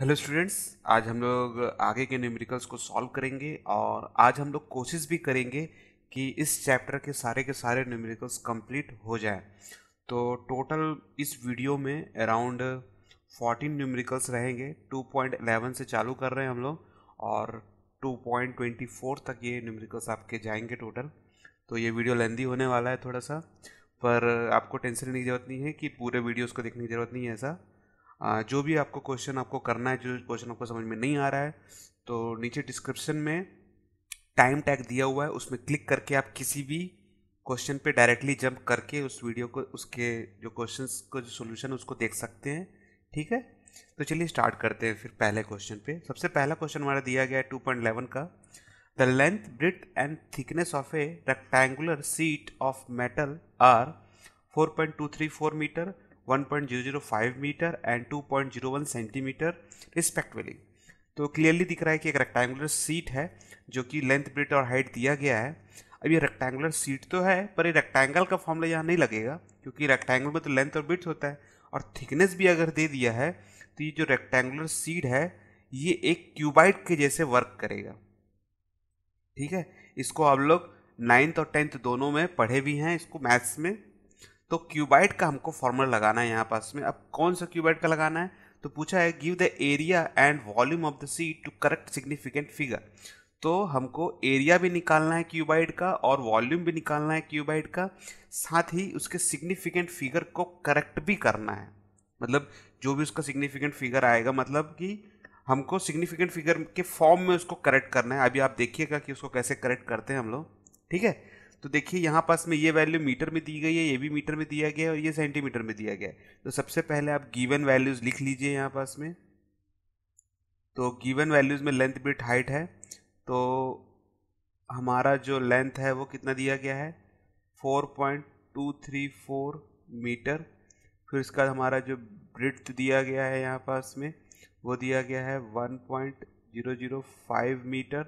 Hello students आज हम लोग आगे के न्यूमेरिकल्स को सॉल्व करेंगे और आज हम लोग कोशिश भी करेंगे कि इस चैप्टर के सारे के सारे न्यूमेरिकल्स कंप्लीट हो जाए तो टोटल इस वीडियो में अराउंड 14 न्यूमेरिकल्स रहेंगे 2.11 से चालू कर रहे हैं हम लोग और 2.24 तक ये न्यूमेरिकल्स आपके जाएंगे टोटल तो ये वीडियो लेंदी होने वाला है थोड़ा सा पर आपको टेंशन लेने की जरूरत नहीं है कि पूरे वीडियोज़ को देखने की जरूरत नहीं है ऐसा जो भी आपको क्वेश्चन आपको करना है जो क्वेश्चन आपको समझ में नहीं आ रहा है तो नीचे डिस्क्रिप्शन में टाइम टैग दिया हुआ है उसमें क्लिक करके आप किसी भी क्वेश्चन पे डायरेक्टली जंप करके उस वीडियो को उसके जो क्वेश्चंस का जो सोल्यूशन उसको देख सकते हैं ठीक है तो चलिए स्टार्ट करते हैं फिर पहले क्वेश्चन पे सबसे पहला क्वेश्चन हमारा दिया गया है टू पॉइंट इलेवन का the length breadth and thickness of a rectangular sheet of metal are four point two three four metre 1.005 metre and 2.01 centimetre respectively तो क्लियरली दिख रहा है कि एक रेक्टेंगुलर सीट है जो कि लेंथ ब्रिट और हाइट दिया गया है अब ये रेक्टेंगुलर सीट तो है पर ये रेक्टेंगल का फॉर्मूला यहाँ नहीं लगेगा क्योंकि रेक्टेंगल में तो लेंथ और ब्रिट होता है और थिकनेस भी अगर दे दिया है तो ये जो रेक्टेंगुलर सीट है ये एक क्यूबाइट के जैसे वर्क करेगा ठीक है इसको आप लोग नाइन्थ और टेंथ दोनों में पढ़े भी हैं इसको मैथ्स में तो क्यूबाइट का हमको फॉर्मूला लगाना है यहाँ पास में अब कौन सा क्यूबाइट का लगाना है तो पूछा है give the area and volume of the c to correct significant figure तो हमको एरिया भी निकालना है क्यूबाइट का और वॉल्यूम भी निकालना है क्यूबाइट का साथ ही उसके सिग्निफिकेंट फिगर को करेक्ट भी करना है मतलब जो भी उसका सिग्निफिकेंट फिगर आएगा मतलब कि हमको सिग्निफिकेंट फिगर के फॉर्म में उसको करेक्ट करना है अभी आप देखिएगा कि उसको कैसे करेक्ट करते हैं हम लोग ठीक है तो देखिए यहाँ पास में ये वैल्यू मीटर में दी गई है ये भी मीटर में दिया गया है और ये सेंटीमीटर में दिया गया है तो सबसे पहले आप गिवन वैल्यूज़ लिख लीजिए यहाँ पास में तो गिवन वैल्यूज़ में लेंथ बिट हाइट है तो हमारा जो लेंथ है वो कितना दिया गया है four point two three four metre फिर इसका हमारा जो ब्रिथ दिया गया है यहाँ पास में वो दिया गया है one point zero zero five metre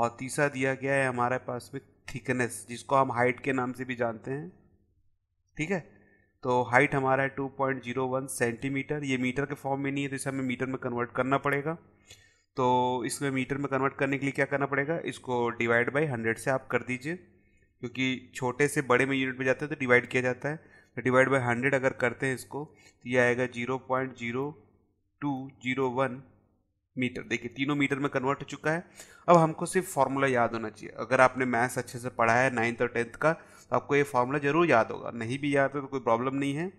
और तीसरा दिया गया है हमारे पास में थिकनेस जिसको हम हाइट के नाम से भी जानते हैं ठीक है तो हाइट हमारा है 2.01 सेंटीमीटर ये मीटर के फॉर्म में नहीं है तो इसे हमें मीटर में कन्वर्ट करना पड़ेगा तो इसमें मीटर में कन्वर्ट करने के लिए क्या करना पड़ेगा इसको डिवाइड बाई हंड्रेड से आप कर दीजिए क्योंकि छोटे से बड़े में यूनिट में जाते हैं तो डिवाइड किया जाता है तो डिवाइड बाई हंड्रेड अगर करते हैं इसको तो ये आएगा zero point zero two zero one metre देखिए तीनों मीटर में कन्वर्ट हो चुका है अब हमको सिर्फ फार्मूला याद होना चाहिए अगर आपने मैथ्स अच्छे से पढ़ा है नाइन्थ और टेंथ का तो आपको ये फार्मूला ज़रूर याद होगा नहीं भी याद है तो कोई प्रॉब्लम नहीं है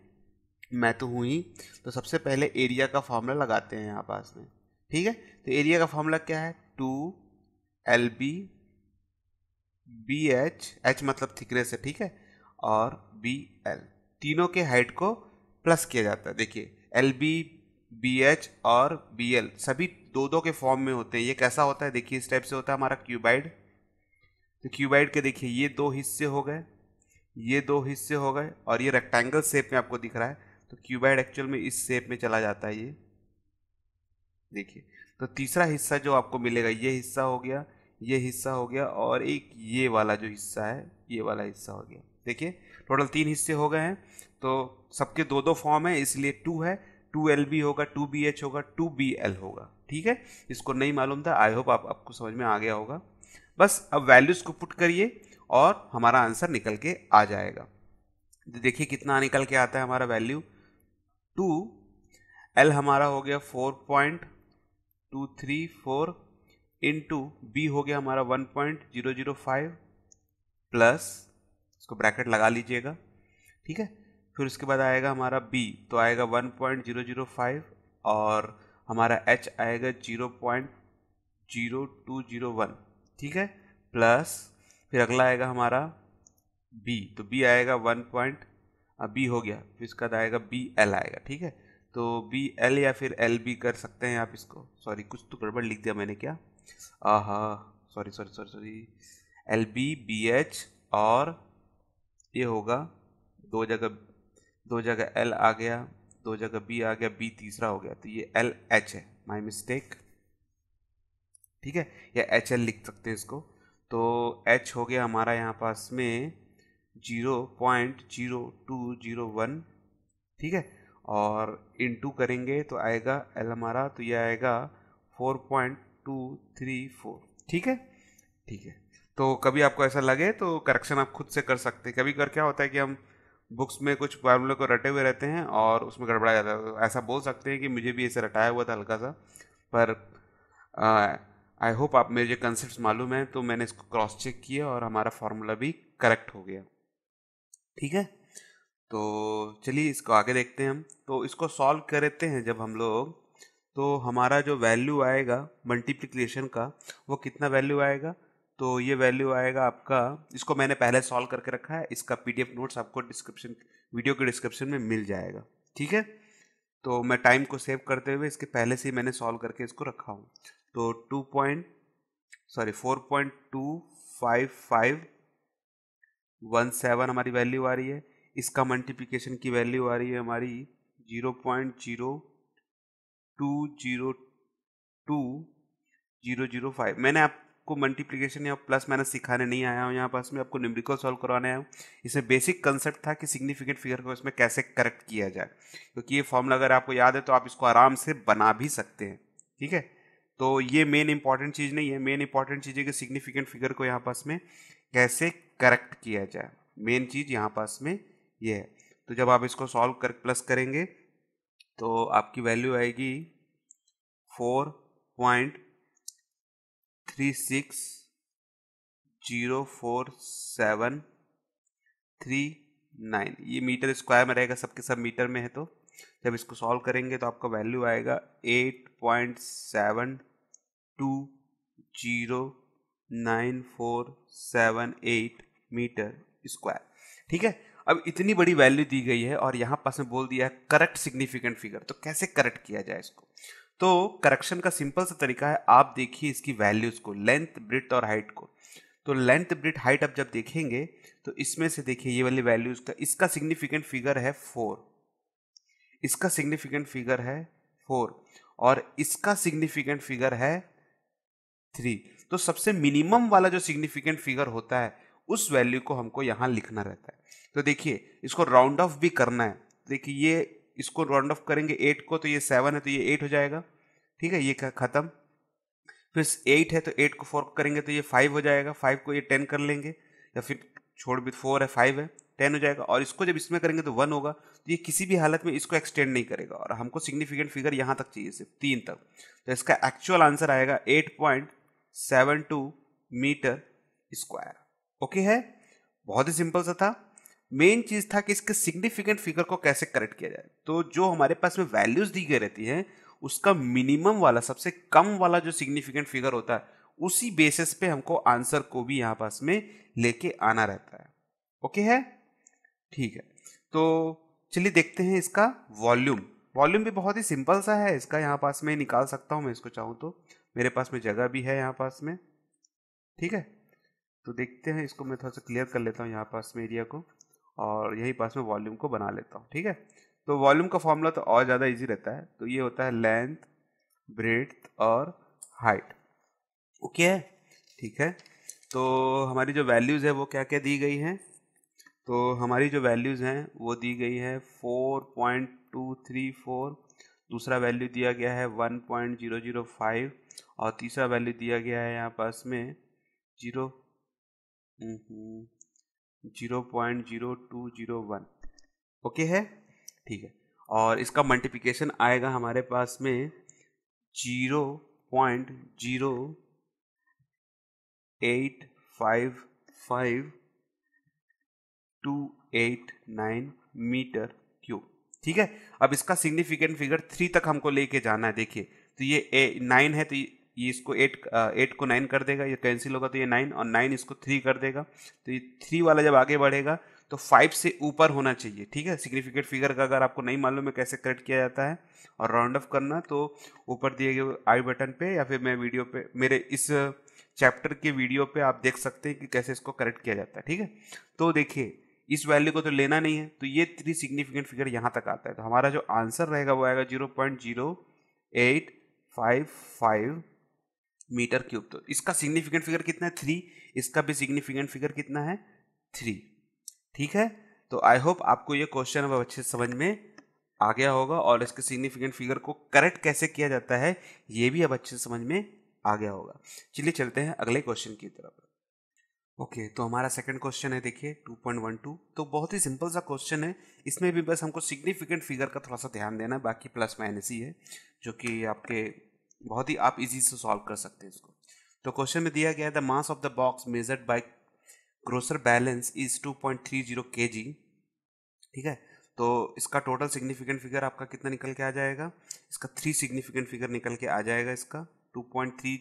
मैं तो हूँ ही तो सबसे पहले एरिया का फार्मूला लगाते हैं यहाँ पास में ठीक है तो एरिया का फार्मूला क्या है two l b b h h मतलब थिकनेस है ठीक है और बी एल तीनों के हाइट को प्लस किया जाता है देखिए एल बी बी एच और बी एल सभी दो दो के फॉर्म में होते हैं ये कैसा होता है देखिए इस टाइप से होता है हमारा क्यूबाइड तो क्यूबाइड के देखिए ये दो हिस्से हो गए ये दो हिस्से हो गए और ये रेक्टेंगल शेप में आपको दिख रहा है तो क्यूबाइड एक्चुअल में इस शेप में चला जाता है ये देखिए तो तीसरा हिस्सा जो आपको मिलेगा ये हिस्सा हो गया ये हिस्सा हो गया और एक ये वाला जो हिस्सा है ये वाला हिस्सा हो गया देखिए टोटल तीन हिस्से हो गए हैं तो सबके दो दो फॉर्म है इसलिए टू है टू एल बी होगा टू बी एच होगा टू बी एल होगा ठीक है इसको नहीं मालूम था आई होप आप आपको समझ में आ गया होगा बस अब वैल्यूज़ को पुट करिए और हमारा आंसर निकल के आ जाएगा देखिए कितना निकल के आता है हमारा वैल्यू टू एल हमारा हो गया four point two three four in two b हो गया हमारा one point zero zero five plus इसको ब्रैकेट लगा लीजिएगा ठीक है फिर उसके बाद आएगा हमारा बी तो आएगा 1.005 और हमारा एच आएगा 0.0201 ठीक है प्लस फिर अगला आएगा हमारा बी तो बी आएगा वन पॉइंट बी हो गया फिर बाद आएगा बी एल आएगा ठीक है तो बी एल या फिर एल बी कर सकते हैं आप इसको सॉरी कुछ तो गड़बड़ लिख दिया मैंने क्या आहा sorry sorry sorry sorry l b b h और ये होगा दो जगह दो जगह एल आ गया दो जगह बी आ गया बी तीसरा हो गया तो ये एल एच है माई मिस्टेक ठीक है या एच एल लिख सकते हैं इसको तो एच हो गया हमारा यहाँ पास में zero point zero two zero one ठीक है और इन टू करेंगे तो आएगा एल हमारा तो ये आएगा four point two three four ठीक है ठीक है तो कभी आपको ऐसा लगे तो करेक्शन आप खुद से कर सकते हैं कभी कर क्या होता है कि हम बुक्स में कुछ फार्मूले को रटे हुए रहते हैं और उसमें गड़बड़ाया जाता है ऐसा बोल सकते हैं कि मुझे भी ऐसे रटाया हुआ था हल्का सा पर आई होप आप मेरे जो कंसेप्ट मालूम है तो मैंने इसको क्रॉस चेक किया और हमारा फार्मूला भी करेक्ट हो गया ठीक है तो चलिए इसको आगे देखते हैं हम तो इसको सॉल्व करते हैं जब हम लोग तो हमारा जो वैल्यू आएगा मल्टीप्लिकेशन का वो कितना वैल्यू आएगा तो ये वैल्यू आएगा आपका इसको मैंने पहले सॉल्व करके रखा है इसका पीडीएफ नोट्स आपको डिस्क्रिप्शन वीडियो के डिस्क्रिप्शन में मिल जाएगा ठीक है तो मैं टाइम को सेव करते हुए इसके पहले से ही मैंने सॉल्व करके इसको रखा हूँ तो two point sorry four point two five five one seven हमारी वैल्यू आ रही है इसका मल्टीप्लिकेशन की वैल्यू आ रही है हमारी zero point zero two zero two zero zero five मैंने आप आपको मल्टीप्लीकेशन या प्लस माइनस सिखाने नहीं आया हूँ यहाँ पास में आपको निम्रिकल सॉल्व करवाने आया हूँ इसमें बेसिक कंसेप्ट था कि सिग्निफिकेंट फिगर को इसमें कैसे करेक्ट किया जाए क्योंकि ये फॉर्मला अगर आपको याद है तो आप इसको आराम से बना भी सकते हैं ठीक है तो ये मेन इंपॉर्टेंट चीज़ नहीं है मेन इंपॉर्टेंट चीज़ है कि सिग्निफिकेंट फिगर को यहाँ पास में कैसे करेक्ट किया जाए मेन चीज़ यहाँ पास में ये है तो जब आप इसको सॉल्व कर प्लस करेंगे तो आपकी वैल्यू आएगी four point three six zero four seven three nine ये मीटर स्क्वायर में रहेगा सबके सब मीटर में है तो जब इसको सॉल्व करेंगे तो आपका वैल्यू आएगा eight point seven two zero nine four seven eight metre square ठीक है अब इतनी बड़ी वैल्यू दी गई है और यहाँ पास में बोल दिया है करेक्ट सिग्निफिकेंट फिगर तो कैसे करेक्ट किया जाए इसको तो करेक्शन का सिंपल सा तरीका है आप देखिए इसकी वैल्यूज को लेंथ ब्रिथ और हाइट को तो लेंथ ब्रिथ हाइट आप जब देखेंगे तो इसमें से देखिए ये वाली वैल्यूज का इसका सिग्निफिकेंट फिगर है फोर इसका सिग्निफिकेंट फिगर है फोर और इसका सिग्निफिकेंट फिगर है थ्री तो सबसे मिनिमम वाला जो सिग्निफिकेंट फिगर होता है उस वैल्यू को हमको यहां लिखना रहता है तो देखिए इसको राउंड ऑफ भी करना है देखिए ये इसको राउंड ऑफ करेंगे एट को तो ये सेवन है तो ये एट हो जाएगा ठीक है ये ख़त्म फिर एट है तो एट को फोर करेंगे तो ये फाइव हो जाएगा फाइव को ये टेन कर लेंगे या फिर छोड़ भी फोर है फाइव है टेन हो जाएगा और इसको जब इसमें करेंगे तो वन होगा तो ये किसी भी हालत में इसको एक्सटेंड नहीं करेगा और हमको सिग्निफिकेंट फिगर यहाँ तक चाहिए सिर्फ तीन तक तो इसका एक्चुअल आंसर आएगा eight point seven two metre square okay है बहुत ही सिंपल सा था मेन चीज़ था कि इसके सिग्निफिकेंट फिगर को कैसे करेक्ट किया जाए तो जो हमारे पास में वैल्यूज़ दी गई रहती है उसका मिनिमम वाला सबसे कम वाला जो सिग्निफिकेंट फिगर होता है उसी बेसिस पे हमको आंसर को भी यहाँ पास में लेके आना रहता है ओके है ठीक है तो चलिए देखते हैं इसका वॉल्यूम वॉल्यूम भी बहुत ही सिंपल सा है इसका यहाँ पास में निकाल सकता हूँ मैं इसको चाहूँ तो मेरे पास में जगह भी है यहाँ पास में ठीक है तो देखते हैं इसको मैं थोड़ा सा क्लियर कर लेता हूँ यहाँ पास में एरिया को और यही पास में वॉल्यूम को बना लेता हूँ ठीक है तो वॉल्यूम का फॉर्मूला तो और ज़्यादा इजी रहता है तो ये होता है लेंथ ब्रेथ और हाइट ओके है ठीक है तो हमारी जो वैल्यूज़ है वो क्या क्या दी गई हैं तो हमारी जो वैल्यूज़ हैं वो दी गई है four point two three four दूसरा वैल्यू दिया गया है one point zero zero five और तीसरा वैल्यू दिया गया है यहाँ पास में zero zero point zero two zero one okay है ठीक है और इसका मल्टीप्लिकेशन आएगा हमारे पास में zero point zero eight five five two eight nine metre cube ठीक है अब इसका सिग्निफिकेंट फिगर थ्री तक हमको लेके जाना है देखिए तो ये नाइन है तो ये ये इसको एट एट uh, को नाइन कर देगा ये कैंसिल होगा तो ये नाइन और नाइन इसको थ्री कर देगा तो ये थ्री वाला जब आगे बढ़ेगा तो फाइव से ऊपर होना चाहिए ठीक है सिग्निफिकेंट फिगर का अगर आपको नहीं मालूम है कैसे करेक्ट किया जाता है और राउंड ऑफ करना तो ऊपर दिए गए आई बटन पे या फिर मैं वीडियो पे मेरे इस चैप्टर के वीडियो पे आप देख सकते हैं कि कैसे इसको करेक्ट किया जाता है ठीक है तो देखिए इस वैल्यू को तो लेना नहीं है तो ये थ्री सिग्निफिकेंट फिगर यहाँ तक आता है तो हमारा जो आंसर रहेगा वो आएगा zero point zero eight five five metre cube तो इसका सिग्निफिकेंट फिगर कितना है थ्री इसका भी सिग्निफिकेंट फिगर कितना है थ्री ठीक है तो आई होप आपको ये क्वेश्चन अब अच्छे समझ में आ गया होगा और इसके सिग्निफिकेंट फिगर को करेक्ट कैसे किया जाता है ये भी अब अच्छे समझ में आ गया होगा चलिए चलते हैं अगले क्वेश्चन की तरफ ओके okay, तो हमारा सेकंड क्वेश्चन है देखिए 2.12 तो बहुत ही सिंपल सा क्वेश्चन है इसमें भी बस हमको सिग्निफिकेंट फिगर का थोड़ा सा ध्यान देना है बाकी प्लस माइनस ही है जो कि आपके बहुत ही आप इजी से सॉल्व कर सकते हैं इसको तो क्वेश्चन में दिया गया है the mass of the box measured by grocer balance is 2.30 KG ठीक है तो इसका टोटल सिग्निफिकेंट फिगर आपका कितना निकल के आ जाएगा इसका थ्री सिग्निफिकेंट फिगर निकल के आ जाएगा इसका 2.30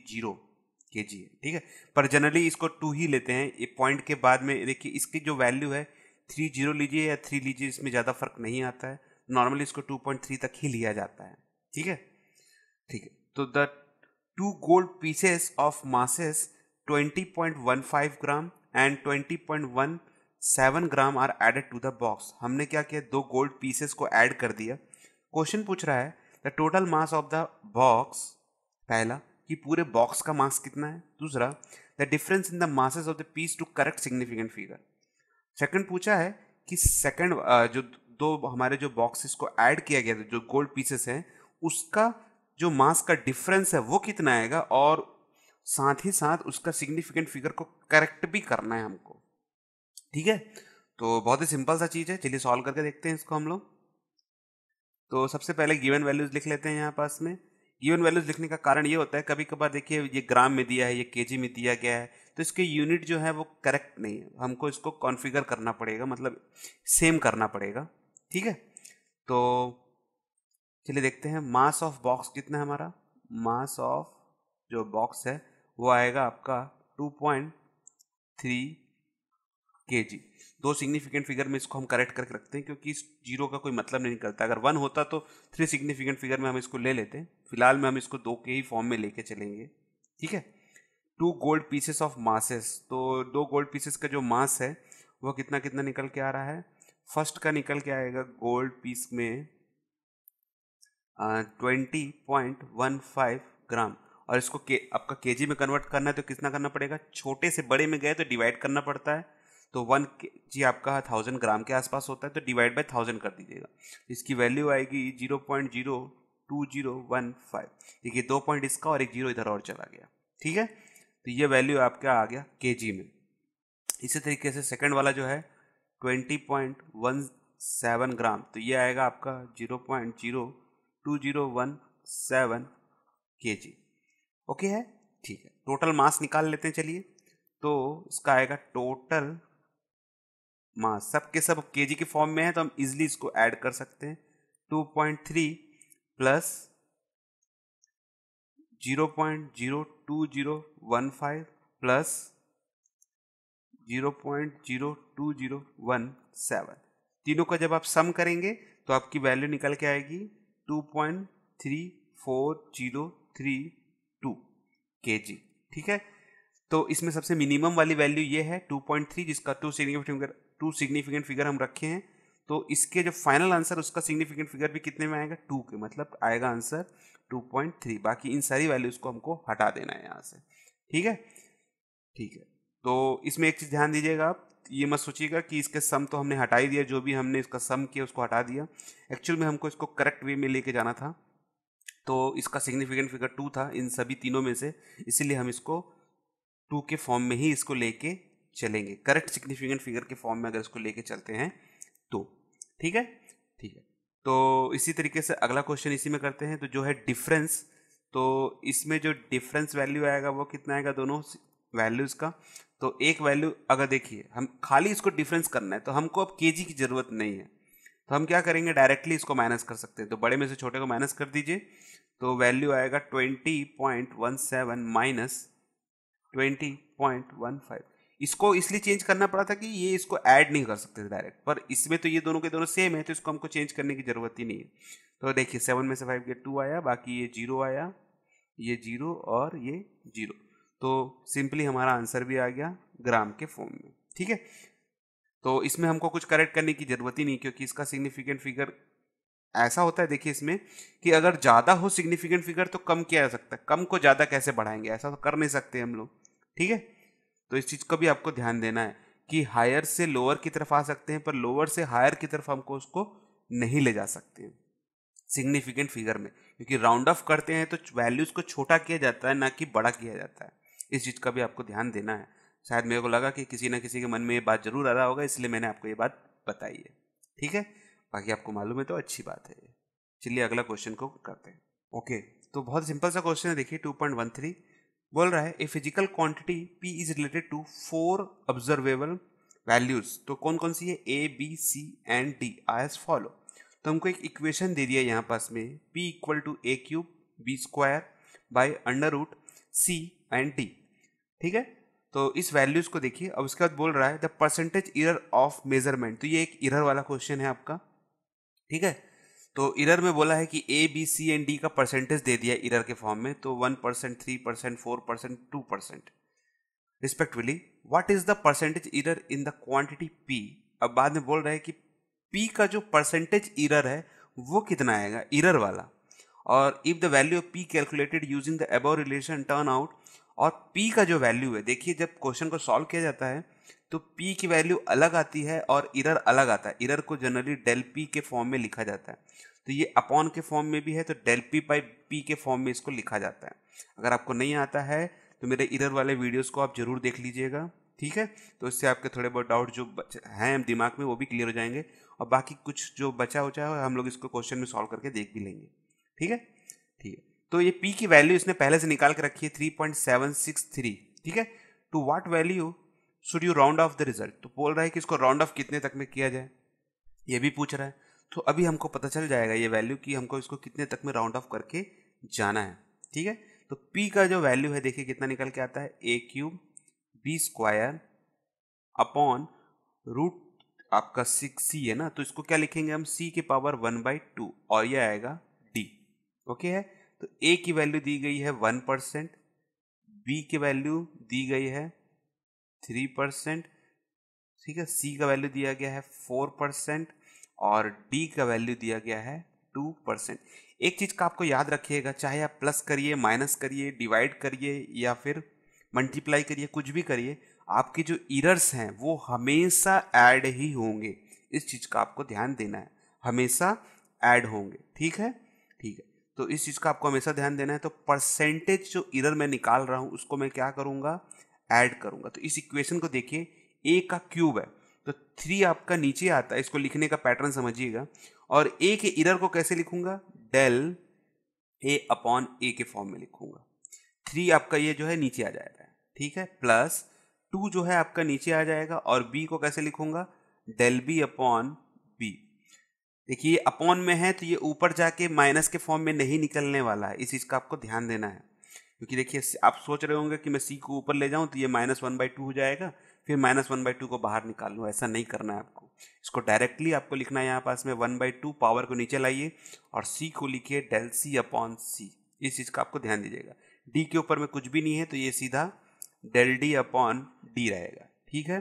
के जी है ठीक है पर जनरली इसको टू ही लेते हैं ये पॉइंट के बाद में देखिए इसकी जो वैल्यू है थ्री जीरो लीजिए या थ्री लीजिए इसमें ज़्यादा फर्क नहीं आता है नॉर्मली इसको टू पॉइंट थ्री तक ही लिया जाता है ठीक है ठीक है तो the two gold pieces of masses 20.15 gram and 20.17 gram are added to the box हमने क्या किया दो गोल्ड पीसेस को ऐड कर दिया क्वेश्चन पूछ रहा है the total mass of the box पहला कि पूरे बॉक्स का मास कितना है दूसरा the difference in the masses of the piece to correct significant figure second पूछा है कि सेकंड जो दो हमारे जो बॉक्सेस को ऐड किया गया था जो गोल्ड पीसेस हैं उसका जो मास का डिफरेंस है वो कितना आएगा और साथ ही साथ उसका सिग्निफिकेंट फिगर को करेक्ट भी करना है हमको ठीक है तो बहुत ही सिंपल सा चीज़ है चलिए सॉल्व करके देखते हैं इसको हम लोग तो सबसे पहले गिवन वैल्यूज़ लिख लेते हैं यहाँ पास में गिवन वैल्यूज़ लिखने का कारण ये होता है कभी कभार देखिए ये ग्राम में दिया है ये के में दिया गया है तो इसके यूनिट जो है वो करेक्ट नहीं है हमको इसको कॉन्फ़िगर करना पड़ेगा मतलब सेम करना पड़ेगा ठीक है तो चलिए देखते हैं मास ऑफ बॉक्स कितना है हमारा मास ऑफ जो बॉक्स है वो आएगा आपका 2.3 केजी दो सिग्निफिकेंट फिगर में इसको हम करेक्ट करके रखते हैं क्योंकि इस जीरो का कोई मतलब नहीं करता अगर वन होता तो थ्री सिग्निफिकेंट फिगर में हम इसको ले लेते हैं फिलहाल में हम इसको दो के ही फॉर्म में लेके चलेंगे ठीक है two gold pieces of masses तो दो गोल्ड पीसेस का जो मास है वह कितना कितना निकल के आ रहा है फर्स्ट का निकल के आएगा गोल्ड पीस में twenty point one five gram और इसको के आपका के में कन्वर्ट करना है तो कितना करना पड़ेगा छोटे से बड़े में गए तो डिवाइड करना पड़ता है तो वन जी आपका थाउजेंड ग्राम के आसपास होता है तो डिवाइड बाई थाउजेंड कर दीजिएगा इसकी वैल्यू आएगी zero point zero two zero one five देखिए दो पॉइंट इसका और एक जीरो इधर और चला गया ठीक है तो ये वैल्यू आपका आ गया के जी में इसी तरीके से सेकेंड वाला जो है twenty point one seven gram तो ये आएगा आपका zero point zero two zero one seven K G okay है ठीक है टोटल मास निकाल लेते हैं चलिए तो इसका आएगा टोटल मास सब के सब के जी के फॉर्म में है तो हम इजिली इसको ऐड कर सकते हैं two point three plus zero point zero two zero one five plus zero point zero two zero one seven तीनों का जब आप सम करेंगे तो आपकी वैल्यू निकल के आएगी 2.34032 kg ठीक है तो इसमें सबसे मिनिमम वाली वैल्यू ये है 2.3 जिसका two significant figure two significant figure हम रखे हैं तो इसके जो फाइनल आंसर उसका सिग्निफिकेंट फिगर भी कितने में आएगा टू के मतलब आएगा आंसर 2.3 बाकी इन सारी वैल्यूज को हमको हटा देना है यहाँ से ठीक है ठीक है तो इसमें एक चीज़ ध्यान दीजिएगा आप ये मत सोचिएगा कि इसके सम तो हमने हटा ही दिया जो भी हमने इसका सम किया उसको हटा दिया एक्चुअल में हमको इसको करेक्ट वे में लेके जाना था तो इसका सिग्निफिकेंट फिगर टू था इन सभी तीनों में से इसीलिए हम इसको टू के फॉर्म में ही इसको लेके चलेंगे करेक्ट सिग्निफिकेंट फिगर के फॉर्म में अगर इसको लेके चलते हैं तो ठीक है ठीक है तो इसी तरीके से अगला क्वेश्चन इसी में करते हैं तो जो है डिफरेंस तो इसमें जो डिफरेंस वैल्यू आएगा वो कितना आएगा दोनों वैल्यूज़ का तो एक वैल्यू अगर देखिए हम खाली इसको डिफरेंस करना है तो हमको अब के की ज़रूरत नहीं है तो हम क्या करेंगे डायरेक्टली इसको माइनस कर सकते हैं तो बड़े में से छोटे को माइनस कर दीजिए तो वैल्यू आएगा twenty point one seven minus twenty point one five इसको इसलिए चेंज करना पड़ा था कि ये इसको ऐड नहीं कर सकते थे डायरेक्ट पर इसमें तो ये दोनों के दोनों सेम है तो इसको हमको चेंज करने की ज़रूरत ही नहीं है तो देखिए सेवन में से फाइव के टू आया बाकी ये जीरो आया ये जीरो और ये जीरो तो सिंपली हमारा आंसर भी आ गया ग्राम के फॉर्म में ठीक है तो इसमें हमको कुछ करेक्ट करने की ज़रूरत ही नहीं क्योंकि इसका सिग्निफिकेंट फिगर ऐसा होता है देखिए इसमें कि अगर ज़्यादा हो सिग्निफिकेंट फिगर तो कम किया जा सकता है कम को ज़्यादा कैसे बढ़ाएंगे ऐसा तो कर नहीं सकते हम लोग ठीक है तो इस चीज़ का भी आपको ध्यान देना है कि हायर से लोअर की तरफ आ सकते हैं पर लोअर से हायर की तरफ हमको उसको नहीं ले जा सकते हैं सिग्निफिकेंट फिगर में क्योंकि राउंड ऑफ करते हैं तो वैल्यूज़ को छोटा किया जाता है ना कि बड़ा किया जाता है इस चीज़ का भी आपको ध्यान देना है शायद मेरे को लगा कि किसी ना किसी के मन में ये बात जरूर आ रहा होगा इसलिए मैंने आपको ये बात बताई है ठीक है बाकी आपको मालूम है तो अच्छी बात है चलिए अगला क्वेश्चन को करते हैं ओके तो बहुत सिंपल सा क्वेश्चन है देखिए टू पॉइंट वन थ्री बोल रहा है a physical quantity P is related to four observable values तो कौन कौन सी है A B C and D I S follow तो हमको एक इक्वेशन दे दिया यहाँ पास में P equal to A cube B square by under root C and D ठीक है तो इस वैल्यूज को देखिए अब उसके बाद बोल रहा है the percentage error of measurement तो ये एक इरर वाला क्वेश्चन है आपका ठीक है तो इरर में बोला है कि A B C and D का परसेंटेज दे दिया इरर के फॉर्म में तो one percent three percent four percent two percent respectively what is the percentage error in the quantity P अब बाद में बोल रहे है कि पी का जो परसेंटेज इरर है वो कितना आएगा इरर वाला और if the value of P calculated using the above relation turn out और पी का जो वैल्यू है देखिए जब क्वेश्चन को सॉल्व किया जाता है तो पी की वैल्यू अलग आती है और इरर अलग आता है इरर को जनरली डेल पी के फॉर्म में लिखा जाता है तो ये अपॉन के फॉर्म में भी है तो डेल पी बाई पी के फॉर्म में इसको लिखा जाता है अगर आपको नहीं आता है तो मेरे इरर वाले वीडियोस को आप ज़रूर देख लीजिएगा ठीक है तो इससे आपके थोड़े बहुत डाउट जो हैं दिमाग में वो भी क्लियर हो जाएंगे और बाकी कुछ जो बचा उचा चाहे हम लोग इसको क्वेश्चन में सॉल्व करके देख भी लेंगे ठीक है ठीक है तो ये पी की वैल्यू इसने पहले से निकाल के रखी है three point seven six three ठीक है to what value should you round off the result तो बोल रहा है कि इसको राउंड ऑफ कितने तक में किया जाए ये भी पूछ रहा है तो अभी हमको पता चल जाएगा ये वैल्यू कि हमको इसको कितने तक में राउंड ऑफ करके जाना है ठीक है तो पी का जो वैल्यू है देखिए कितना निकल के आता है A cube B square upon root आपका सिक्स सी है ना तो इसको क्या लिखेंगे हम सी के पावर वन बाई टू और ये आएगा डी ओके है तो ए की वैल्यू दी गई है वन परसेंट बी की वैल्यू दी गई है थ्री परसेंट ठीक है सी का वैल्यू दिया गया है फोर परसेंट और डी का वैल्यू दिया गया है टू परसेंट एक चीज़ का आपको याद रखिएगा चाहे आप प्लस करिए माइनस करिए डिवाइड करिए या फिर मल्टीप्लाई करिए कुछ भी करिए आपके जो इरर्स हैं वो हमेशा ऐड ही होंगे इस चीज़ का आपको ध्यान देना है हमेशा ऐड होंगे ठीक है ठीक है तो इस चीज़ का आपको हमेशा ध्यान देना है तो परसेंटेज जो इरर मैं निकाल रहा हूँ उसको मैं क्या करूँगा ऐड करूँगा तो इस इक्वेशन को देखिए ए का क्यूब है तो थ्री आपका नीचे आता है इसको लिखने का पैटर्न समझिएगा और ए के इरर को कैसे लिखूंगा डेल ए अपॉन ए के फॉर्म में लिखूंगा थ्री आपका ये जो है नीचे आ जाएगा ठीक है प्लस टू जो है आपका नीचे आ जाएगा और बी को कैसे लिखूंगा डेल बी अपॉन देखिए अपॉन में है तो ये ऊपर जाके माइनस के फॉर्म में नहीं निकलने वाला है इस चीज़ का आपको ध्यान देना है क्योंकि देखिए आप सोच रहे होंगे कि मैं सी को ऊपर ले जाऊं तो ये माइनस वन बाई टू हो जाएगा फिर माइनस वन बाई टू को बाहर निकाल लूँ ऐसा नहीं करना है आपको इसको डायरेक्टली आपको लिखना है यहाँ पास में वन बाई टू पावर को नीचे लाइए और सी को लिखिए डेल सी अपॉन सी इस चीज़ का आपको ध्यान दीजिएगा डी के ऊपर में कुछ भी नहीं है तो ये सीधा डेल डी अपॉन डी रहेगा ठीक है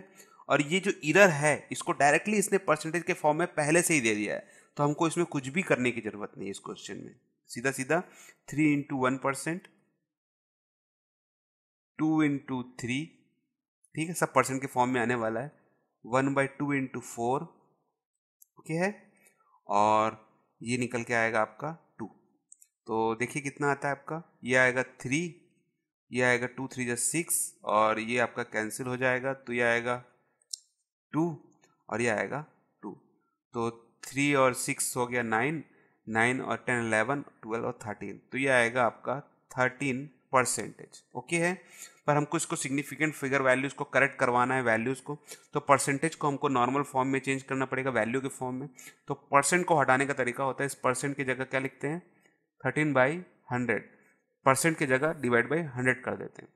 और ये जो इरर है इसको डायरेक्टली इसने परसेंटेज के फॉर्म में पहले से ही दे दिया है तो हमको इसमें कुछ भी करने की ज़रूरत नहीं है इस क्वेश्चन में सीधा सीधा three into one percent two into three ठीक है सब परसेंट के फॉर्म में आने वाला है one by two into four okay है और ये निकल के आएगा आपका टू तो देखिए कितना आता है आपका ये आएगा थ्री ये आएगा टू थ्री जै सिक्स और ये आपका कैंसिल हो जाएगा तो ये आएगा टू और ये आएगा टू तो थ्री और सिक्स हो गया नाइन नाइन और टेन अलेवन ट्वेल्व और थर्टीन तो ये आएगा आपका थर्टीन परसेंटेज ओके है पर हमको इसको सिग्निफिकेंट फिगर वैल्यूज़ को करेक्ट करवाना है वैल्यूज़ को तो परसेंटेज को हमको नॉर्मल फॉर्म में चेंज करना पड़ेगा वैल्यू के फॉर्म में तो परसेंट को हटाने का तरीका होता है इस परसेंट की जगह क्या लिखते हैं थर्टीन बाई हंड्रेड परसेंट की जगह डिवाइड बाई हंड्रेड कर देते हैं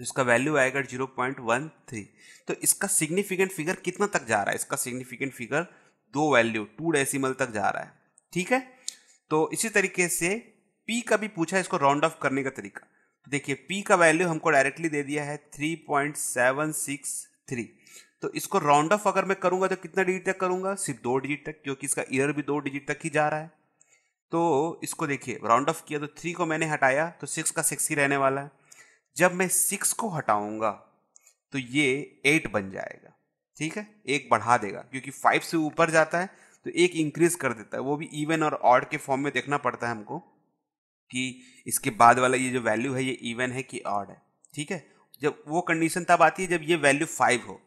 इसका वैल्यू आएगा जीरो पॉइंट वन थ्री तो इसका सिग्निफिकेंट फिगर कितना तक जा रहा है इसका सिग्निफिकेंट फिगर दो वैल्यू टू डेसिमल तक जा रहा है ठीक है तो इसी तरीके से पी का भी पूछा है इसको राउंड ऑफ करने का तरीका तो देखिए पी का वैल्यू हमको डायरेक्टली दे दिया है three point seven six three तो इसको राउंड ऑफ अगर मैं करूंगा तो कितना डिजिट तक करूंगा सिर्फ दो डिजिट तक क्योंकि इसका ईयर भी दो डिजिट तक ही जा रहा है तो इसको देखिए राउंड ऑफ किया तो थ्री को मैंने हटाया तो सिक्स का सिक्स ही रहने वाला है जब मैं सिक्स को हटाऊंगा तो ये एट बन जाएगा ठीक है एक बढ़ा देगा क्योंकि फाइव से ऊपर जाता है तो एक इंक्रीज कर देता है वो भी इवन और ऑड के फॉर्म में देखना पड़ता है हमको कि इसके बाद वाला ये जो वैल्यू है ये इवन है कि ऑड है ठीक है जब वो कंडीशन तब आती है जब ये वैल्यू फाइव हो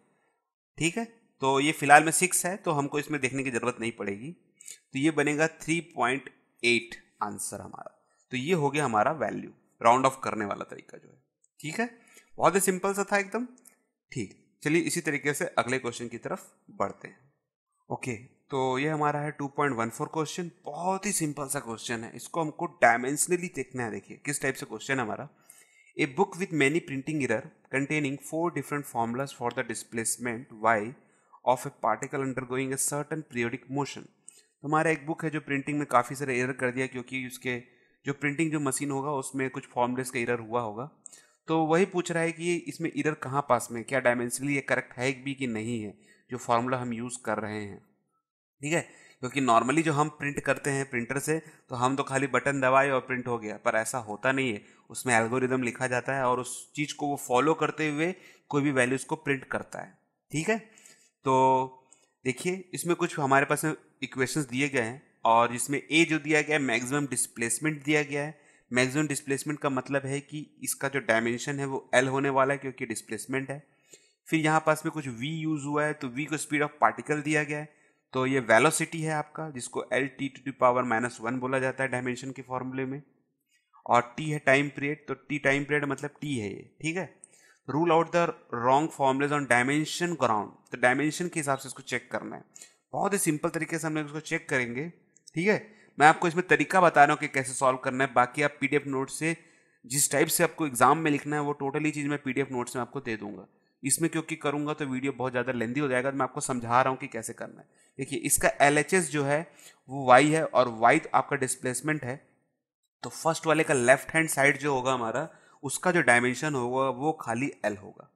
ठीक है तो ये फिलहाल में सिक्स है तो हमको इसमें देखने की ज़रूरत नहीं पड़ेगी तो ये बनेगा थ्री पॉइंट एट आंसर हमारा तो ये हो गया हमारा वैल्यू राउंड ऑफ करने वाला तरीका जो है ठीक है बहुत ही सिंपल सा था एकदम ठीक चलिए इसी तरीके से अगले क्वेश्चन की तरफ बढ़ते हैं ओके तो ये हमारा है 2.14 क्वेश्चन बहुत ही सिंपल सा क्वेश्चन है इसको हमको डायमेंशनली देखना है देखिए किस टाइप से क्वेश्चन हमारा a book with many printing error containing four different formulas for the displacement Y of a particle undergoing a certain periodic motion हमारा एक बुक है जो प्रिंटिंग में काफ़ी सारे एरर कर दिया क्योंकि उसके जो प्रिंटिंग जो मशीन होगा उसमें कुछ फॉर्मुलेस का एरर हुआ होगा तो वही पूछ रहा है कि इसमें इरर कहाँ पास में क्या डायमेंशनली ये करेक्ट है भी कि नहीं है जो फार्मूला हम यूज़ कर रहे हैं ठीक है क्योंकि नॉर्मली जो हम प्रिंट करते हैं प्रिंटर से तो हम तो खाली बटन दबाए और प्रिंट हो गया पर ऐसा होता नहीं है उसमें एल्गोरिदम लिखा जाता है और उस चीज़ को वो फॉलो करते हुए कोई भी वैल्यूज़ को प्रिंट करता है ठीक है तो देखिए इसमें कुछ हमारे पास इक्वेशंस दिए गए हैं और इसमें ए जो दिया गया है मैक्सिमम डिस्प्लेसमेंट दिया गया है मैक्सिमम डिस्प्लेसमेंट का मतलब है कि इसका जो डायमेंशन है वो एल होने वाला है क्योंकि डिस्प्लेसमेंट है फिर यहाँ पास में कुछ वी यूज़ हुआ है तो वी को स्पीड ऑफ पार्टिकल दिया गया है तो ये वेलोसिटी है आपका जिसको L T to power minus one बोला जाता है डायमेंशन के फॉर्मूले में और टी है टाइम पीरियड तो टी टाइम पीरियड मतलब टी है ये ठीक है rule out the wrong formulas on dimension ground तो डायमेंशन के हिसाब से इसको चेक करना है बहुत ही सिंपल तरीके से हम लोग इसको चेक करेंगे ठीक है मैं आपको इसमें तरीका बता रहा हूँ कि कैसे सॉल्व करना है बाकी आप पी नोट से जिस टाइप से आपको एग्जाम में लिखना है वो टोटली चीज़ मैं पी नोट में आपको दे दूंगा इसमें क्योंकि करूंगा तो वीडियो बहुत ज़्यादा लेंदी हो जाएगा तो मैं आपको समझा रहा हूँ कि कैसे करना है देखिए इसका एल जो है वो वाई है और वाई तो आपका डिस्प्लेसमेंट है तो फर्स्ट वाले का लेफ्ट हैंड साइड जो होगा हमारा उसका जो डायमेंशन होगा वो खाली एल होगा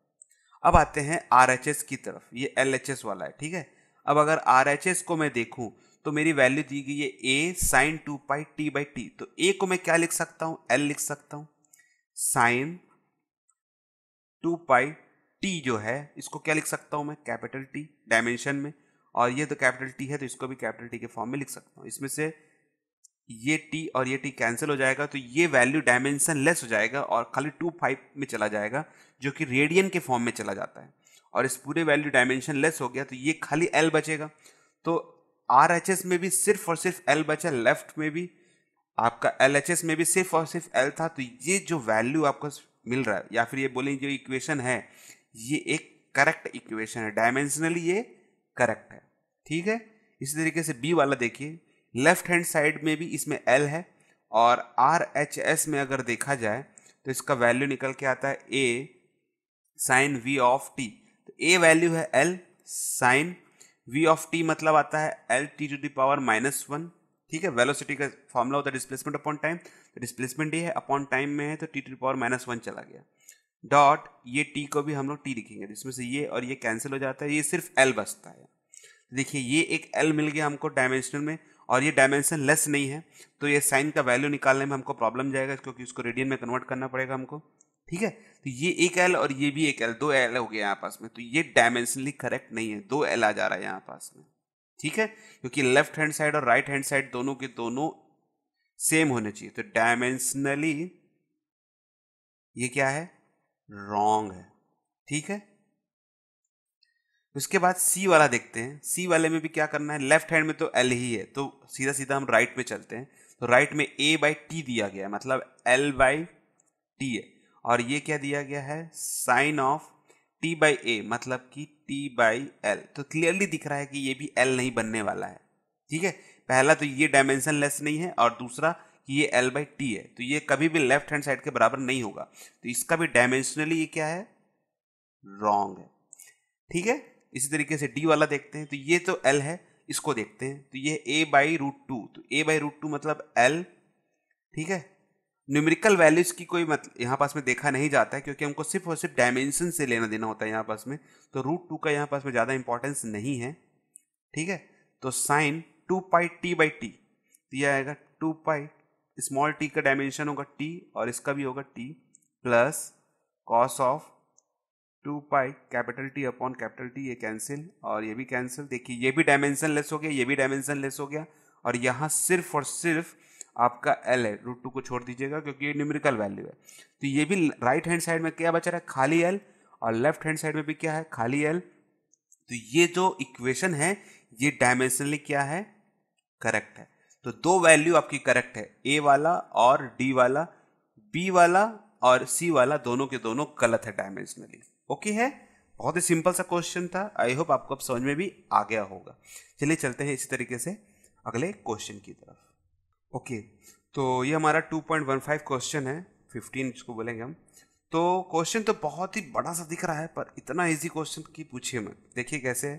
अब आते हैं आर की तरफ ये एल वाला है ठीक है अब अगर आर को मैं देखूँ तो मेरी वैल्यू दी गई है A sine two pi T by T तो ए को मैं क्या लिख सकता हूं एल लिख सकता हूं साइन टू पाई टी जो है इसको क्या लिख सकता हूं मैं कैपिटल टी डायमेंशन में और ये तो कैपिटल टी है तो इसको भी कैपिटल टी के फॉर्म में लिख सकता हूं इसमें से ये टी और ये टी कैंसिल हो जाएगा तो ये वैल्यू डायमेंशन लेस हो जाएगा और खाली टू फाइव में चला जाएगा जो कि रेडियन के फॉर्म में चला जाता है और इस पूरे वैल्यू डायमेंशन लेस हो गया तो ये खाली एल बचेगा तो आर एच एस में भी सिर्फ और सिर्फ एल बचा लेफ्ट में भी आपका एल एच एस में भी सिर्फ और सिर्फ एल था तो ये जो वैल्यू आपको मिल रहा है या फिर ये बोलेंगे जो इक्वेशन है ये एक करेक्ट इक्वेशन है डायमेंशनली ये करेक्ट है ठीक है इसी तरीके से बी वाला देखिए लेफ्ट हैंड साइड में भी इसमें एल है और आर एच एस में अगर देखा जाए तो इसका वैल्यू निकल के आता है A sine V of T तो ए वैल्यू है L sine V of T मतलब आता है L T to the power minus one ठीक है वेलोसिटी का फॉर्मूला होता है डिस्प्लेसमेंट अपॉन टाइम तो डिस्प्लेसमेंट ये है अपॉन टाइम में है तो T to the power minus one चला गया डॉट ये टी को भी हम लोग टी लिखेंगे जिसमें तो से ये और ये कैंसिल हो जाता है ये सिर्फ एल बचता है देखिए ये एक एल मिल गया हमको डायमेंशनल में और ये डायमेंशन लेस नहीं है तो ये साइन का वैल्यू निकालने में हमको प्रॉब्लम जाएगा क्योंकि उसको रेडियन में कन्वर्ट करना पड़ेगा हमको ठीक है तो ये एक एल और ये भी एक एल दो एल हो गया यहाँ पास में तो ये डायमेंशनली करेक्ट नहीं है दो एल आ जा रहा है यहाँ पास में ठीक है क्योंकि लेफ्ट हैंड साइड और राइट हैंड साइड दोनों के दोनों सेम होने चाहिए तो डायमेंशनली ये क्या है रॉन्ग है ठीक है उसके बाद सी वाला देखते हैं सी वाले में भी क्या करना है लेफ्ट हैंड में तो एल ही है तो सीधा सीधा हम राइट में चलते हैं तो राइट में ए बाई टी दिया गया है मतलब एल बाई टी है और ये क्या दिया गया है sine of T by A मतलब कि टी बाई एल तो क्लियरली दिख रहा है कि ये भी एल नहीं बनने वाला है ठीक है पहला तो ये डायमेंशन लेस नहीं है और दूसरा कि ये एल बाई टी है तो ये कभी भी लेफ्ट हैंड साइड के बराबर नहीं होगा तो इसका भी डायमेंशनली ये क्या है रॉन्ग है ठीक है इसी तरीके से डी वाला देखते हैं तो ये तो एल है इसको देखते हैं तो ये ए बाई रूट टू तो ए बाई रूट टू मतलब एल ठीक है न्यूमेरिकल वैल्यूज़ की कोई मतलब यहाँ पास में देखा नहीं जाता है क्योंकि हमको सिर्फ और सिर्फ डायमेंशन से लेना देना होता है यहाँ पास में तो रूट टू का यहाँ पास में ज़्यादा इंपॉर्टेंस नहीं है ठीक है तो sine two pi T by T तो यह आएगा टू पाई स्मॉल टी का डायमेंशन होगा टी और इसका भी होगा T plus cos of two pi capital T upon capital T ये कैंसिल और ये भी कैंसिल देखिए ये भी डायमेंशन लेस हो गया ये भी डायमेंशन लेस हो गया और यहाँ सिर्फ और सिर्फ आपका एल है रूट टू को छोड़ दीजिएगा क्योंकि ये न्यूमेरिकल वैल्यू है तो ये भी राइट हैंड साइड में क्या बचा रहा है खाली एल और लेफ्ट हैंड साइड में भी क्या है खाली एल तो ये जो इक्वेशन है ये डायमेंशनली क्या है करेक्ट है तो दो वैल्यू आपकी करेक्ट है ए वाला और डी वाला बी वाला और सी वाला दोनों के दोनों गलत है डायमेंशनली ओके है बहुत ही सिंपल सा क्वेश्चन था आई होप आपको अब समझ में भी आ गया होगा चलिए चलते हैं इसी तरीके से अगले क्वेश्चन की तरफ ओके तो ये हमारा 2.15 क्वेश्चन है 15 इसको बोलेंगे हम तो क्वेश्चन तो बहुत ही बड़ा सा दिख रहा है पर इतना इजी क्वेश्चन की पूछिए मैं देखिए कैसे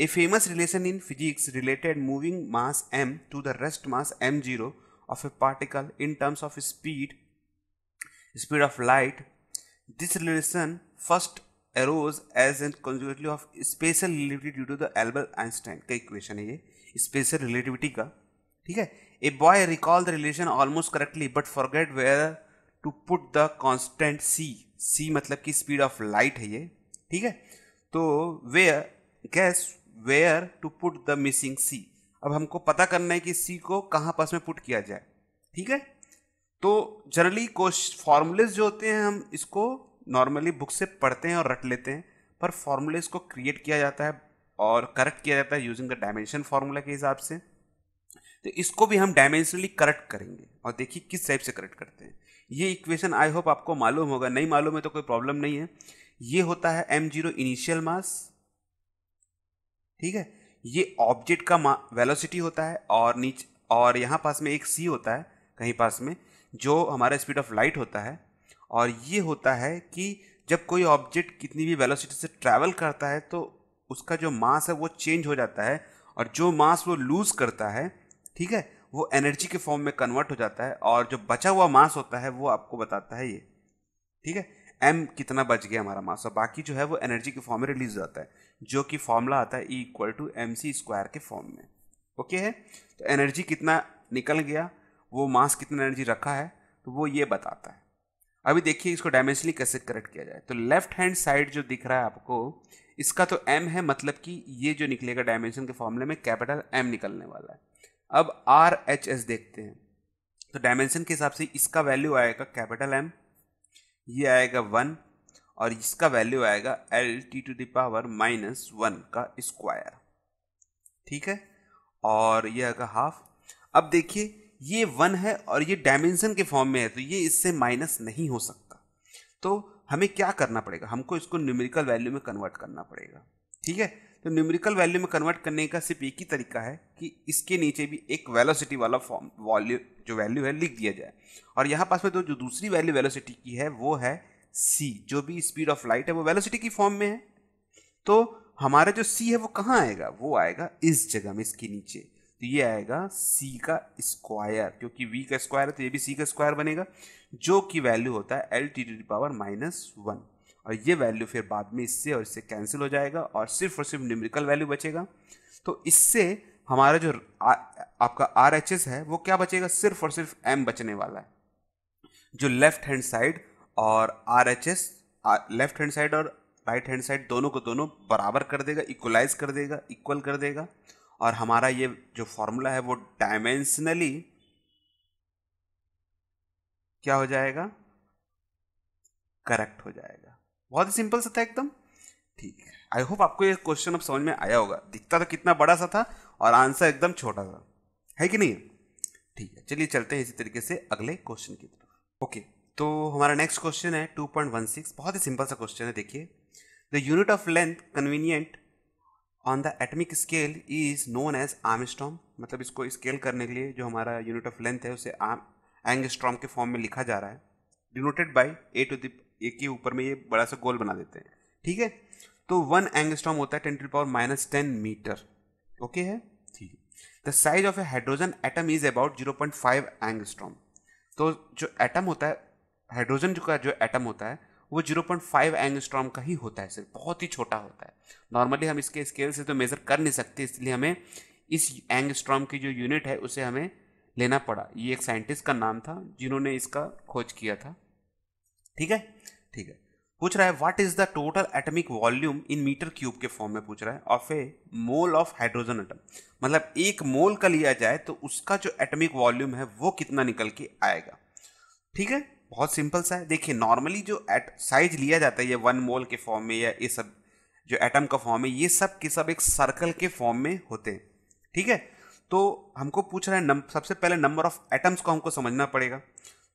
a famous relation in physics related moving mass M to the rest mass M zero of a particle in terms of speed speed of light this relation first arose as an consequently of special relative due to the Albert Einstein का equation है ये special relativity का ठीक है a boy recall the relation almost correctly but forget where to put the constant C C मतलब कि speed of light है ये ठीक है तो where guess where to put the missing C अब हमको पता करना है कि सी को कहाँ पास में पुट किया जाए ठीक है तो जनरली कोश फॉर्मूलेज जो होते हैं हम इसको नॉर्मली बुक से पढ़ते हैं और रट लेते हैं पर फॉर्मूलेज को क्रिएट किया जाता है और करेक्ट किया जाता है यूजिंग द डायमेंशन फार्मूला के हिसाब से तो इसको भी हम डायमेंशनली करेक्ट करेंगे और देखिए किस टाइप से करेक्ट करते हैं ये इक्वेशन आई होप आपको मालूम होगा नहीं मालूम है तो कोई प्रॉब्लम नहीं है ये होता है एम जीरो इनिशियल मास ठीक है ये ऑब्जेक्ट का वेलोसिटी होता है और नीचे और यहाँ पास में एक सी होता है कहीं पास में जो हमारा स्पीड ऑफ लाइट होता है और ये होता है कि जब कोई ऑब्जेक्ट कितनी भी वेलोसिटी से ट्रैवल करता है तो उसका जो मास है वो चेंज हो जाता है और जो मास वो लूज़ करता है ठीक है वो एनर्जी के फॉर्म में कन्वर्ट हो जाता है और जो बचा हुआ मास होता है वो आपको बताता है ये ठीक है एम कितना बच गया हमारा मास और बाकी जो है वो एनर्जी के फॉर्म में रिलीज हो जाता है जो कि फॉर्मूला आता है E equal to M C square के फॉर्म में ओके है तो एनर्जी कितना निकल गया वो मास कितना एनर्जी रखा है तो वो ये बताता है अभी देखिए इसको डायमेंशनली कैसे करेक्ट किया जाए तो लेफ्ट हैंड साइड जो दिख रहा है आपको इसका तो एम है मतलब कि ये जो निकलेगा डायमेंशन के फॉर्मूले में कैपिटल एम निकलने वाला है अब आर एच एस देखते हैं तो डायमेंशन के हिसाब से इसका वैल्यू आएगा कैपिटल एम ये आएगा वन और इसका वैल्यू आएगा L T to the power minus one का स्क्वायर ठीक है और ये आएगा हाफ अब देखिए ये वन है और ये डायमेंशन के फॉर्म में है तो ये इससे माइनस नहीं हो सकता तो हमें क्या करना पड़ेगा हमको इसको न्यूमेरिकल वैल्यू में कन्वर्ट करना पड़ेगा ठीक है तो न्यूमेरिकल वैल्यू में कन्वर्ट करने का सिर्फ एक ही तरीका है कि इसके नीचे भी एक वेलोसिटी वाला फॉर्म वॉल्यू जो वैल्यू है लिख दिया जाए और यहाँ पास में तो जो दूसरी वैल्यू वेलोसिटी की है वो है सी जो भी स्पीड ऑफ लाइट है वो वेलोसिटी की फॉर्म में है तो हमारा जो सी है वो कहाँ आएगा वो आएगा इस जगह में इसके नीचे तो ये आएगा सी का स्क्वायर क्योंकि वी का स्क्वायर है तो ये भी सी का स्क्वायर बनेगा जो कि वैल्यू होता है L T T power minus one और ये वैल्यू फिर बाद में इससे और इससे कैंसिल हो जाएगा और सिर्फ और सिर्फ न्यूमेरिकल वैल्यू बचेगा तो इससे हमारा जो आ, आपका आर एच एस है वो क्या बचेगा सिर्फ और सिर्फ एम बचने वाला है जो लेफ्ट हैंड साइड और R H S left hand side और राइट हैंड साइड दोनों को दोनों बराबर कर देगा इक्वलाइज कर देगा इक्वल कर देगा और हमारा ये जो फॉर्मूला है वो डायमेंशनली क्या हो जाएगा करेक्ट हो जाएगा बहुत ही सिंपल सा था एकदम ठीक आई होप आपको ये क्वेश्चन अब समझ में आया होगा दिखता तो कितना बड़ा सा था और आंसर एकदम छोटा सा है कि नहीं ठीक है चलिए चलते हैं इसी तरीके से अगले क्वेश्चन की तरफ ओके तो हमारा नेक्स्ट क्वेश्चन है 2.16 बहुत ही सिंपल सा क्वेश्चन है देखिए the unit of length convenient on the atomic scale is known as arm मतलब इसको स्केल करने के लिए जो हमारा यूनिट ऑफ लेंथ है उसे आर्म एंग के फॉर्म में लिखा जा रहा है denoted by A to the एक के ऊपर में ये बड़ा सा गोल बना देते हैं ठीक है तो वन एंगस्ट्रॉम होता है ten to power minus ten metre okay है ठीक है the size of a hydrogen atom is about zero point five angstrom तो जो एटम होता है हाइड्रोजन जो का जो एटम होता है वो जीरो पॉइंट फाइव एंगस्ट्रॉम का ही होता है सिर्फ बहुत ही छोटा होता है नॉर्मली हम इसके स्केल से तो मेज़र कर नहीं सकते इसलिए हमें इस एंगस्ट्रॉम की जो यूनिट है उसे हमें लेना पड़ा ये एक साइंटिस्ट का नाम था जिन्होंने इसका खोज किया था ठीक है ठीक है पूछ रहा है what is the total atomic volume in metre cube के फॉर्म में पूछ रहा है of a mole of hydrogen atom मतलब एक मोल का लिया जाए तो उसका जो एटमिक वॉल्यूम है वो कितना निकल के आएगा ठीक है बहुत सिंपल सा है देखिए नॉर्मली जो एट साइज लिया जाता है ये वन मोल के फॉर्म में या ये सब जो एटम का फॉर्म है ये सब के सब एक सर्कल के फॉर्म में होते हैं ठीक है तो हमको पूछ रहा है नम सबसे पहले नंबर ऑफ एटम्स को हमको समझना पड़ेगा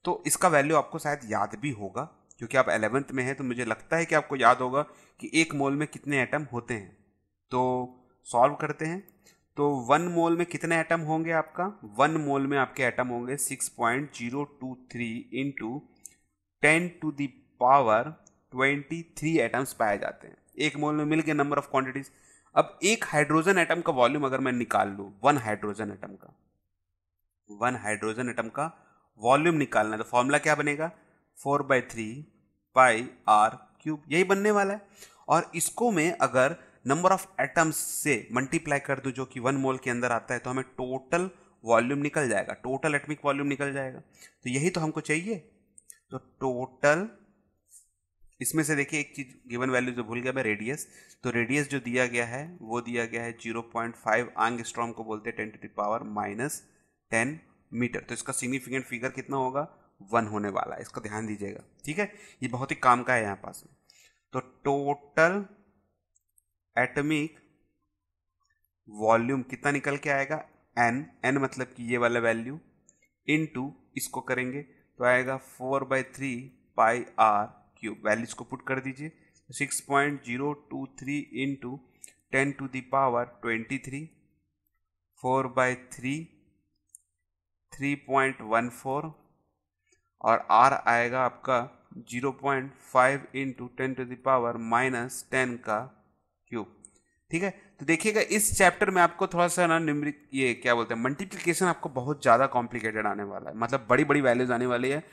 तो इसका वैल्यू आपको शायद याद भी होगा क्योंकि आप एलेवेंथ में हैं तो मुझे लगता है कि आपको याद होगा कि एक मोल में कितने एटम होते हैं तो सॉल्व करते हैं तो वन मोल में कितने एटम होंगे आपका वन मोल में आपके एटम होंगे six point zero two three into ten to the power twenty three atoms पाए जाते हैं एक मोल में मिल गया नंबर ऑफ क्वांटिटीज अब एक हाइड्रोजन एटम का वॉल्यूम अगर मैं निकाल लूँ वन हाइड्रोजन एटम का वन हाइड्रोजन एटम का वॉल्यूम निकालना है तो फॉर्मूला क्या बनेगा four by three pi are cube यही बनने वाला है और इसको मैं अगर नंबर ऑफ एटम्स से मल्टीप्लाई कर दूं जो कि वन मोल के अंदर आता है तो हमें टोटल वॉल्यूम निकल जाएगा टोटल एटमिक वॉल्यूम निकल जाएगा तो यही तो हमको चाहिए तो टोटल इसमें से देखिए एक चीज़ गिवन वैल्यू जो भूल गया मैं रेडियस तो रेडियस जो दिया गया है वो दिया गया है जीरो पॉइंट फाइव आंग स्ट्रॉम को बोलते हैं ten to power minus ten metre तो इसका सिग्निफिकेंट फिगर कितना होगा वन होने वाला है इसको ध्यान दीजिएगा ठीक है ये बहुत ही काम का है यहाँ पास तो टोटल एटमिक वॉल्यूम कितना निकल के आएगा एन एन मतलब कि ये वाला वैल्यू इन टू इसको करेंगे तो आएगा four by three pi are cube value इसको पुट कर दीजिए six point zero two three into ten to the power twenty three four by three three point one four और आर आएगा आपका 0.5 point five into ten to the power minus ten का cube ठीक है तो देखिएगा इस चैप्टर में आपको थोड़ा सा ना निम्रिक ये क्या बोलते हैं मल्टीप्लीकेशन आपको बहुत ज़्यादा कॉम्प्लिकेटेड आने वाला है मतलब बड़ी बड़ी वैल्यूज आने वाली है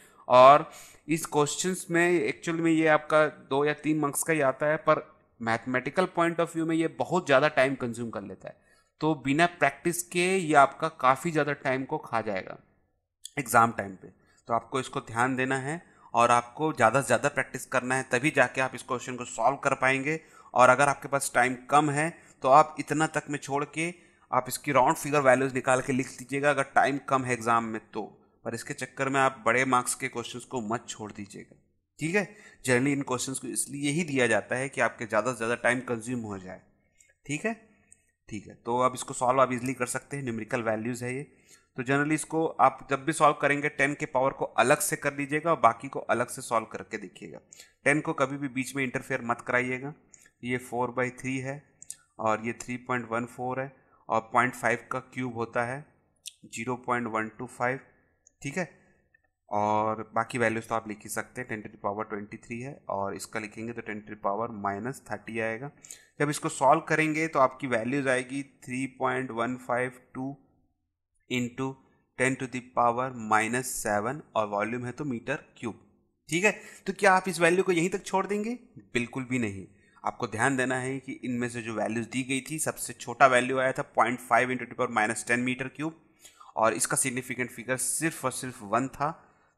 और इस क्वेश्चन में एक्चुअल में ये आपका दो या तीन मार्क्स का ही आता है पर मैथमेटिकल पॉइंट ऑफ व्यू में ये बहुत ज़्यादा टाइम कंज्यूम कर लेता है तो बिना प्रैक्टिस के ये आपका काफ़ी ज़्यादा टाइम को खा जाएगा एग्ज़ाम टाइम पे तो आपको इसको ध्यान देना है और आपको ज़्यादा से ज़्यादा प्रैक्टिस करना है तभी जाके आप इस क्वेश्चन को सॉल्व कर पाएंगे और अगर आपके पास टाइम कम है तो आप इतना तक में छोड़ के आप इसकी राउंड फिगर वैल्यूज़ निकाल के लिख लीजिएगा अगर टाइम कम है एग्ज़ाम में तो पर इसके चक्कर में आप बड़े मार्क्स के क्वेश्चंस को मत छोड़ दीजिएगा ठीक है जनरली इन क्वेश्चंस को इसलिए ही दिया जाता है कि आपके ज़्यादा से ज़्यादा टाइम कंज्यूम हो जाए ठीक है ठीक है तो आप इसको सॉल्व आप इजली कर सकते हैं न्यूमेरिकल वैल्यूज़ है ये तो जनरली इसको आप जब भी सॉल्व करेंगे टेन के पावर को अलग से कर लीजिएगा और बाकी को अलग से सॉल्व करके देखिएगा टेन को कभी भी बीच में इंटरफेयर मत कराइएगा ये फोर बाई थ्री है और ये थ्री पॉइंट वन फोर है और पॉइंट फाइव का क्यूब होता है zero point one two five ठीक है और बाकी वैल्यूज़ तो आप लिख ही सकते हैं ten to power twenty three है और इसका लिखेंगे तो ten to power minus thirty आएगा जब इसको सॉल्व करेंगे तो आपकी वैल्यूज़ आएगी three point one five two into ten to the power minus seven और वॉल्यूम है तो मीटर क्यूब ठीक है तो क्या आप इस वैल्यू को यहीं तक छोड़ देंगे बिल्कुल भी नहीं आपको ध्यान देना है कि इनमें से जो वैल्यूज दी गई थी सबसे छोटा वैल्यू आया था point five into two power minus ten metre cube और इसका सिग्निफिकेंट फिगर सिर्फ और सिर्फ वन था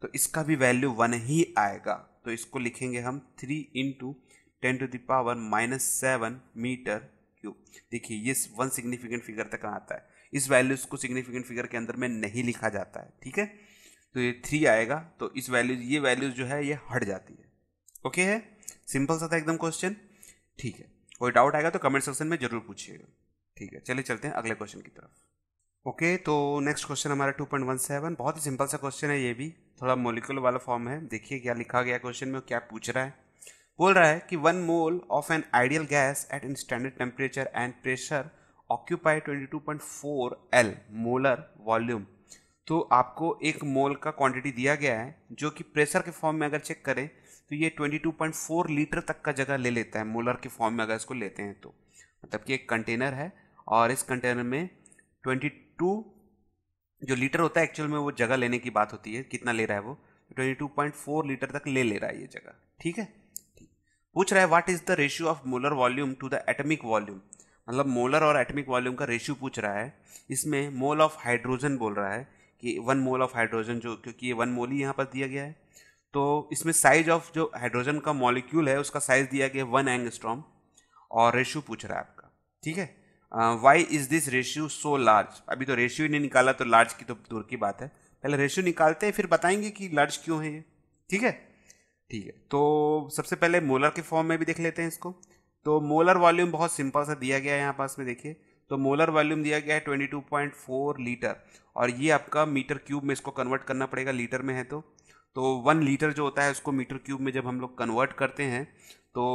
तो इसका भी वैल्यू वन ही आएगा तो इसको लिखेंगे हम three into ten to the power minus seven metre cube देखिए ये वन सिग्निफिकेंट फिगर तक आता है इस वैल्यूज़ को सिग्निफिकेंट फिगर के अंदर में नहीं लिखा जाता है ठीक है तो ये थ्री आएगा तो इस वैल्यूज ये वैल्यूज जो है ये हट जाती है ओके है सिंपल सा था एकदम क्वेश्चन ठीक है कोई डाउट आएगा तो कमेंट सेक्शन में जरूर पूछिएगा ठीक है चलिए चलते हैं अगले क्वेश्चन की तरफ ओके तो नेक्स्ट क्वेश्चन हमारा टू पॉइंट वन सेवन बहुत ही सिंपल सा क्वेश्चन है ये भी थोड़ा मोलिकुल वाला फॉर्म है देखिए क्या लिखा गया क्वेश्चन में क्या पूछ रहा है बोल रहा है कि one mole of an ideal gas at in standard temperature and pressure occupy 22.4 L molar volume तो आपको एक मोल का क्वांटिटी दिया गया है जो कि प्रेशर के फॉर्म में अगर चेक करें तो ये 22.4 लीटर तक का जगह ले लेता है मोलर के फॉर्म में अगर इसको लेते हैं तो मतलब कि एक कंटेनर है और इस कंटेनर में 22 जो लीटर होता है एक्चुअल में वो जगह लेने की बात होती है कितना ले रहा है वो फोर लीटर तक ले ले रहा है ये जगह ठीक है पूछ रहा है what is the ratio of molar volume to the atomic volume मतलब मोलर और एटमिक वॉल्यूम का रेशियो पूछ रहा है इसमें मोल ऑफ हाइड्रोजन बोल रहा है कि वन मोल ऑफ हाइड्रोजन जो क्योंकि ये वन मोल ही यहाँ पर दिया गया है तो इसमें साइज ऑफ जो हाइड्रोजन का मॉलिक्यूल है उसका साइज दिया गया वन एंग और रेशियो पूछ रहा है आपका ठीक है why is this ratio so large अभी तो रेशियो ही नहीं निकाला तो लार्ज की तो दूर की बात है पहले रेशियो निकालते हैं फिर बताएंगे कि लार्ज क्यों है ये ठीक है ठीक है तो सबसे पहले मोलर के फॉर्म में भी देख लेते हैं इसको तो मोलर वॉल्यूम बहुत सिंपल सा दिया गया है यहाँ पास में देखिए तो मोलर वॉल्यूम दिया गया है 22.4 लीटर और ये आपका मीटर क्यूब में इसको कन्वर्ट करना पड़ेगा लीटर में है तो तो वन लीटर जो होता है उसको मीटर क्यूब में जब हम लोग कन्वर्ट करते हैं तो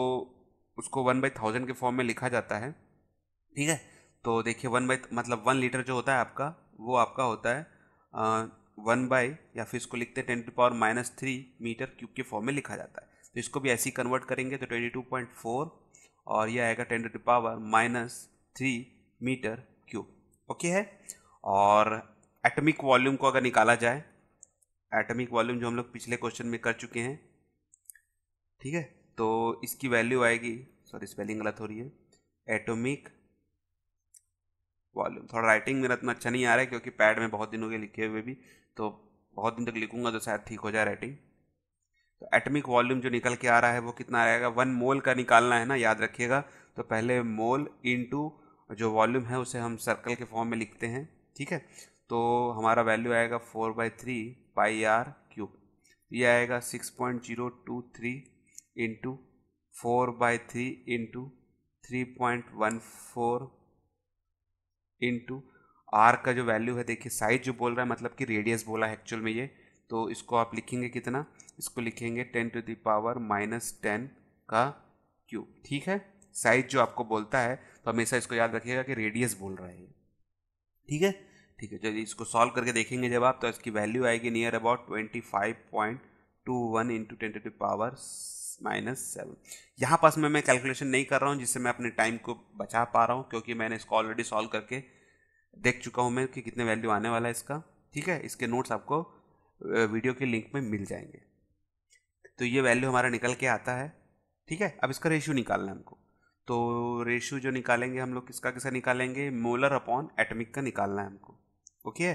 उसको वन बाई थाउजेंड के फॉर्म में लिखा जाता है ठीक है तो देखिए वन बाई मतलब वन लीटर जो होता है आपका वो आपका होता है वन बाई या फिर इसको लिखते हैं ten power minus three metre cube के फॉर्म में लिखा जाता है तो इसको भी ऐसे ही कन्वर्ट करेंगे तो ट्वेंटी टू पॉइंट फोर और यह आएगा ten to the power minus three metre cube okay है और एटमिक वॉल्यूम को अगर निकाला जाए एटमिक वॉल्यूम जो हम लोग पिछले क्वेश्चन में कर चुके हैं ठीक है तो इसकी वैल्यू आएगी सॉरी स्पेलिंग गलत हो रही है एटोमिक वॉल्यूम थोड़ा राइटिंग मेरा इतना अच्छा नहीं आ रहा है क्योंकि पैड में बहुत दिन हो गए लिखे हुए भी तो बहुत दिन तक लिखूंगा तो शायद ठीक हो जाए राइटिंग तो एटमिक वॉल्यूम जो निकल के आ रहा है वो कितना आएगा वन मोल का निकालना है ना याद रखिएगा तो पहले मोल इनटू जो वॉल्यूम है उसे हम सर्कल के फॉर्म में लिखते हैं ठीक है तो हमारा वैल्यू आएगा four by three pi are cube ये आएगा six point zero two three into four by three into three point one four into r का जो वैल्यू है देखिए साइज जो बोल रहा है मतलब कि रेडियस बोला है एक्चुअल में ये तो इसको आप लिखेंगे कितना इसको लिखेंगे ten to the power minus ten का क्यूब ठीक है साइज जो आपको बोलता है तो हमेशा इसको याद रखिएगा कि रेडियस बोल रहा है ठीक है ठीक है जब इसको सॉल्व करके देखेंगे जब आप तो इसकी वैल्यू आएगी near about twenty five point two one into ten to the power minus seven यहाँ पास में मैं कैलकुलेशन नहीं कर रहा हूँ जिससे मैं अपने टाइम को बचा पा रहा हूँ क्योंकि मैंने इसको ऑलरेडी सॉल्व करके देख चुका हूँ मैं कि कितने वैल्यू आने वाला है इसका ठीक है इसके नोट्स आपको वीडियो के लिंक में मिल जाएंगे तो ये वैल्यू हमारा निकल के आता है ठीक है अब इसका रेशियो निकालना है हमको तो रेशो जो निकालेंगे हम लोग किसका किसका निकालेंगे मोलर अपॉन एटमिक का निकालना है हमको ओके है?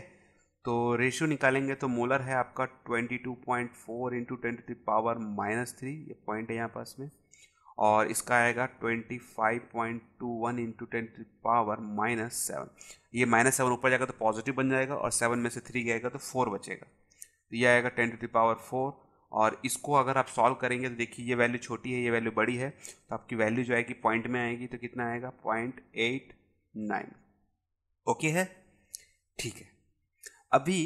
तो रेशो निकालेंगे तो मोलर है आपका 22.4 two point four into twenty power minus three ये पॉइंट है यहाँ पास में और इसका आएगा 25.21 into three power minus seven ये माइनस सेवन ऊपर जाएगा तो पॉजिटिव बन जाएगा और सेवन में से थ्री गएगा तो फोर बचेगा तो ये आएगा ten to the power four और इसको अगर आप सॉल्व करेंगे तो देखिए ये वैल्यू छोटी है ये वैल्यू बड़ी है तो आपकी वैल्यू जो आएगी पॉइंट में आएगी तो कितना आएगा पॉइंट एट नाइन ओके है ठीक है अभी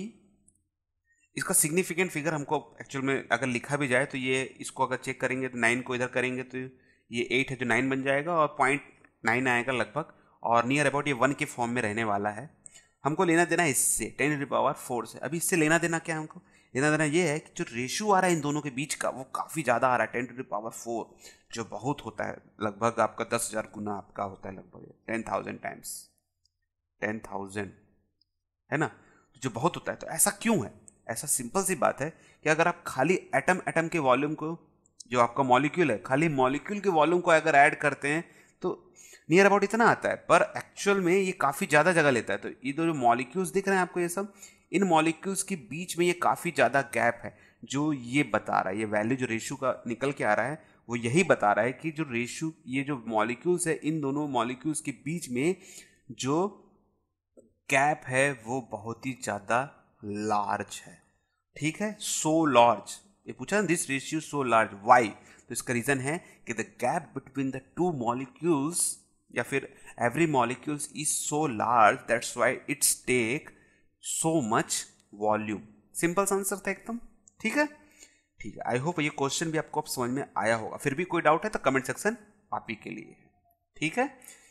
इसका सिग्निफिकेंट फिगर हमको एक्चुअल में अगर लिखा भी जाए तो ये इसको अगर चेक करेंगे तो नाइन को इधर करेंगे तो ये एट है जो तो नाइन बन जाएगा और पॉइंट नाइन आएगा लगभग और नियर अबाउट ये वन के फॉर्म में रहने वाला है हमको लेना देना है इससे टेन टू पावर फोर से अभी इससे लेना देना क्या है हमको लेना देना ये है कि जो रेशो आ रहा है इन दोनों के बीच का वो काफ़ी ज़्यादा आ रहा है ten to the power four जो बहुत होता है लगभग आपका दस हज़ार गुना आपका होता है लगभग ten thousand times ten thousand है ना तो जो बहुत होता है तो ऐसा क्यों है ऐसा सिंपल सी बात है कि अगर आप खाली एटम एटम के वॉल्यूम को जो आपका मॉलिक्यूल है खाली मॉलिक्यूल के वॉल्यूम को अगर ऐड करते हैं तो नियर अबाउट इतना आता है पर एक्चुअल में ये काफ़ी ज़्यादा जगह लेता है तो ये दो जो मॉलिक्यूल्स दिख रहे हैं आपको ये सब इन मॉलिक्यूल्स के बीच में ये काफ़ी ज़्यादा गैप है जो ये बता रहा है ये वैल्यू जो रेशू का निकल के आ रहा है वो यही बता रहा है कि जो रेशू ये जो मॉलिक्यूल्स है इन दोनों मॉलिक्यूल्स के बीच में जो गैप है वो बहुत ही ज़्यादा लार्ज है ठीक है सो लार्ज ये पूछा ना this ratio so large why तो इसका रीज़न है कि the gap between the two molecules या फिर every molecules is so large that's why it's take so much volume simple answer था एकदम ठीक है ठीक है आई होप ये क्वेश्चन भी आपको अब समझ में आया होगा फिर भी कोई डाउट है तो कमेंट सेक्शन आप ही के लिए है ठीक है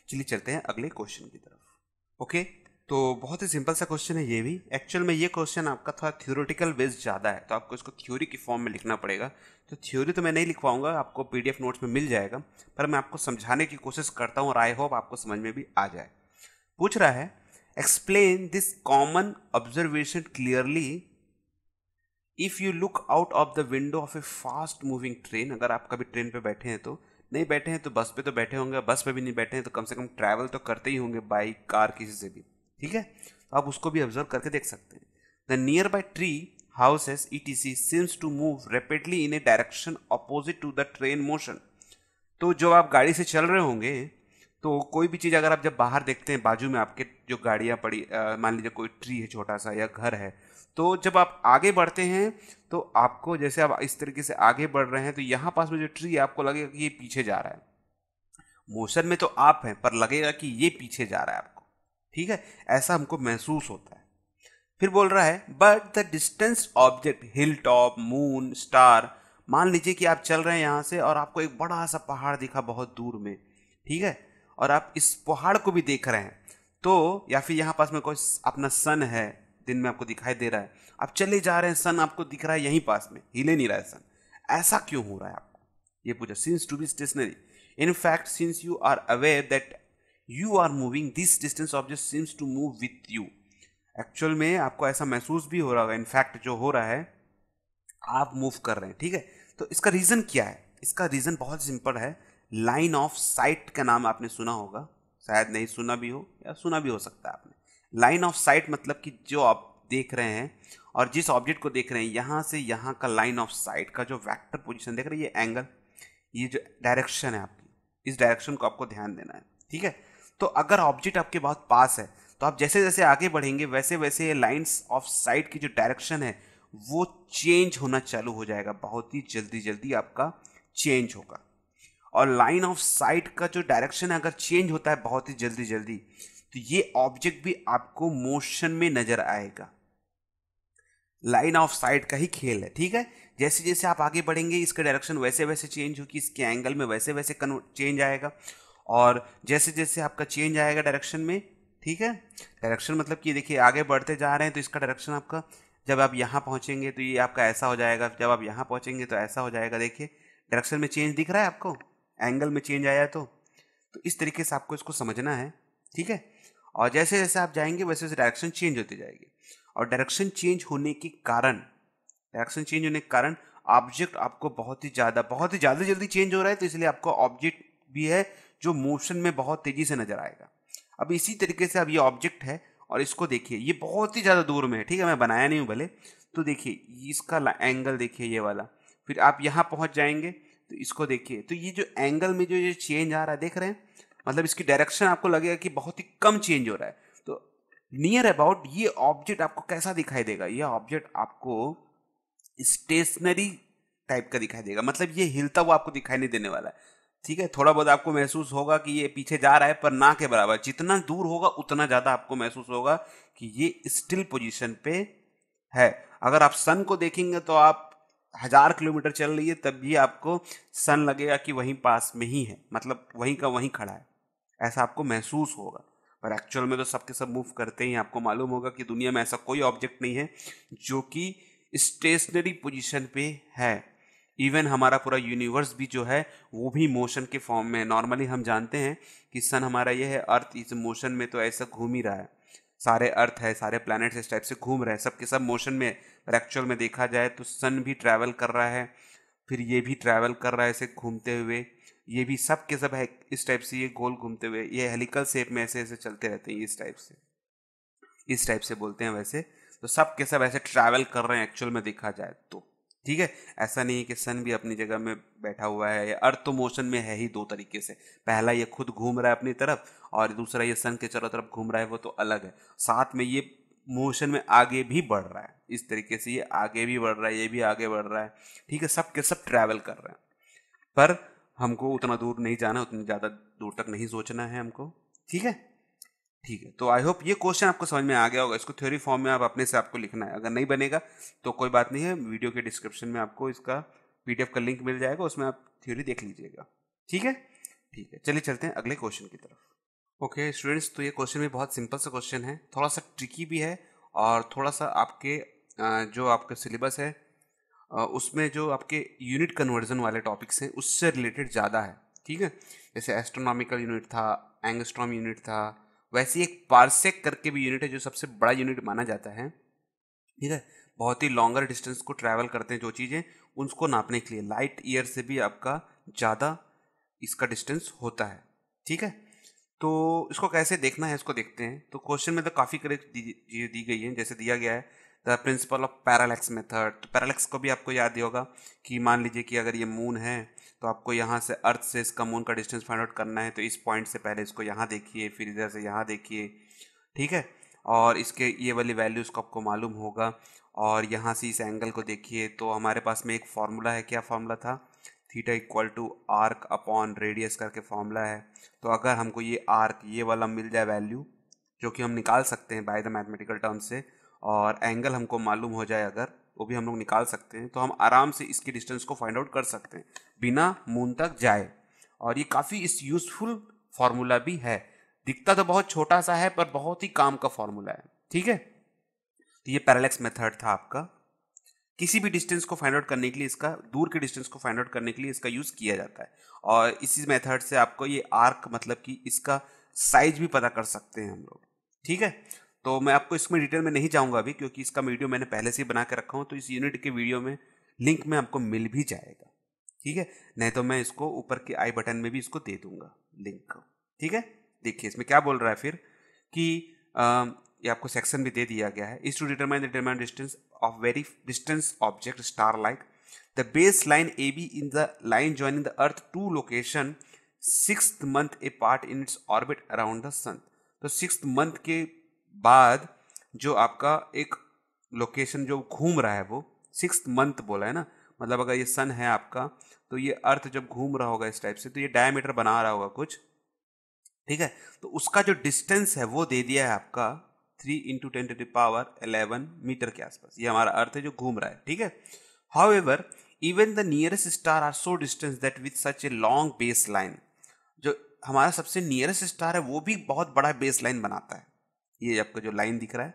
चलिए चलते हैं अगले क्वेश्चन की तरफ ओके तो बहुत ही सिंपल सा क्वेश्चन है ये भी एक्चुअल में ये क्वेश्चन आपका थोड़ा थ्योरेटिकल बेस्ड ज़्यादा है तो आपको इसको थ्योरी की फॉर्म में लिखना पड़ेगा तो थ्योरी तो मैं नहीं लिख पाऊंगा आपको पीडीएफ नोट्स में मिल जाएगा पर मैं आपको समझाने की कोशिश करता हूँ और आई होप आपको समझ में भी आ जाए पूछ रहा है explain this common observation clearly if you look out of the window of a fast moving train अगर आप कभी ट्रेन पे बैठे हैं तो नहीं बैठे हैं तो बस पे तो बैठे होंगे बस पे भी नहीं बैठे हैं तो कम से कम ट्रैवल तो करते ही होंगे बाइक कार किसी से भी ठीक है तो आप उसको भी ऑब्जर्व करके देख सकते हैं the nearby tree houses E T C seems to move rapidly in a direction opposite to the train motion तो जो आप गाड़ी से चल रहे होंगे तो कोई भी चीज़ अगर आप जब बाहर देखते हैं बाजू में आपके जो गाड़ियाँ पड़ी मान लीजिए कोई ट्री है छोटा सा या घर है तो जब आप आगे बढ़ते हैं तो आपको जैसे आप इस तरीके से आगे बढ़ रहे हैं तो यहाँ पास में जो ट्री है आपको लगेगा कि ये पीछे जा रहा है मोशन में तो आप हैं पर लगेगा कि ये पीछे जा रहा है आपको ठीक है ऐसा हमको महसूस होता है फिर बोल रहा है but the distance object hill top moon star मान लीजिए कि आप चल रहे हैं यहाँ से और आपको एक बड़ा सा पहाड़ दिखा बहुत दूर में ठीक है और आप इस पहाड़ को भी देख रहे हैं तो या फिर यहाँ पास में कोई अपना सन है दिन में आपको दिखाई दे रहा है आप चले जा रहे हैं सन आपको दिख रहा है यहीं पास में हिले नहीं रहा है सन ऐसा क्यों हो रहा है आपको ये पूछा since to be stationary in fact since you are aware that you are moving this distance object seems to move with you actual में आपको ऐसा महसूस भी हो रहा होगा इनफैक्ट जो हो रहा है आप मूव कर रहे हैं ठीक है तो इसका रीज़न क्या है इसका रीज़न बहुत सिंपल है लाइन ऑफ साइट का नाम आपने सुना होगा शायद नहीं सुना भी हो या सुना भी हो सकता है आपने लाइन ऑफ साइट मतलब कि जो आप देख रहे हैं और जिस ऑब्जेक्ट को देख रहे हैं यहाँ से यहाँ का लाइन ऑफ साइट का जो वैक्टर पोजिशन देख रहे हैं ये एंगल ये जो डायरेक्शन है आपकी इस डायरेक्शन को आपको ध्यान देना है ठीक है तो अगर ऑब्जेक्ट आपके बहुत पास है तो आप जैसे जैसे आगे बढ़ेंगे वैसे वैसे ये लाइन्स ऑफ साइट की जो डायरेक्शन है वो चेंज होना चालू हो जाएगा बहुत ही जल्दी जल्दी आपका चेंज होगा और लाइन ऑफ साइट का जो डायरेक्शन है अगर चेंज होता है बहुत ही जल्दी जल्दी तो ये ऑब्जेक्ट भी आपको मोशन में नजर आएगा लाइन ऑफ साइट का ही खेल है ठीक है जैसे जैसे आप आगे बढ़ेंगे इसका डायरेक्शन वैसे वैसे चेंज होगी इसके एंगल में वैसे वैसे चेंज आएगा और जैसे जैसे आपका चेंज आएगा डायरेक्शन में ठीक है डायरेक्शन मतलब कि देखिए आगे बढ़ते जा रहे हैं तो इसका डायरेक्शन आपका जब आप यहाँ पहुँचेंगे तो ये आपका ऐसा हो जाएगा जब आप यहाँ पहुँचेंगे तो ऐसा हो जाएगा देखिए डायरेक्शन में चेंज दिख रहा है आपको एंगल में चेंज आया तो तो इस तरीके से आपको इसको समझना है ठीक है और जैसे जैसे आप जाएंगे वैसे वैसे डायरेक्शन चेंज होती जाएगी और डायरेक्शन चेंज होने के कारण डायरेक्शन चेंज होने के कारण ऑब्जेक्ट आपको बहुत ही ज़्यादा बहुत ही ज़्यादा जल्दी चेंज हो रहा है तो इसलिए आपको ऑब्जेक्ट भी है जो मोशन में बहुत तेज़ी से नजर आएगा अब इसी तरीके से अब ये ऑब्जेक्ट है और इसको देखिए ये बहुत ही ज़्यादा दूर में है ठीक है मैं बनाया नहीं हूँ भले तो देखिए इसका एंगल देखिए ये वाला फिर आप यहाँ पहुँच जाएंगे तो इसको देखिए तो ये जो एंगल में जो ये चेंज आ रहा है देख रहे हैं मतलब इसकी डायरेक्शन आपको लगेगा कि बहुत ही कम चेंज हो रहा है तो नियर अबाउट ये ऑब्जेक्ट आपको कैसा दिखाई देगा यह ऑब्जेक्ट आपको स्टेशनरी टाइप का दिखाई देगा मतलब ये हिलता हुआ आपको दिखाई नहीं देने वाला है ठीक है थोड़ा बहुत आपको महसूस होगा कि ये पीछे जा रहा है पर ना के बराबर जितना दूर होगा उतना ज़्यादा आपको महसूस होगा कि ये स्टिल पोजिशन पे है अगर आप सन को देखेंगे तो आप हजार किलोमीटर चल रही है तब भी आपको सन लगेगा कि वहीं पास में ही है मतलब वहीं का वहीं खड़ा है ऐसा आपको महसूस होगा पर एक्चुअल में तो सबके सब मूव करते ही आपको मालूम होगा कि दुनिया में ऐसा कोई ऑब्जेक्ट नहीं है जो कि स्टेशनरी पोजीशन पे है इवन हमारा पूरा यूनिवर्स भी जो है वो भी मोशन के फॉर्म में है नॉर्मली हम जानते हैं कि सन हमारा यह है अर्थ इस मोशन में तो ऐसा घूम ही रहा है सारे अर्थ है सारे प्लैनेट्स इस टाइप से घूम रहे हैं सब के सब मोशन में पर एक्चुअल में देखा जाए तो सन भी ट्रैवल कर रहा है फिर ये भी ट्रैवल कर रहा है ऐसे घूमते हुए ये भी सब के सब है इस टाइप से ये गोल घूमते हुए ये हेलिकल शेप में ऐसे ऐसे चलते रहते हैं इस टाइप से इस टाइप से बोलते हैं वैसे तो सब के सब ऐसे ट्रैवल कर रहे हैं एक्चुअल में देखा जाए तो ठीक है ऐसा नहीं है कि सन भी अपनी जगह में बैठा हुआ है या अर्थ तो मोशन में है ही दो तरीके से पहला ये खुद घूम रहा है अपनी तरफ और दूसरा ये सन के चारों तरफ घूम रहा है वो तो अलग है साथ में ये मोशन में आगे भी बढ़ रहा है इस तरीके से ये आगे भी बढ़ रहा है ये भी आगे बढ़ रहा है ठीक है सब के सब ट्रैवल कर रहे हैं पर हमको उतना दूर नहीं जाना उतनी ज़्यादा दूर तक नहीं सोचना है हमको ठीक है ठीक है तो आई होप ये क्वेश्चन आपको समझ में आ गया होगा इसको थ्योरी फॉर्म में आप अपने से आपको लिखना है अगर नहीं बनेगा तो कोई बात नहीं है वीडियो के डिस्क्रिप्शन में आपको इसका पीडीएफ का लिंक मिल जाएगा उसमें आप थ्योरी देख लीजिएगा ठीक है ठीक है चलिए चलते हैं अगले क्वेश्चन की तरफ ओके स्टूडेंट्स तो ये क्वेश्चन भी बहुत सिंपल सा क्वेश्चन है थोड़ा सा ट्रिकी भी है और थोड़ा सा आपके जो आपका सिलेबस है उसमें जो आपके यूनिट कन्वर्जन वाले टॉपिक्स हैं उससे रिलेटेड ज़्यादा है ठीक है जैसे एस्ट्रोनॉमिकल यूनिट था एंगस्ट्रॉम यूनिट था वैसे एक पार्सेक करके भी यूनिट है जो सबसे बड़ा यूनिट माना जाता है ठीक है बहुत ही लॉन्गर डिस्टेंस को ट्रैवल करते हैं जो चीज़ें उसको नापने के लिए लाइट ईयर से भी आपका ज़्यादा इसका डिस्टेंस होता है ठीक है तो इसको कैसे देखना है इसको देखते हैं तो क्वेश्चन में तो काफ़ी करेक्ट दी गई है जैसे दिया गया है the principle of parallax method तो पैरालेक्स को भी आपको याद ही होगा कि मान लीजिए कि अगर ये मून है तो आपको यहाँ से अर्थ से इसका मून का डिस्टेंस फाइंड आउट करना है तो इस पॉइंट से पहले इसको यहाँ देखिए फिर इधर से यहाँ देखिए ठीक है और इसके ये वाली वैल्यूज़ को आपको मालूम होगा और यहाँ से इस एंगल को देखिए तो हमारे पास में एक फार्मूला है क्या फार्मूला था theta equal to arc upon radius करके फार्मूला है तो अगर हमको ये आर्क ये वाला मिल जाए वैल्यू जो कि हम निकाल सकते हैं बाय द मैथमेटिकल टर्म से और एंगल हमको मालूम हो जाए अगर वो भी हम लोग निकाल सकते हैं तो हम आराम से इसकी डिस्टेंस को फाइंड आउट कर सकते हैं बिना मून तक जाए और ये काफ़ी इस यूज़फुल फार्मूला भी है दिखता तो बहुत छोटा सा है पर बहुत ही काम का फार्मूला है ठीक है तो ये पैरालेक्स मेथड था आपका किसी भी डिस्टेंस को फाइंड आउट करने के लिए इसका दूर के डिस्टेंस को फाइंड आउट करने के लिए इसका यूज़ किया जाता है और इसी मेथड से आपको ये आर्क मतलब कि इसका साइज भी पता कर सकते हैं हम लोग ठीक है तो मैं आपको इसमें डिटेल में नहीं जाऊंगा अभी क्योंकि इसका वीडियो मैंने पहले से ही बना के रखा हूं तो इस यूनिट के वीडियो में लिंक में आपको मिल भी जाएगा ठीक है नहीं तो मैं इसको ऊपर के आई बटन में भी इसको दे दूंगा लिंक ठीक है देखिए इसमें क्या बोल रहा है फिर कि ये आपको सेक्शन भी दे दिया गया है इस to determine the determine distance of very distance object star like the base line A B in the line joining the earth two location six month apart in its orbit around the sun तो six month के बाद जो आपका एक location जो घूम रहा है वो सिक्स मंथ बोला है ना मतलब अगर ये सन है आपका तो ये अर्थ जब घूम रहा होगा इस टाइप से तो ये डायमीटर बना रहा होगा कुछ ठीक है तो उसका जो डिस्टेंस है वो दे दिया है आपका three into ten to power eleven metre के आसपास ये हमारा अर्थ है जो घूम रहा है ठीक है however even the nearest star are so distance that with such a long base line जो हमारा सबसे नियरेस्ट स्टार है वो भी बहुत बड़ा बेस लाइन बनाता है ये आपका जो लाइन दिख रहा है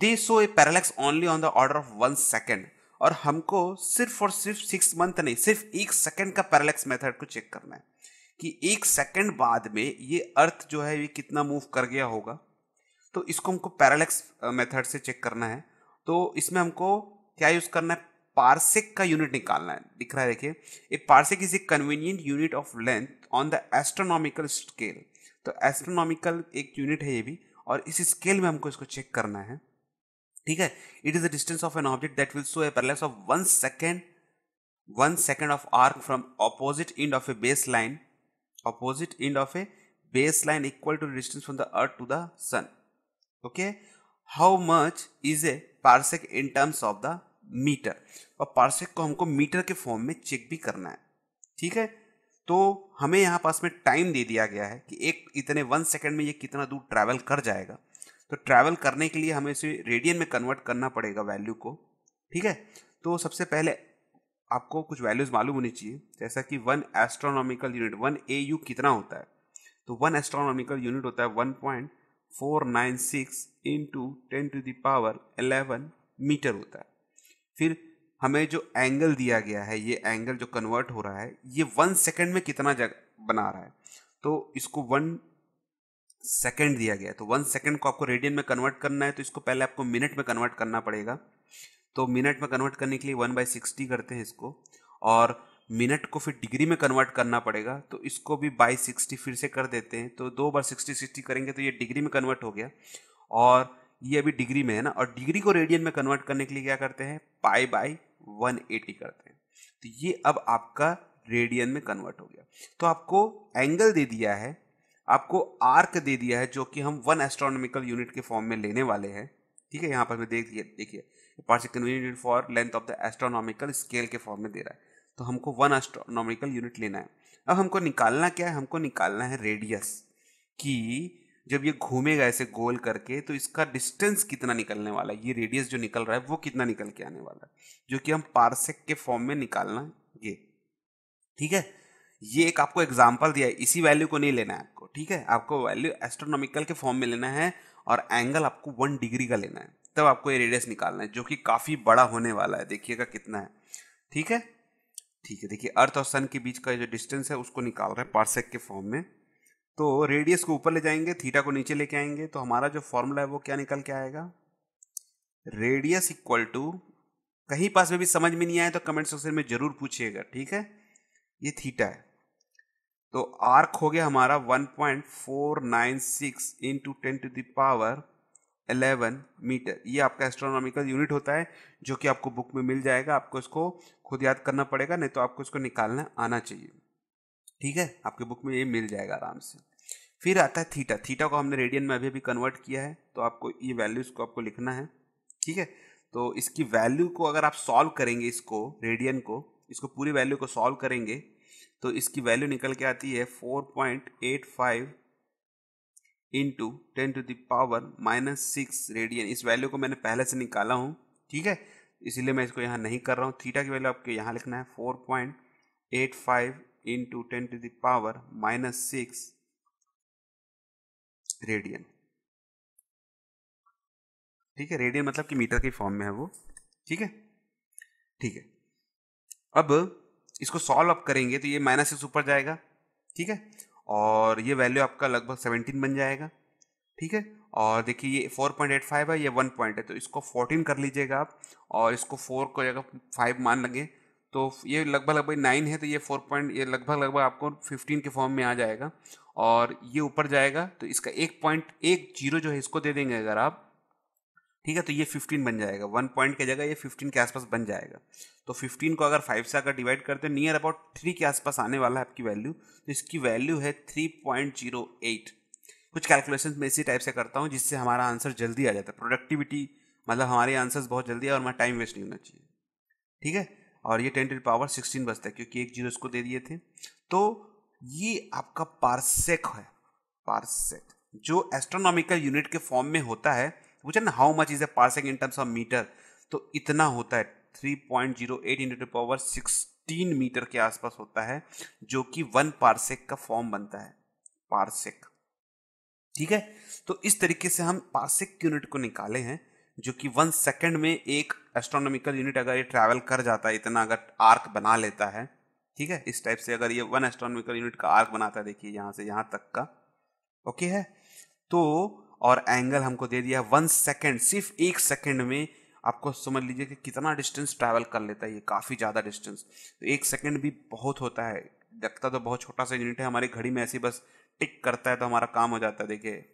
they show a parallax only on the order of one second और हमको सिर्फ और सिर्फ सिक्स मंथ नहीं सिर्फ एक सेकेंड का पैरालैक्स मेथड को चेक करना है कि एक सेकेंड बाद में ये अर्थ जो है ये कितना मूव कर गया होगा तो इसको हमको पैरालैक्स मेथड से चेक करना है तो इसमें हमको क्या यूज़ करना है पार्सिक का यूनिट निकालना है दिख रहा है देखिए a parsec is a convenient unit of length on the astronomical scale तो एस्ट्रोनॉमिकल एक यूनिट है ये भी और इस स्केल में हमको इसको चेक करना है ठीक है it is the distance of an object that will show a parallax of one second one second of arc from opposite end of a base line opposite end of a base line equal to distance from the earth to the sun okay how much is a parsec in terms of the metre और parsec को हमको metre के form में check भी करना है ठीक है तो हमें यहाँ पास में टाइम दे दिया गया है कि एक इतने वन सेकेंड में ये कितना दूर ट्रैवल कर जाएगा तो ट्रैवल करने के लिए हमें इसे रेडियन में कन्वर्ट करना पड़ेगा वैल्यू को ठीक है तो सबसे पहले आपको कुछ वैल्यूज़ मालूम होनी चाहिए जैसा कि one astronomical unit one A U कितना होता है तो वन एस्ट्रोनॉमिकल यूनिट होता है one point four nine six into ten to the power eleven metre होता है फिर हमें जो एंगल दिया गया है ये एंगल जो कन्वर्ट हो रहा है ये वन सेकेंड में कितना जगह बना रहा है तो इसको वन सेकेंड दिया गया है तो वन सेकेंड को आपको रेडियन में कन्वर्ट करना है तो इसको पहले आपको मिनट में कन्वर्ट करना पड़ेगा तो मिनट में कन्वर्ट करने के लिए वन बाई सिक्सटी करते हैं इसको और मिनट को फिर डिग्री में कन्वर्ट करना पड़ेगा तो इसको भी बाई सिक्सटी फिर से कर देते हैं तो दो बार सिक्सटी सिक्सटी करेंगे तो ये डिग्री में कन्वर्ट हो गया और ये अभी डिग्री में है ना और डिग्री को रेडियन में कन्वर्ट करने के लिए क्या करते हैं पाई बाई 180 करते हैं तो ये अब आपका रेडियन में कन्वर्ट हो गया तो आपको एंगल दे दिया है आपको आर्क दे दिया है जो कि हम वन एस्ट्रोनॉमिकल यूनिट के फॉर्म में लेने वाले हैं ठीक है यहाँ पर मैं देख देखिए part convenient for length of the astronomical scale के फॉर्म में दे रहा है तो हमको वन एस्ट्रोनॉमिकल यूनिट लेना है अब हमको निकालना क्या है हमको निकालना है रेडियस की जब ये घूमेगा ऐसे गोल करके तो इसका डिस्टेंस कितना निकलने वाला है ये रेडियस जो निकल रहा है वो कितना निकल के आने वाला है जो कि हम पार्सेक के फॉर्म में निकालना ये ठीक है ये एक आपको एग्जाम्पल दिया है इसी वैल्यू को नहीं लेना है आपको ठीक है आपको वैल्यू एस्ट्रोनॉमिकल के फॉर्म में लेना है और एंगल आपको वन डिग्री का लेना है तब आपको ये रेडियस निकालना है जो कि काफ़ी बड़ा होने वाला है देखिएगा कितना है ठीक है ठीक है देखिए अर्थ और सन के बीच का जो डिस्टेंस है उसको निकाल रहे हैं पार्सेक के फॉर्म में तो रेडियस को ऊपर ले जाएंगे थीटा को नीचे लेके आएंगे तो हमारा जो फॉर्मूला है वो क्या निकल के आएगा रेडियस इक्वल टू कहीं पास में भी समझ में नहीं आए तो कमेंट सेक्शन में जरूर पूछिएगा ठीक है ये थीटा है तो आर्क हो गया हमारा 1.496 into ten to the power eleven metre ये आपका एस्ट्रोनॉमिकल यूनिट होता है जो कि आपको बुक में मिल जाएगा आपको इसको खुद याद करना पड़ेगा नहीं तो आपको इसको निकालना आना चाहिए ठीक है आपके बुक में ये मिल जाएगा आराम से फिर आता है थीटा थीटा को हमने रेडियन में अभी अभी कन्वर्ट किया है तो आपको ये वैल्यूज को आपको लिखना है ठीक है तो इसकी वैल्यू को अगर आप सॉल्व करेंगे इसको रेडियन को इसको पूरी वैल्यू को सॉल्व करेंगे तो इसकी वैल्यू निकल के आती है 4.85 point eight five into ten to the power minus six radian इस वैल्यू को मैंने पहले से निकाला हूँ ठीक है इसीलिए मैं इसको यहाँ नहीं कर रहा हूँ थीटा की वैल्यू आपको यहाँ लिखना है four point eight five into 10 to the power minus 6 radian ठीक है रेडियन मतलब कि मीटर के फॉर्म में है वो ठीक है ठीक है अब इसको सॉल्व अप करेंगे तो ये माइनस सिक्स ऊपर जाएगा ठीक है और ये वैल्यू आपका लगभग सेवनटीन बन जाएगा ठीक है और देखिए ये फोर पॉइंट एट फाइव है ये वन पॉइंट है तो इसको फोर्टीन कर लीजिएगा आप और इसको फोर को जगह फाइव मान लगे तो ये लगभग लगभग नाइन है तो ये फोर पॉइंट ये लगभग लगभग आपको फिफ्टीन के फॉर्म में आ जाएगा और ये ऊपर जाएगा तो इसका एक पॉइंट एक जीरो जो है इसको दे देंगे अगर आप ठीक है तो ये फिफ्टीन बन जाएगा वन पॉइंट की जगह ये फिफ्टीन के आसपास बन जाएगा तो फिफ्टीन को अगर फाइव से अगर डिवाइड करते हैं नियर अबाउट थ्री के आसपास आने वाला है आपकी वैल्यू तो इसकी वैल्यू है थ्री पॉइंट जीरो एट कुछ कैलकुलेशन मैं इसी टाइप से करता हूँ जिससे हमारा आंसर जल्दी आ जाता है प्रोडक्टिविटी मतलब हमारे आंसर्स बहुत जल्दी है और हमारा टाइम वेस्ट नहीं होना चाहिए ठीक है और ये टेन टू पावर सिक्सटीन बचता है क्योंकि एक जीरो इसको दे दिए थे तो ये आपका पार्सेक है पार्सेक जो एस्ट्रोनॉमिकल यूनिट के फॉर्म में होता है पूछा ना how much is a parsec in terms of metre तो इतना होता है three point zero eight into two power sixteen metre के आसपास होता है जो कि वन पार्सेक का फॉर्म बनता है पार्सेक ठीक है तो इस तरीके से हम पार्सेक यूनिट को निकाले हैं जो कि वन सेकेंड में एक एस्ट्रोनॉमिकल यूनिट अगर ये ट्रैवल कर जाता है इतना अगर आर्क बना लेता है ठीक है इस टाइप से अगर ये वन एस्ट्रोनॉमिकल यूनिट का आर्क बनाता है देखिए यहाँ से यहाँ तक का ओके है तो और एंगल हमको दे दिया वन सेकेंड सिर्फ एक सेकेंड में आपको समझ लीजिए कि कितना डिस्टेंस ट्रैवल कर लेता है ये काफ़ी ज़्यादा डिस्टेंस तो एक सेकेंड भी बहुत होता है दिखता तो बहुत छोटा सा यूनिट है हमारी घड़ी में ऐसे बस टिक करता है तो हमारा काम हो जाता है देखिए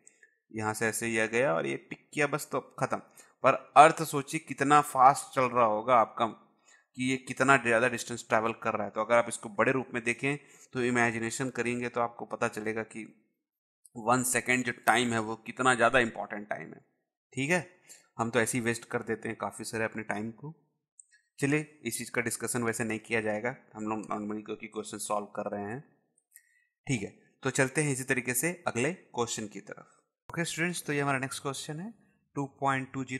यहाँ से ऐसे ही आ गया और ये टिक किया बस तो ख़त्म पर अर्थ सोचिए कितना फास्ट चल रहा होगा आपका कि ये कितना ज़्यादा डिस्टेंस ट्रैवल कर रहा है तो अगर आप इसको बड़े रूप में देखें तो इमेजिनेशन करेंगे तो आपको पता चलेगा कि वन सेकेंड जो टाइम है वो कितना ज़्यादा इम्पॉर्टेंट टाइम है ठीक है हम तो ऐसे ही वेस्ट कर देते हैं काफ़ी सारे अपने टाइम को चलिए इस चीज़ का डिस्कशन वैसे नहीं किया जाएगा हम लोग नॉर्मली क्योंकि क्वेश्चन सॉल्व कर रहे हैं ठीक है तो चलते हैं इसी तरीके से अगले क्वेश्चन की तरफ ओके okay, स्टूडेंट्स तो ये हमारा नेक्स्ट क्वेश्चन है 2.20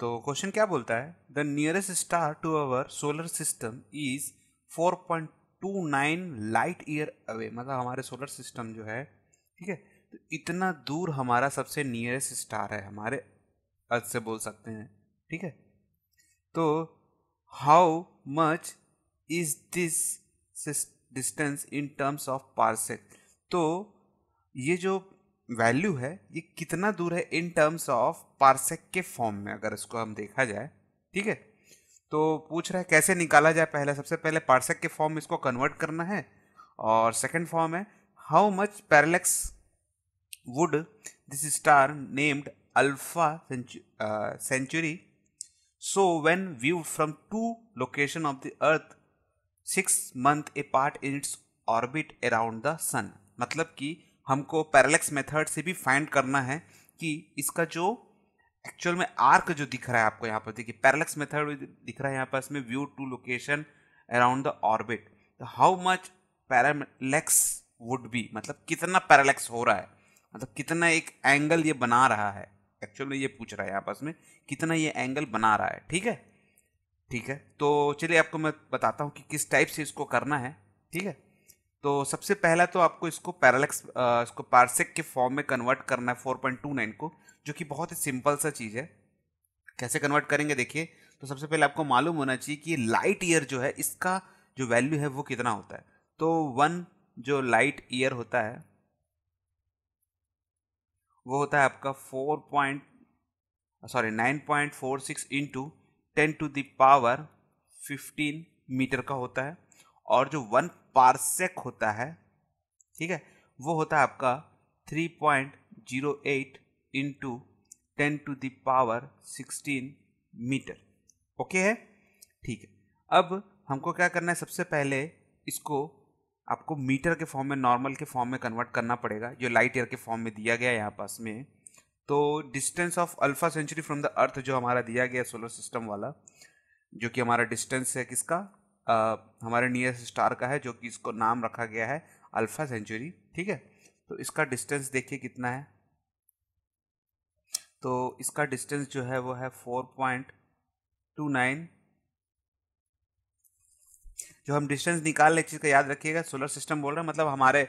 तो क्वेश्चन क्या बोलता है the nearest star to our solar system is 4.29 light year away मतलब हमारे सोलर सिस्टम जो है ठीक है तो इतना दूर हमारा सबसे नियरेस्ट स्टार है हमारे अर्थ से बोल सकते हैं ठीक है तो how much is this distance in terms of parsec तो ये जो वैल्यू है ये कितना दूर है इन टर्म्स ऑफ पार्सेक के फॉर्म में अगर इसको हम देखा जाए ठीक है तो पूछ रहा है कैसे निकाला जाए पहले सबसे पहले पार्सेक के फॉर्म में इसको कन्वर्ट करना है और सेकंड फॉर्म है how much parallax would this star named Alpha Centauri so when view from two location of the earth six month apart in its orbit around the sun मतलब कि हमको parallax method से भी find करना है कि इसका जो एक्चुअल में आर्क जो दिख रहा है आपको यहाँ पर देखिए पैरालेक्स मेथड दिख रहा है यहाँ पर इसमें view two location around the orbit तो how much parallax would be मतलब कितना पैरालेक्स हो रहा है मतलब कितना एक एंगल ये बना रहा है एक्चुअल में ये पूछ रहा है आपस में कितना ये एंगल बना रहा है ठीक है ठीक है तो चलिए आपको मैं बताता हूँ कि किस टाइप से इसको करना है ठीक है तो सबसे पहला तो आपको इसको पैरालेक्स इसको पार्सेक के फॉर्म में कन्वर्ट करना है फोर पॉइंट टू नाइन को जो कि बहुत ही सिंपल सा चीज़ है कैसे कन्वर्ट करेंगे देखिए तो सबसे पहले आपको मालूम होना चाहिए कि लाइट ईयर जो है इसका जो वैल्यू है वो कितना होता है तो वन जो लाइट ईयर होता है वो होता है आपका four point sorry nine point four six into ten to the power fifteen metre का होता है और जो वन पार्सेक होता है ठीक है वो होता है आपका three point zero eight into ten to the power sixteen metre okay है ठीक है अब हमको क्या करना है सबसे पहले इसको आपको मीटर के फॉर्म में नॉर्मल के फॉर्म में कन्वर्ट करना पड़ेगा जो लाइट ईयर के फॉर्म में दिया गया है यहाँ पास में तो distance of Alpha Centauri from the earth जो हमारा दिया गया सोलर सिस्टम वाला जो कि हमारा डिस्टेंस है किसका हमारे नियरेस्ट स्टार का है जो कि इसको नाम रखा गया है अल्फ़ा सेंचुरी ठीक है तो इसका डिस्टेंस देखिए कितना है तो इसका डिस्टेंस जो है वो है फोर पॉइंट टू नाइन जो हम डिस्टेंस निकाल रहे चीज़ का याद रखिएगा सोलर सिस्टम बोल रहे हैं मतलब हमारे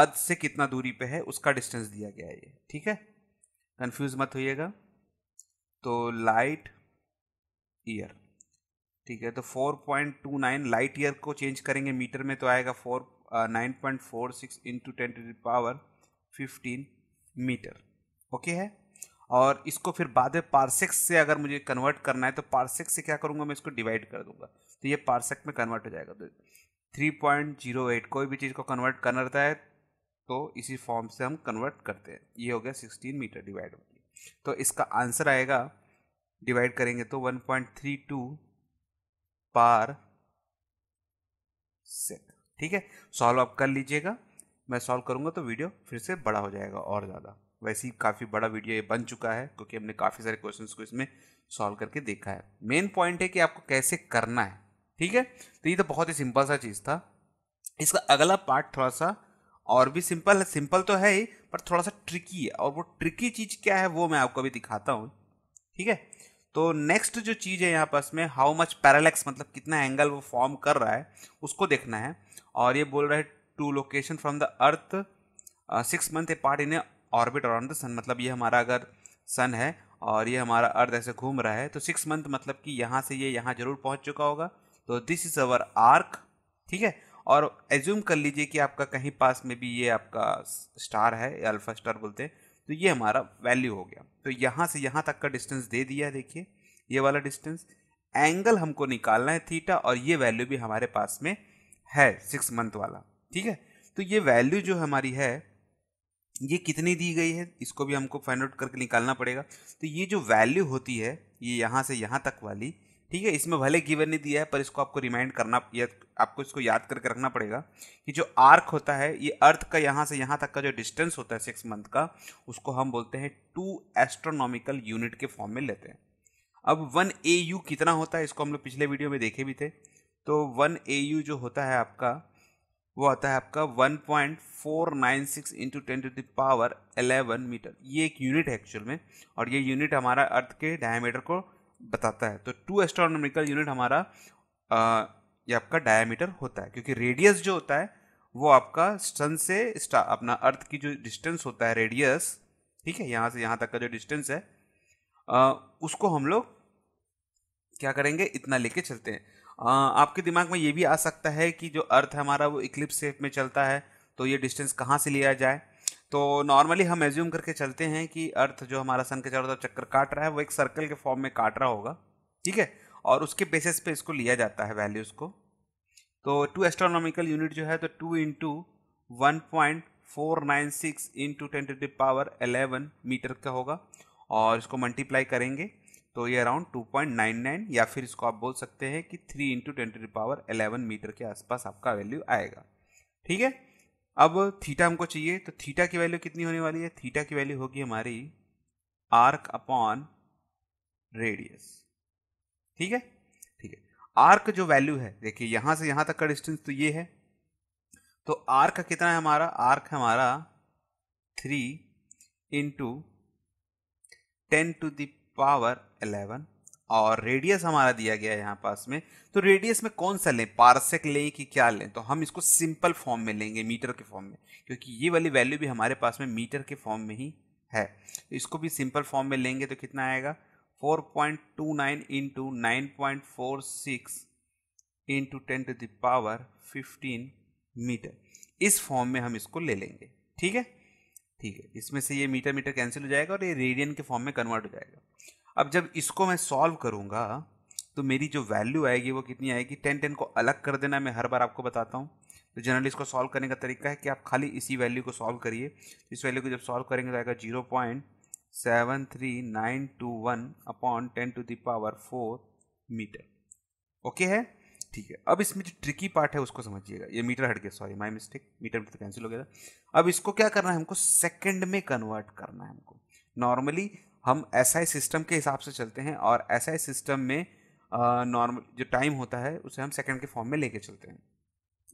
अर्थ से कितना दूरी पे है उसका डिस्टेंस दिया गया है ये ठीक है कंफ्यूज मत होइएगा तो लाइट ईयर ठीक है तो 4.29 लाइट ईयर को चेंज करेंगे मीटर में तो आएगा four nine point four six into ten to power fifteen metre okay है और इसको फिर बाद में पार्सेक्स से अगर मुझे कन्वर्ट करना है तो पारसेक्स से क्या करूँगा मैं इसको डिवाइड कर दूंगा तो ये पार्सेक में कन्वर्ट हो जाएगा तो थ्री पॉइंट जीरो एट कोई भी चीज़ को कन्वर्ट करना रहता है तो इसी फॉर्म से हम कन्वर्ट करते हैं ये हो गया सिक्सटीन मीटर डिवाइड तो इसका आंसर आएगा डिवाइड करेंगे तो one point three two parsec ठीक है सॉल्व आप कर लीजिएगा मैं सॉल्व करूंगा तो वीडियो फिर से बड़ा हो जाएगा और ज़्यादा वैसे ही काफ़ी बड़ा वीडियो ये बन चुका है क्योंकि हमने काफ़ी सारे क्वेश्चन को इसमें सॉल्व करके देखा है मेन पॉइंट है कि आपको कैसे करना है ठीक है तो ये तो बहुत ही सिंपल सा चीज़ था इसका अगला पार्ट थोड़ा सा और भी सिंपल है सिंपल तो है ही पर थोड़ा सा ट्रिकी है और वो ट्रिकी चीज़ क्या है वो मैं आपको अभी दिखाता हूँ ठीक है तो नेक्स्ट जो चीज़ है यहाँ पास में हाउ मच पैरालेक्स मतलब कितना एंगल वो फॉर्म कर रहा है उसको देखना है और ये बोल रहा है two location from the earth six month apart in orbit around the sun मतलब ये हमारा अगर सन है और ये हमारा अर्थ ऐसे घूम रहा है तो सिक्स मंथ मतलब कि यहाँ से ये यहाँ जरूर पहुँच चुका होगा तो दिस इज़ अवर आर्क ठीक है और एज्यूम कर लीजिए कि आपका कहीं पास में भी ये आपका स्टार है अल्फा स्टार बोलते हैं तो ये हमारा वैल्यू हो गया तो यहाँ से यहाँ तक का डिस्टेंस दे दिया है देखिए ये वाला डिस्टेंस एंगल हमको निकालना है थीटा और ये वैल्यू भी हमारे पास में है सिक्स मंथ वाला ठीक है तो ये वैल्यू जो हमारी है ये कितनी दी गई है इसको भी हमको फाइंड आउट करके निकालना पड़ेगा तो ये जो वैल्यू होती है ये यहाँ से यहाँ तक वाली ठीक है इसमें भले गिवन नहीं दिया है पर इसको आपको रिमाइंड करना या आपको इसको याद करके रखना पड़ेगा कि जो आर्क होता है ये अर्थ का यहाँ से यहाँ तक का जो डिस्टेंस होता है सिक्स मंथ का उसको हम बोलते हैं टू एस्ट्रोनॉमिकल यूनिट के फॉर्म में लेते हैं अब वन ए यू कितना होता है इसको हम लोग पिछले वीडियो में देखे भी थे तो वन ए यू जो होता है आपका वो आता है आपका one point four nine six into ten to the power eleven metre ये एक यूनिट है एक्चुअल में और ये यूनिट हमारा अर्थ के डायमीटर को बताता है तो टू एस्ट्रोनॉमिकल यूनिट हमारा ये आपका डायामीटर होता है क्योंकि रेडियस जो होता है वो आपका सन से अपना अर्थ की जो डिस्टेंस होता है रेडियस ठीक है यहाँ से यहाँ तक का जो डिस्टेंस है आ, उसको हम लोग क्या करेंगे इतना लेके चलते हैं आ, आपके दिमाग में ये भी आ सकता है कि जो अर्थ हमारा वो इक्लिप्स शेप में चलता है तो ये डिस्टेंस कहाँ से लिया जाए तो नॉर्मली हम एज्यूम करके चलते हैं कि अर्थ जो हमारा सन के चारों तरफ चक्कर काट रहा है वो एक सर्कल के फॉर्म में काट रहा होगा ठीक है और उसके बेसिस पे इसको लिया जाता है वैल्यूज़ को तो टू एस्ट्रोनॉमिकल यूनिट जो है तो two into one point four nine six into ten to power eleven metre का होगा और इसको मल्टीप्लाई करेंगे तो ये around two point nine nine या फिर इसको आप बोल सकते हैं कि three into ten to power eleven metre के आसपास आपका वैल्यू आएगा ठीक है अब थीटा हमको चाहिए तो थीटा की वैल्यू कितनी होने वाली है थीटा की वैल्यू होगी हमारी आर्क अपॉन रेडियस ठीक है ठीक है आर्क जो वैल्यू है देखिए यहां से यहां तक का डिस्टेंस तो ये है तो आर्क कितना है हमारा आर्क हमारा three into ten to the power eleven और रेडियस हमारा दिया गया है यहाँ पास में तो रेडियस में कौन सा लें पारसेक लें कि क्या लें तो हम इसको सिंपल फॉर्म में लेंगे मीटर के फॉर्म में क्योंकि ये वाली वैल्यू भी हमारे पास में मीटर के फॉर्म में ही है तो इसको भी सिंपल फॉर्म में लेंगे तो कितना आएगा 4.29 point two nine into nine point four six into ten to the power fifteen metre इस फॉर्म में हम इसको ले लेंगे ठीक है ठीक है इसमें से ये मीटर मीटर कैंसिल हो जाएगा और ये रेडियन के फॉर्म में कन्वर्ट हो जाएगा अब जब इसको मैं सॉल्व करूँगा तो मेरी जो वैल्यू आएगी वो कितनी आएगी टेन टेन को अलग कर देना मैं हर बार आपको बताता हूँ तो जनरली इसको सॉल्व करने का तरीका है कि आप खाली इसी वैल्यू को सॉल्व करिए इस वैल्यू को जब सॉल्व करेंगे तो आएगा zero point seven three nine two one upon ten to the power four metre okay है ठीक है अब इसमें जो ट्रिकी पार्ट है उसको समझिएगा ये मीटर हट गया sorry my mistake metre metre तो कैंसिल हो गया था अब इसको क्या करना है हमको सेकेंड में कन्वर्ट करना है हमको नॉर्मली हम एस आई सिस्टम के हिसाब से चलते हैं और एस आई सिस्टम में नॉर्मल जो टाइम होता है उसे हम सेकंड के फॉर्म में लेके चलते हैं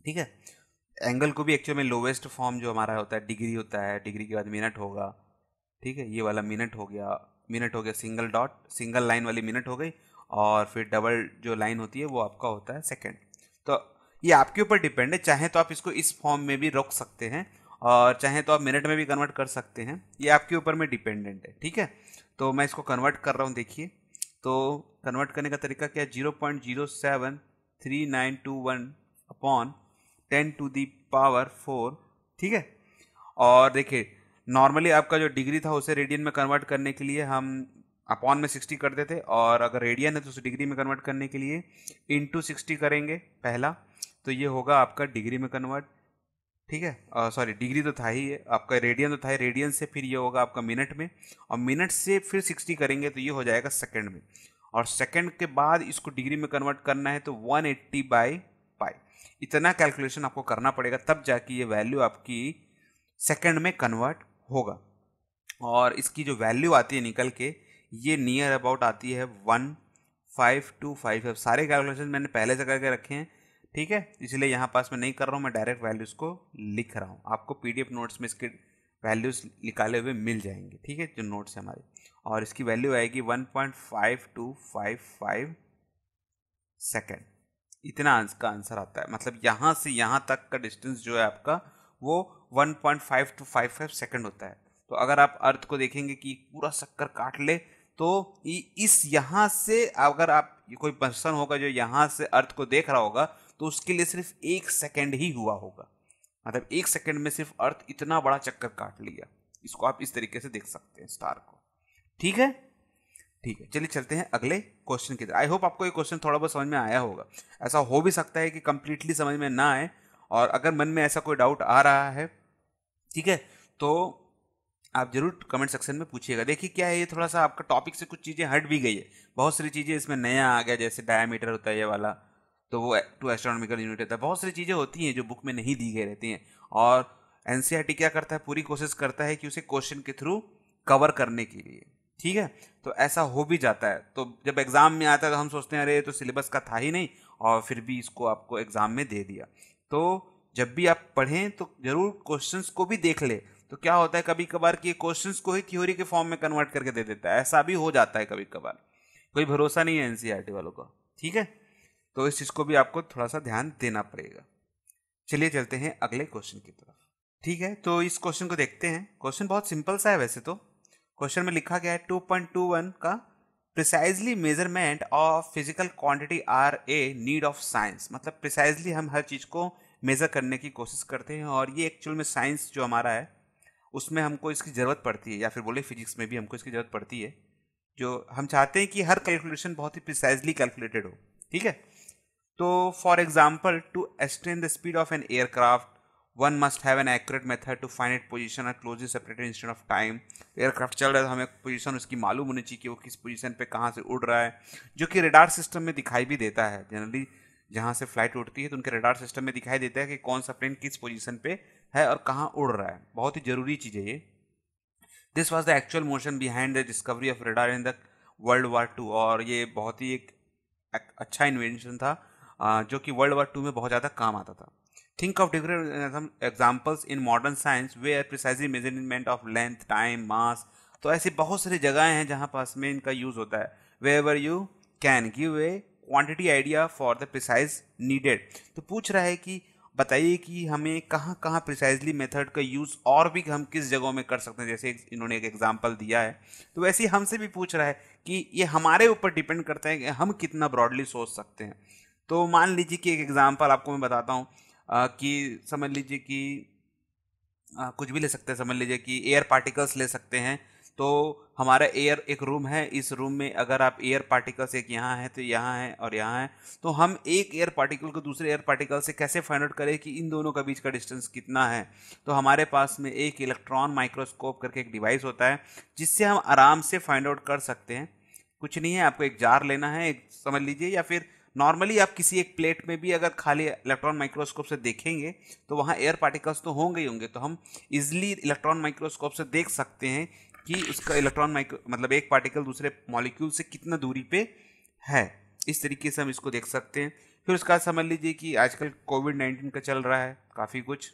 ठीक है एंगल को भी एक्चुअल में लोवेस्ट फॉर्म जो हमारा होता है डिग्री होता है डिग्री के बाद मिनट होगा ठीक है ये वाला मिनट हो गया मिनट हो गया सिंगल डॉट सिंगल लाइन वाली मिनट हो गई और फिर डबल जो लाइन होती है वो आपका होता है सेकेंड तो ये आपके ऊपर डिपेंड है चाहे तो आप इसको इस फॉर्म में भी रोक सकते हैं और चाहे तो आप मिनट में भी कन्वर्ट कर सकते हैं ये आपके ऊपर में डिपेंडेंट है ठीक है तो मैं इसको कन्वर्ट कर रहा हूँ देखिए तो कन्वर्ट करने का तरीका क्या है zero point zero seven three nine two one upon ten to the power four ठीक है और देखिए नॉर्मली आपका जो डिग्री था उसे रेडियन में कन्वर्ट करने के लिए हम अपॉन में सिक्सटी करते थे और अगर रेडियन है तो उसे डिग्री में कन्वर्ट करने के लिए इंटू सिक्सटी करेंगे पहला तो ये होगा आपका डिग्री में कन्वर्ट ठीक है सॉरी डिग्री तो था ही है आपका रेडियन तो था ही रेडियन से फिर ये होगा आपका मिनट में और मिनट से फिर सिक्सटी करेंगे तो ये हो जाएगा सेकेंड में और सेकेंड के बाद इसको डिग्री में कन्वर्ट करना है तो वन एट्टी बाई पाई इतना कैलकुलेशन आपको करना पड़ेगा तब जाके ये वैल्यू आपकी सेकेंड में कन्वर्ट होगा और इसकी जो वैल्यू आती है निकल के ये नियर अबाउट आती है वन फाइव टू फाइव सारे कैलकुलेशन मैंने पहले से करके रखे हैं ठीक है इसलिए यहाँ पास मैं नहीं कर रहा हूँ मैं डायरेक्ट वैल्यूज़ को लिख रहा हूँ आपको पीडीएफ नोट्स में इसके वैल्यूज़ निकाले हुए मिल जाएंगे ठीक है जो नोट्स है हमारे और इसकी वैल्यू आएगी one point five two five five second इतना का आंसर आता है मतलब यहाँ से यहाँ तक का डिस्टेंस जो है आपका वो one point five two five five second होता है तो अगर आप अर्थ को देखेंगे कि पूरा शक्कर काट ले तो इस यहाँ से अगर आप कोई पर्सन होगा जो यहाँ से अर्थ को देख रहा होगा तो उसके लिए सिर्फ एक सेकेंड ही हुआ होगा मतलब एक सेकेंड में सिर्फ अर्थ इतना बड़ा चक्कर काट लिया इसको आप इस तरीके से देख सकते हैं स्टार को ठीक है ठीक है चलिए चलते हैं अगले क्वेश्चन की तरफ आई होप आपको ये क्वेश्चन थोड़ा बहुत समझ में आया होगा ऐसा हो भी सकता है कि कंप्लीटली समझ में ना आए और अगर मन में ऐसा कोई डाउट आ रहा है ठीक है तो आप जरूर कमेंट सेक्शन में पूछिएगा देखिए क्या है ये थोड़ा सा आपका टॉपिक से कुछ चीज़ें हट भी गई है बहुत सारी चीज़ें इसमें नया आ गया जैसे डायमीटर होता है ये वाला तो वो टू एस्ट्रोनॉमिकल यूनिट रहता है बहुत सारी चीज़ें होती हैं जो बुक में नहीं दी गई रहती हैं और एन e क्या करता है पूरी कोशिश करता है कि उसे क्वेश्चन के थ्रू कवर करने के लिए ठीक है तो ऐसा हो भी जाता है तो जब एग्ज़ाम में आता है तो हम सोचते हैं अरे तो सिलेबस का था ही नहीं और फिर भी इसको आपको एग्ज़ाम में दे दिया तो जब भी आप पढ़ें तो ज़रूर क्वेश्चंस को भी देख ले तो क्या होता है कभी कभार कि क्वेश्चंस को ही थ्योरी के फॉर्म में कन्वर्ट करके दे देता है ऐसा भी हो जाता है कभी कभार कोई भरोसा नहीं है एन e वालों का ठीक है तो इस चीज़ को भी आपको थोड़ा सा ध्यान देना पड़ेगा चलिए चलते हैं अगले क्वेश्चन की तरफ ठीक है तो इस क्वेश्चन को देखते हैं क्वेश्चन बहुत सिंपल सा है वैसे तो क्वेश्चन में लिखा गया है टू पॉइंट टू वन का precisely measurement of physical quantity are a need of science मतलब प्रिसाइजली हम हर चीज़ को मेज़र करने की कोशिश करते हैं और ये एक्चुअल में साइंस जो हमारा है उसमें हमको इसकी ज़रूरत पड़ती है या फिर बोले फिजिक्स में भी हमको इसकी ज़रूरत पड़ती है जो हम चाहते हैं कि हर कैलकुलेशन बहुत ही प्रिसाइजली कैलकुलेटेड हो ठीक है तो for example to ascertain the speed of an aircraft one must have an accurate method to find it and at closest separate instant of time aircraft चल रहा है तो हमें पोजीशन उसकी मालूम होनी चाहिए कि वो किस पोजिशन पर कहाँ से उड़ रहा है जो कि रेडार सिस्टम में दिखाई भी देता है जनरली जहाँ से फ्लाइट उड़ती है तो उनके रेडार सिस्टम में दिखाई देता है कि कौन सा प्लेन किस पोजिशन पर है और कहाँ उड़ रहा है बहुत ही ज़रूरी चीज़ है ये this was the actual motion behind the discovery of radar in the World War two और ये बहुत ही एक अच्छा इन्वेंशन था जो कि वर्ल्ड वार टू में बहुत ज़्यादा काम आता था think of different examples in modern science we are precisely measurement of length time mass तो ऐसी बहुत सारी जगहें हैं जहाँ पास में इनका यूज़ होता है whatever you can give a quantity idea for the precise needed तो पूछ रहा है कि बताइए कि हमें कहाँ कहाँ प्रिसाइजली मेथड का यूज़ और भी हम किस जगहों में कर सकते हैं जैसे इन्होंने एक एग्जाम्पल दिया है तो वैसे ही हमसे भी पूछ रहा है कि ये हमारे ऊपर डिपेंड करता है कि हम कितना ब्रॉडली सोच सकते हैं तो मान लीजिए कि एक एग्ज़ाम्पल आपको मैं बताता हूँ कि समझ लीजिए कि आ, कुछ भी ले सकते हैं समझ लीजिए कि एयर पार्टिकल्स ले सकते हैं तो हमारा एयर एक रूम है इस रूम में अगर आप एयर पार्टिकल्स एक यहाँ है तो यहाँ है और यहाँ है तो हम एक एयर पार्टिकल को दूसरे एयर पार्टिकल से कैसे फाइंड आउट करें कि इन दोनों का बीच का डिस्टेंस कितना है तो हमारे पास में एक इलेक्ट्रॉन माइक्रोस्कोप करके एक डिवाइस होता है जिससे हम आराम से फाइंड आउट कर सकते हैं कुछ नहीं है आपको एक जार लेना है एक समझ लीजिए या फिर नॉर्मली आप किसी एक प्लेट में भी अगर खाली इलेक्ट्रॉन माइक्रोस्कोप से देखेंगे तो वहाँ एयर पार्टिकल्स तो होंगे ही होंगे तो हम इजिली इलेक्ट्रॉन माइक्रोस्कोप से देख सकते हैं कि उसका इलेक्ट्रॉन माइक्रो मतलब एक पार्टिकल दूसरे मॉलिक्यूल से कितना दूरी पे है इस तरीके से हम इसको देख सकते हैं फिर उसका समझ लीजिए कि आजकल कोविड नाइन्टीन का चल रहा है काफ़ी कुछ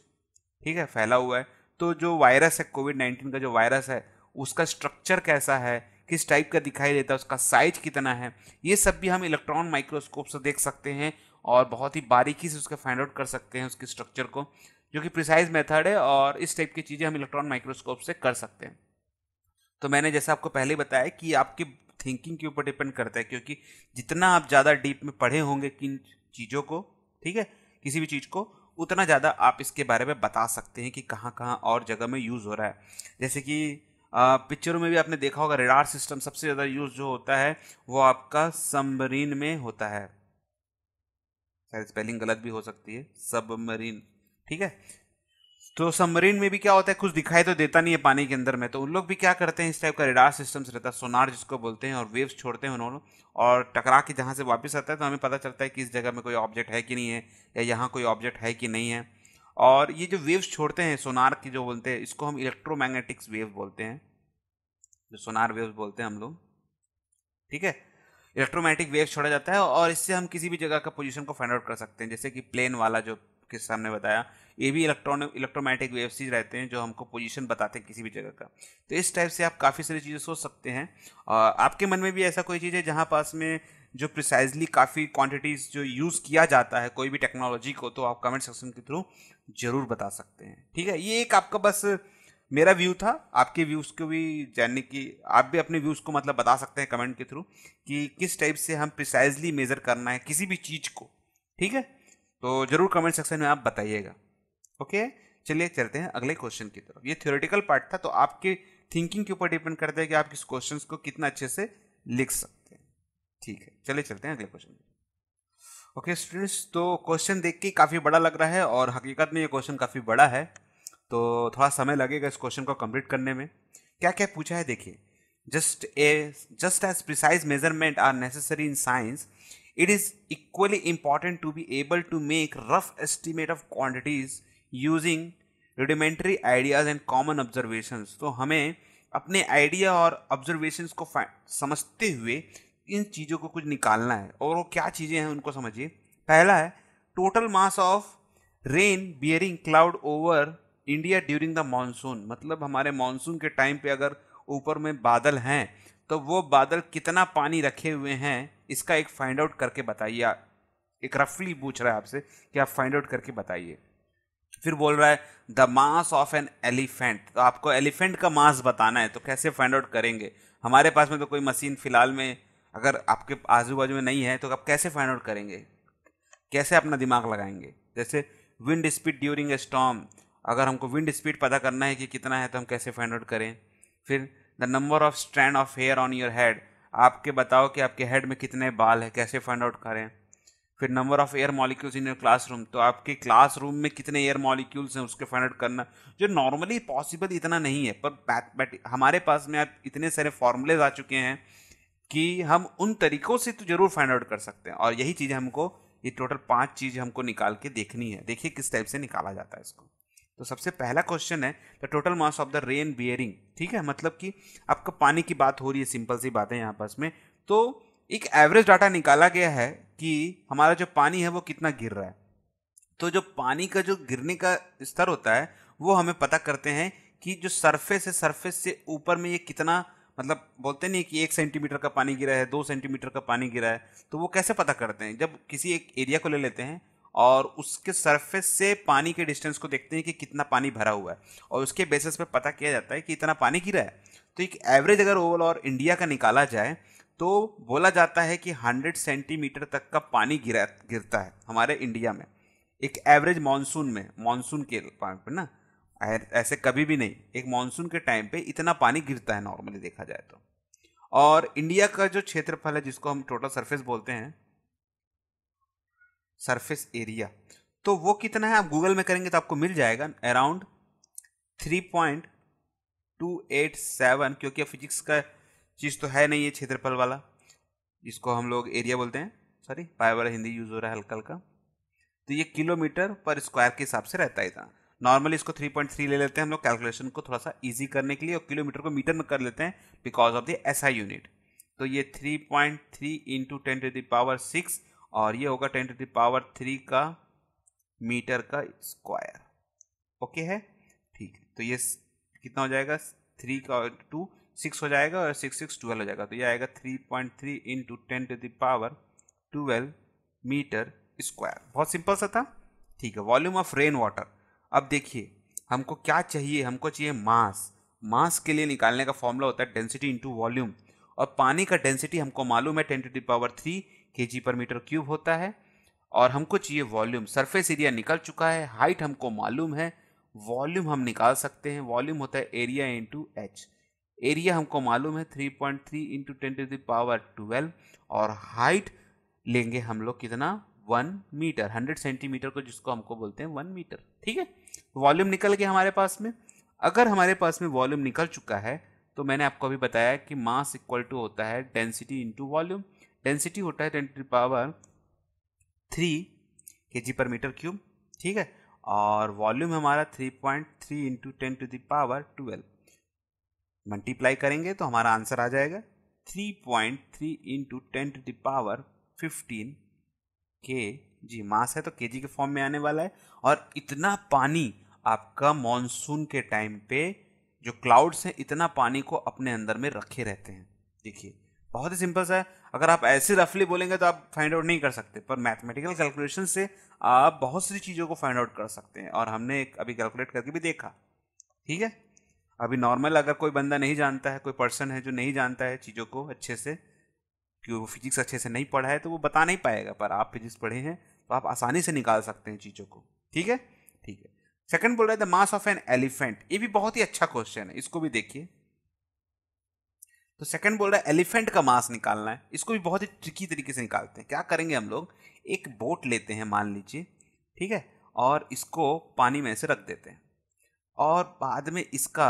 ठीक है फैला हुआ है तो जो वायरस है कोविड नाइन्टीन का जो वायरस है उसका स्ट्रक्चर कैसा है किस टाइप का दिखाई देता है उसका साइज कितना है ये सब भी हम इलेक्ट्रॉन माइक्रोस्कोप से देख सकते हैं और बहुत ही बारीकी से उसका फाइंड आउट कर सकते हैं उसकी स्ट्रक्चर को जो कि प्रिसाइज मेथड है और इस टाइप की चीज़ें हम इलेक्ट्रॉन माइक्रोस्कोप से कर सकते हैं तो मैंने जैसा आपको पहले बताया कि आपकी थिंकिंग के ऊपर डिपेंड करता है क्योंकि जितना आप ज़्यादा डीप में पढ़े होंगे किन चीज़ों को ठीक है किसी भी चीज़ को उतना ज़्यादा आप इसके बारे में बता सकते हैं कि कहाँ कहाँ और जगह में यूज़ हो रहा है जैसे कि पिक्चरों में भी आपने देखा होगा रेडार सिस्टम सबसे ज़्यादा यूज जो होता है वो आपका सबमरीन में होता है शायद स्पेलिंग गलत भी हो सकती है सबमरीन ठीक है तो सबमरीन में भी क्या होता है कुछ दिखाई तो देता नहीं है पानी के अंदर में तो उन लोग भी क्या करते हैं इस टाइप का रेडार सिस्टम्स रहता है सोनार जिसको बोलते हैं और वेव्स छोड़ते हैं उन्होंने और टकरा के जहाँ से वापस आता है तो हमें पता चलता है कि इस जगह में कोई ऑब्जेक्ट है कि नहीं है या यहाँ कोई ऑब्जेक्ट है कि नहीं है और ये जो वेव्स छोड़ते हैं सोनार की जो बोलते हैं इसको हम इलेक्ट्रोमैग्नेटिक्स वेव बोलते हैं जो सोनार वेव्स बोलते हैं हम लोग ठीक है इलेक्ट्रोमैग्नेटिक वेव छोड़ा जाता है और इससे हम किसी भी जगह का पोजीशन को फाइंड आउट कर सकते हैं जैसे कि प्लेन वाला जो किस हमने बताया ये भी इलेक्ट्रॉनिक इलेक्ट्रोमैग्नेटिक वेव्स ही रहते हैं जो हमको पोजीशन बताते हैं किसी भी जगह का तो इस टाइप से आप काफ़ी सारी चीज़ें सोच सकते हैं और आपके मन में भी ऐसा कोई चीज़ है जहाँ पास में जो प्रिसाइजली काफ़ी क्वांटिटीज़ जो यूज़ किया जाता है कोई भी टेक्नोलॉजी को तो आप कमेंट सेक्शन के थ्रू जरूर बता सकते हैं ठीक है ये एक आपका बस मेरा व्यू था आपके व्यूज़ को भी जानने की आप भी अपने व्यूज़ को मतलब बता सकते हैं कमेंट के थ्रू कि किस टाइप से हम प्रिसाइजली मेज़र करना है किसी भी चीज़ को ठीक है तो ज़रूर कमेंट सेक्शन में आप बताइएगा ओके चलिए चलते हैं अगले क्वेश्चन की तरफ ये थियोरेटिकल पार्ट था तो आपके थिंकिंग के ऊपर डिपेंड करता है कि आप किस क्वेश्चन को कितना अच्छे से लिख सकते हैं ठीक है चलिए चलते हैं अगले क्वेश्चन ओके स्टूडेंट्स तो क्वेश्चन देख के काफ़ी बड़ा लग रहा है और हकीकत में ये क्वेश्चन काफ़ी बड़ा है तो थोड़ा समय लगेगा इस क्वेश्चन को कंप्लीट करने में क्या क्या पूछा है देखिए just a just as precise measurement are necessary in science it is equally important to be able to make rough estimate of quantities using rudimentary ideas and common observations तो हमें अपने आइडिया और ऑब्जर्वेशंस को समझते हुए इन चीज़ों को कुछ निकालना है और वो क्या चीज़ें हैं उनको समझिए पहला है total mass of rain bearing cloud over India during the monsoon मतलब हमारे मानसून के टाइम पे अगर ऊपर में बादल हैं तो वो बादल कितना पानी रखे हुए हैं इसका एक फाइंड आउट करके बताइए एक रफली पूछ रहा है आपसे कि आप फाइंड आउट करके बताइए फिर बोल रहा है the mass of an elephant तो आपको एलिफेंट का मास बताना है तो कैसे फाइंड आउट करेंगे हमारे पास में तो कोई मशीन फ़िलहाल में अगर आपके आजू बाजू में नहीं है तो आप कैसे फाइंड आउट करेंगे कैसे अपना दिमाग लगाएंगे जैसे wind speed during a storm अगर हमको विंड स्पीड पता करना है कि कितना है तो हम कैसे फाइंड आउट करें फिर the number of strand of hair on your head आपके बताओ कि आपके हेड में कितने बाल हैं कैसे फाइंड आउट करें फिर number of air molecules in your classroom तो आपके क्लासरूम में कितने एयर मॉलिक्यूल्स हैं उसके फाइंड आउट करना जो नॉर्मली पॉसिबल इतना नहीं है पर हमारे पास में आप इतने सारे फॉर्मूलेज आ चुके हैं कि हम उन तरीकों से तो जरूर फाइंड आउट कर सकते हैं और यही चीज़ हमको ये टोटल पांच चीज़ हमको निकाल के देखनी है देखिए किस टाइप से निकाला जाता है इसको तो सबसे पहला क्वेश्चन है the total mass of the rain bearing ठीक है मतलब कि आपका पानी की बात हो रही है सिंपल सी बात है यहाँ पास में तो एक एवरेज डाटा निकाला गया है कि हमारा जो पानी है वो कितना गिर रहा है तो जो पानी का जो गिरने का स्तर होता है वो हमें पता करते हैं कि जो सरफेस है सरफेस से ऊपर में ये कितना मतलब बोलते नहीं कि एक सेंटीमीटर का पानी गिरा है दो सेंटीमीटर का पानी गिरा है तो वो कैसे पता करते हैं जब किसी एक एरिया को ले लेते हैं और उसके सरफेस से पानी के डिस्टेंस को देखते हैं कि कितना पानी भरा हुआ है और उसके बेसिस पे पता किया जाता है कि इतना पानी गिरा है तो एक एवरेज अगर ओवरऑल इंडिया का निकाला जाए तो बोला जाता है कि 100 सेंटीमीटर तक का पानी गिरा गिरता है हमारे इंडिया में एक एवरेज मानसून में मानसून के ना ऐसे कभी भी नहीं एक मानसून के टाइम पे इतना पानी गिरता है नॉर्मली देखा जाए तो और इंडिया का जो क्षेत्रफल है जिसको हम टोटल सरफेस बोलते हैं सरफेस एरिया तो वो कितना है आप गूगल में करेंगे तो आपको मिल जाएगा around three point two eight seven क्योंकि फिजिक्स का चीज़ तो है नहीं ये क्षेत्रफल वाला जिसको हम लोग एरिया बोलते हैं सॉरी पाए वाला हिंदी यूज़ हो रहा है हल्का हल्का तो ये किलोमीटर पर स्क्वायर के हिसाब से रहता है इतना नॉर्मली इसको 3.3 ले लेते हैं हम लोग कैलकुलेशन को थोड़ा सा इजी करने के लिए और किलोमीटर को मीटर में कर लेते हैं because of the S I unit तो ये 3.3 point three into ten to the power six और ये होगा टेन टू दावर थ्री का मीटर का स्क्वायर ओके है ठीक है तो ये कितना हो जाएगा थ्री का टू सिक्स हो जाएगा और सिक्स सिक्स ट्वेल्व हो जाएगा तो ये आएगा three point three into ten to the power twelve metre square बहुत सिंपल सा था ठीक है वॉल्यूम ऑफ रेन वाटर अब देखिए हमको क्या चाहिए हमको चाहिए मास मास के लिए निकालने का फॉर्मूला होता है डेंसिटी इंटू वॉल्यूम और पानी का डेंसिटी हमको मालूम है ten to the power three K G पर मीटर क्यूब होता है और हमको चाहिए वॉल्यूम सरफेस एरिया निकल चुका है हाइट हमको मालूम है वॉल्यूम हम निकाल सकते हैं वॉल्यूम होता है एरिया इंटू एच एरिया हमको मालूम है three point three into ten to the power twelve और हाइट लेंगे हम लोग कितना वन मीटर हंड्रेड सेंटीमीटर को जिसको हमको बोलते हैं वन मीटर ठीक है वॉल्यूम निकल गया हमारे पास में अगर हमारे पास में वॉल्यूम निकल चुका है तो मैंने आपको अभी बताया कि मास इक्वल टू होता है डेंसिटी इंटू वॉल्यूम डेंसिटी होता है ten to power three K G पर मीटर क्यूब ठीक है और वॉल्यूम हमारा three point three into ten to the power twelve multiply करेंगे तो हमारा आंसर आ जाएगा three point three into ten to the power fifteen K G मास है तो के के फॉर्म में आने वाला है और इतना पानी आपका मॉनसून के टाइम पे जो क्लाउड्स हैं इतना पानी को अपने अंदर में रखे रहते हैं देखिए बहुत ही सिंपल सा है अगर आप ऐसे रफली बोलेंगे तो आप फाइंड आउट नहीं कर सकते पर मैथमेटिकल कैलकुलेशन से आप बहुत सारी चीज़ों को फाइंड आउट कर सकते हैं और हमने एक अभी कैलकुलेट करके भी देखा ठीक है अभी नॉर्मल अगर कोई बंदा नहीं जानता है कोई पर्सन है जो नहीं जानता है चीज़ों को अच्छे से क्योंकि वो फिजिक्स अच्छे से नहीं पढ़ा है तो वो बता नहीं पाएगा पर आप फिजिक्स पढ़े हैं तो आप आसानी से निकाल सकते हैं चीज़ों को ठीक है ठीक है सेकंड बोल रहे the mass of an elephant ये भी बहुत ही अच्छा क्वेश्चन है इसको भी देखिए तो सेकंड बोल रहा है एलिफेंट का मास निकालना है इसको भी बहुत ही ट्रिकी तरीके से निकालते हैं क्या करेंगे हम लोग एक बोट लेते हैं मान लीजिए ठीक है और इसको पानी में से रख देते हैं और बाद में इसका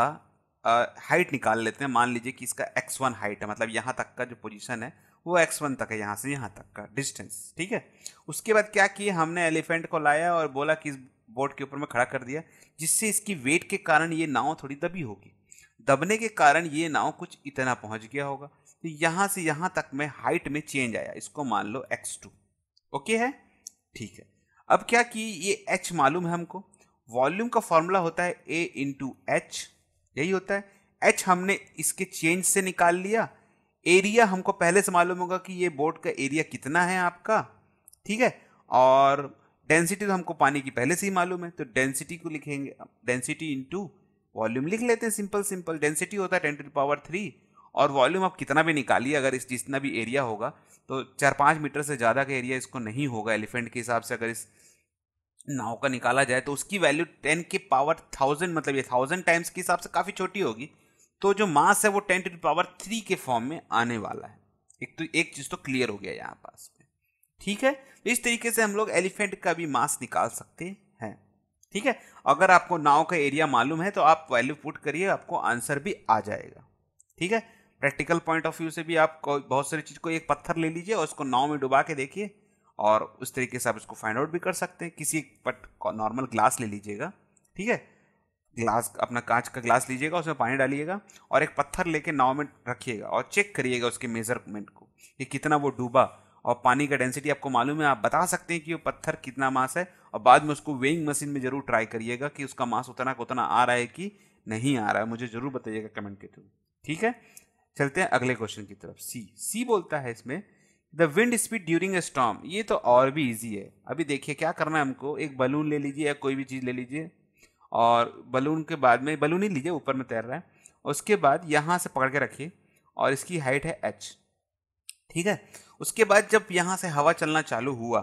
हाइट निकाल लेते हैं मान लीजिए कि इसका एक्स वन हाइट है मतलब यहाँ तक का जो पोजीशन है वो एक्स वन तक है यहाँ से यहाँ तक का डिस्टेंस ठीक है उसके बाद क्या किया हमने एलिफेंट को लाया और बोला कि इस बोर्ड के ऊपर में खड़ा कर दिया जिससे इसकी वेट के कारण ये नाव थोड़ी दबी होगी दबने के कारण ये नाव कुछ इतना पहुँच गया होगा तो यहाँ से यहाँ तक में हाइट में चेंज आया इसको मान लो एक्स टू ओके है ठीक है अब क्या कि ये एच मालूम है हमको वॉल्यूम का फॉर्मूला होता है ए इंटू एच यही होता है एच हमने इसके चेंज से निकाल लिया एरिया हमको पहले से मालूम होगा कि ये बोट का एरिया कितना है आपका ठीक है और डेंसिटी तो हमको पानी की पहले से ही मालूम है तो डेंसिटी को लिखेंगे डेंसिटी इंटू वॉल्यूम लिख लेते हैं सिंपल सिंपल डेंसिटी होता है टेन टू पावर थ्री और वॉल्यूम आप कितना भी निकालिए अगर इस जितना भी एरिया होगा तो चार पाँच मीटर से ज़्यादा का एरिया इसको नहीं होगा एलिफेंट के हिसाब से अगर इस नाव का निकाला जाए तो उसकी वैल्यू टेन के पावर थाउजेंड मतलब ये थाउजेंड टाइम्स के हिसाब से काफ़ी छोटी होगी तो जो मास है वो टेन टू पावर थ्री के फॉर्म में आने वाला है एक तो एक चीज़ तो क्लियर हो गया यहाँ पास में ठीक है तो इस तरीके से हम लोग एलिफेंट का भी मास निकाल सकते हैं ठीक है अगर आपको नाव का एरिया मालूम है तो आप वैल्यू पुट करिए आपको आंसर भी आ जाएगा ठीक है प्रैक्टिकल पॉइंट ऑफ व्यू से भी आप बहुत सारी चीज़ को एक पत्थर ले लीजिए और उसको नाव में डुबा के देखिए और उस तरीके से आप इसको फाइंड आउट भी कर सकते हैं किसी पट नॉर्मल ग्लास ले लीजिएगा ठीक है ग्लास अपना कांच का ग्लास लीजिएगा उसमें पानी डालिएगा और एक पत्थर लेके नाव में रखिएगा और चेक करिएगा उसके मेजरमेंट को कि कितना वो डूबा और पानी का डेंसिटी आपको मालूम है आप बता सकते हैं कि वो पत्थर कितना मास है और बाद में उसको वेइंग मशीन में ज़रूर ट्राई करिएगा कि उसका मास उतना का उतना आ रहा है कि नहीं आ रहा है मुझे ज़रूर बताइएगा कमेंट के थ्रू ठीक है चलते हैं अगले क्वेश्चन की तरफ सी सी बोलता है इसमें the wind speed during a storm ये तो और भी ईजी है अभी देखिए क्या करना है हमको एक बलून ले लीजिए या कोई भी चीज़ ले लीजिए और बलून के बाद में बलून ही लीजिए ऊपर में तैर रहा है उसके बाद यहाँ से पकड़ के रखिए और इसकी हाइट है एच ठीक है उसके बाद जब यहाँ से हवा चलना चालू हुआ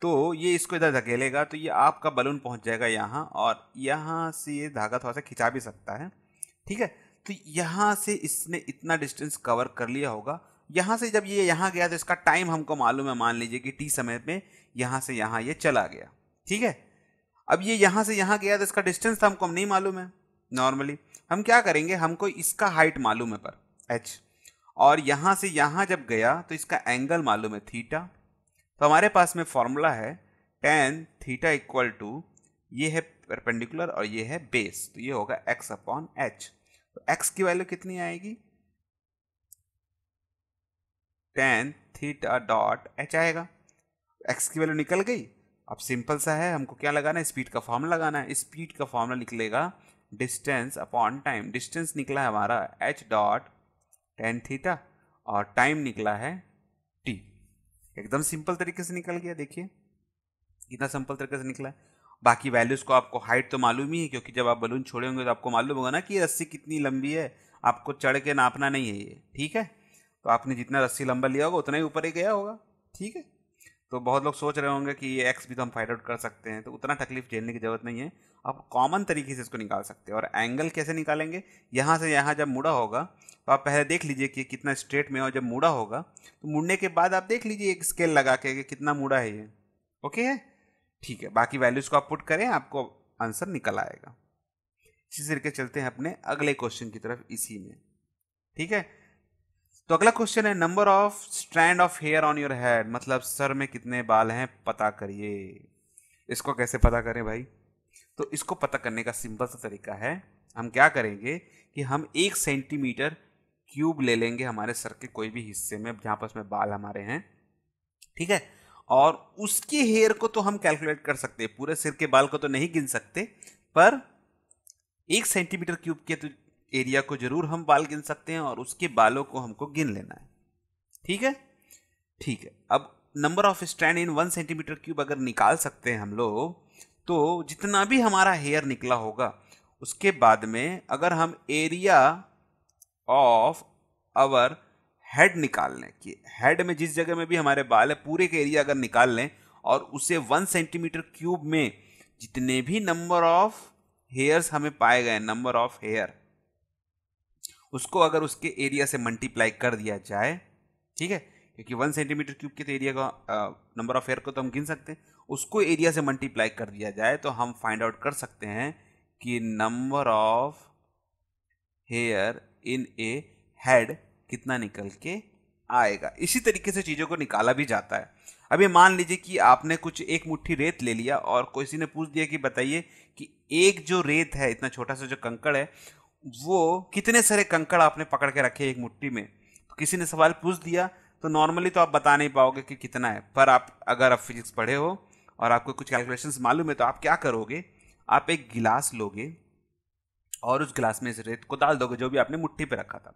तो ये इसको इधर धकेलेगा तो ये आपका बलून पहुँच जाएगा यहाँ और यहाँ से ये धागा थोड़ा सा खिंचा भी सकता है ठीक है तो यहाँ से इसने इतना डिस्टेंस कवर कर लिया होगा यहाँ से जब ये यहाँ गया तो इसका टाइम हमको मालूम है मान लीजिए कि टी समय में यहाँ से यहाँ ये चला गया ठीक है अब ये यहाँ से यहाँ गया तो इसका डिस्टेंस तो हमको नहीं मालूम है नॉर्मली हम क्या करेंगे हमको इसका हाइट मालूम है पर एच और यहाँ से यहाँ जब गया तो इसका एंगल मालूम है थीटा तो हमारे पास में फॉर्मूला है टेन थीटा इक्वल टू ये है परपेंडिकुलर और ये है बेस तो ये होगा एक्स अपॉन एच तो एक्स की वैल्यू कितनी आएगी टेन थीटा डॉट एच आएगा एक्स की वैल्यू निकल गई अब सिंपल सा है हमको क्या लगाना है स्पीड का फॉर्मूला लगाना है स्पीड का फॉर्मूला निकलेगा डिस्टेंस अपॉन टाइम डिस्टेंस निकला है हमारा एच डॉट टेन थीटा और टाइम निकला है टी एकदम सिंपल तरीके से निकल गया देखिए कितना सिंपल तरीके से निकला है बाकी वैल्यूज़ को आपको हाइट तो मालूम ही है क्योंकि जब आप बलून छोड़े होंगे तो आपको मालूम होगा ना कि रस्सी कितनी लंबी है आपको चढ़ के नापना नहीं है ये ठीक है तो आपने जितना रस्सी लंबा लिया होगा उतना ही ऊपर ही गया होगा ठीक है तो बहुत लोग सोच रहे होंगे कि ये एक्स भी तो हम फाइंड आउट कर सकते हैं तो उतना तकलीफ झेलने की ज़रूरत नहीं है आप कॉमन तरीके से इसको निकाल सकते हैं और एंगल कैसे निकालेंगे यहाँ से यहाँ जब मुड़ा होगा तो आप पहले देख लीजिए कि कितना स्ट्रेट में और जब मुड़ा होगा तो मुड़ने के बाद आप देख लीजिए एक स्केल लगा के कि कितना मुड़ा है ये ओके है ठीक है बाकी वैल्यूज़ को आप पुट करें आपको आंसर निकल आएगा इसी तरीके चलते हैं अपने अगले क्वेश्चन की तरफ इसी में ठीक है तो अगला क्वेश्चन है number of strand of hair on your head मतलब सर में कितने बाल हैं पता करिए इसको कैसे पता करें भाई तो इसको पता करने का सिंपल सा तरीका है हम क्या करेंगे कि हम एक सेंटीमीटर क्यूब ले लेंगे हमारे सर के कोई भी हिस्से में जहां पर उसमें बाल हमारे हैं ठीक है और उसके हेयर को तो हम कैलकुलेट कर सकते हैं पूरे सिर के बाल को तो नहीं गिन सकते पर एक सेंटीमीटर क्यूब के तो एरिया को जरूर हम बाल गिन सकते हैं और उसके बालों को हमको गिन लेना है ठीक है ठीक है अब number of strand in one centimetre cube अगर निकाल सकते हैं हम लोग तो जितना भी हमारा हेयर निकला होगा उसके बाद में अगर हम एरिया ऑफ आवर हेड निकाल लें कि हेड में जिस जगह में भी हमारे बाल है पूरे के एरिया अगर निकाल लें और उसे वन सेंटीमीटर क्यूब में जितने भी नंबर ऑफ हेयर्स हमें पाए गए नंबर ऑफ हेयर उसको अगर उसके एरिया से मल्टीप्लाई कर दिया जाए ठीक है क्योंकि वन सेंटीमीटर क्यूब के तो एरिया का नंबर ऑफ एयर को तो हम गिन सकते हैं उसको एरिया से मल्टीप्लाई कर दिया जाए तो हम फाइंड आउट कर सकते हैं कि number of hair in a head कितना निकल के आएगा इसी तरीके से चीज़ों को निकाला भी जाता है अभी मान लीजिए कि आपने कुछ एक मुट्ठी रेत ले लिया और किसी ने पूछ दिया कि बताइए कि एक जो रेत है इतना छोटा सा जो कंकड़ है वो कितने सारे कंकड़ आपने पकड़ के रखे एक मुट्ठी में तो किसी ने सवाल पूछ दिया तो नॉर्मली तो आप बता नहीं पाओगे कि कितना है पर आप अगर आप फिजिक्स पढ़े हो और आपको कुछ कैलकुलेशन मालूम है तो आप क्या करोगे आप एक गिलास लोगे और उस गिलास में इस रेत को डाल दोगे जो भी आपने मुट्ठी पे रखा था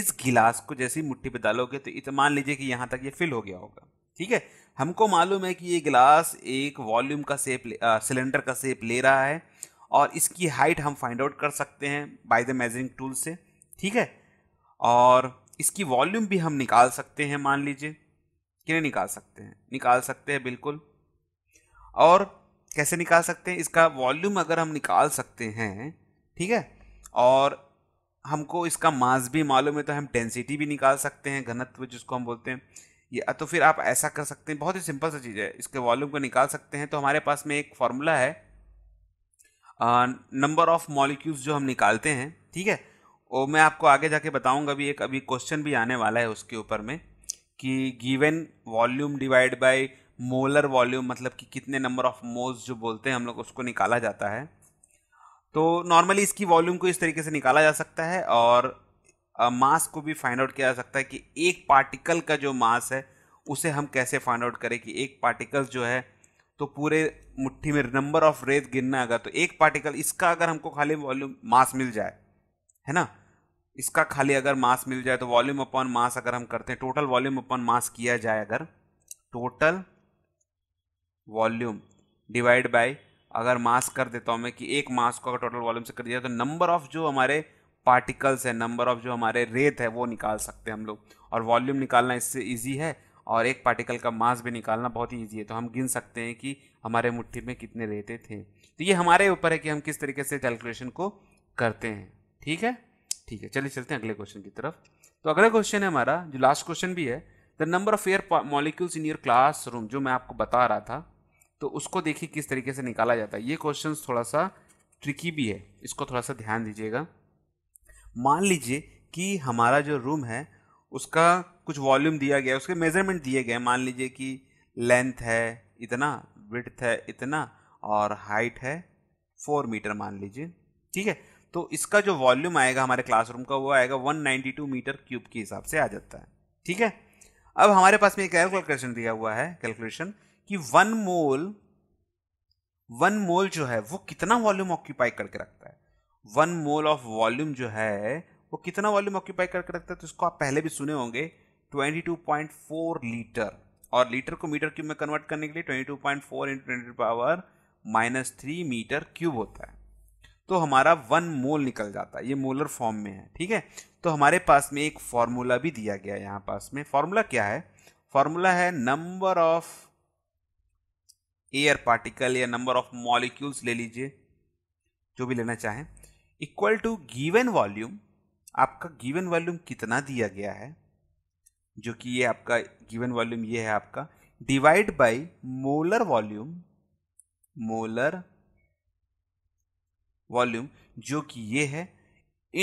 इस गिलास को जैसे ही मुट्ठी पे डालोगे तो इतना मान लीजिए कि यहाँ तक ये फिल हो गया होगा ठीक है हमको मालूम है कि ये गिलास एक वॉल्यूम का सेप सिलेंडर का सेप ले रहा है और इसकी हाइट हम फाइंड आउट कर सकते हैं बाय द मेजरिंग टूल से ठीक है और इसकी वॉल्यूम भी हम निकाल सकते हैं मान लीजिए कि नहीं निकाल सकते हैं निकाल सकते हैं बिल्कुल और कैसे निकाल सकते हैं इसका वॉल्यूम अगर हम निकाल सकते हैं ठीक है और हमको इसका मास भी मालूम है तो हम डेंसिटी भी निकाल सकते हैं घनत्व जिसको हम बोलते हैं या तो फिर आप ऐसा कर सकते हैं बहुत ही सिंपल सा चीज़ है इसके वॉल्यूम को निकाल सकते हैं तो हमारे पास में एक फार्मूला है नंबर ऑफ मॉलिक्यूल्स जो हम निकालते हैं ठीक है वो मैं आपको आगे जाके बताऊंगा भी एक अभी क्वेश्चन भी आने वाला है उसके ऊपर में कि given volume divide by molar volume मतलब कि कितने नंबर ऑफ मोल्स जो बोलते हैं हम लोग उसको निकाला जाता है तो नॉर्मली इसकी वॉल्यूम को इस तरीके से निकाला जा सकता है और मास को भी फाइंड आउट किया जा सकता है कि एक पार्टिकल का जो मास है उसे हम कैसे फाइंड आउट करें कि एक पार्टिकल जो है तो पूरे मुट्ठी में नंबर ऑफ रेज गिनना अगर तो एक पार्टिकल इसका अगर हमको खाली वॉल्यूम मास मिल जाए है ना इसका खाली अगर मास मिल जाए तो वॉल्यूम अपॉन मास अगर हम करते हैं टोटल वॉल्यूम अपॉन मास किया जाए अगर टोटल वॉल्यूम डिवाइड बाय अगर मास कर देता हूँ मैं कि एक मास को अगर टोटल वॉल्यूम से कर दिया तो नंबर ऑफ जो हमारे पार्टिकल्स है नंबर ऑफ जो हमारे रेत है वो निकाल सकते हैं हम लोग और वॉल्यूम निकालना इससे ईजी है और एक पार्टिकल का मास भी निकालना बहुत ही ईजी है तो हम गिन सकते हैं कि हमारे मुट्ठी में कितने रहते थे तो ये हमारे ऊपर है कि हम किस तरीके से कैलकुलेशन को करते हैं ठीक है ठीक है चलिए चलते हैं अगले क्वेश्चन की तरफ तो अगला क्वेश्चन है हमारा जो लास्ट क्वेश्चन भी है the number of air molecules in your class room जो मैं आपको बता रहा था तो उसको देखिए किस तरीके से निकाला जाता है ये क्वेश्चन थोड़ा सा ट्रिकी भी है इसको थोड़ा सा ध्यान दीजिएगा मान लीजिए कि हमारा जो रूम है उसका कुछ वॉल्यूम दिया गया उसके मेजरमेंट दिए गए मान लीजिए कि लेंथ है इतना विड्थ है इतना और हाइट है फोर मीटर मान लीजिए ठीक है तो इसका जो वॉल्यूम आएगा हमारे क्लासरूम का वो आएगा 192 मीटर क्यूब के हिसाब से आ जाता है ठीक है अब हमारे पास में एक कैलकुलेशन दिया हुआ है कैलकुलेशन कि वन मोल वन मोल जो है वो कितना वॉल्यूम ऑक्यूपाई करके रखता है वन मोल ऑफ वॉल्यूम जो है वो कितना वॉल्यूम ऑक्यूपाई करके रखता है तो इसको आप पहले भी सुने होंगे 22.4 लीटर और लीटर को मीटर क्यूब में कन्वर्ट करने के लिए 22.4 point four into power minus three metre cube होता है तो हमारा वन मोल निकल जाता है ये मोलर फॉर्म में है ठीक है तो हमारे पास में एक फॉर्मूला भी दिया गया है यहाँ पास में फॉर्मूला क्या है फॉर्मूला है नंबर ऑफ एयर पार्टिकल या नंबर ऑफ मॉलिक्यूल्स ले लीजिए जो भी लेना चाहें इक्वल टू गिवन वॉल्यूम आपका गिवन वॉल्यूम कितना दिया गया है जो कि ये आपका गिवन वॉल्यूम ये है आपका divide by molar volume molar volume जो कि ये है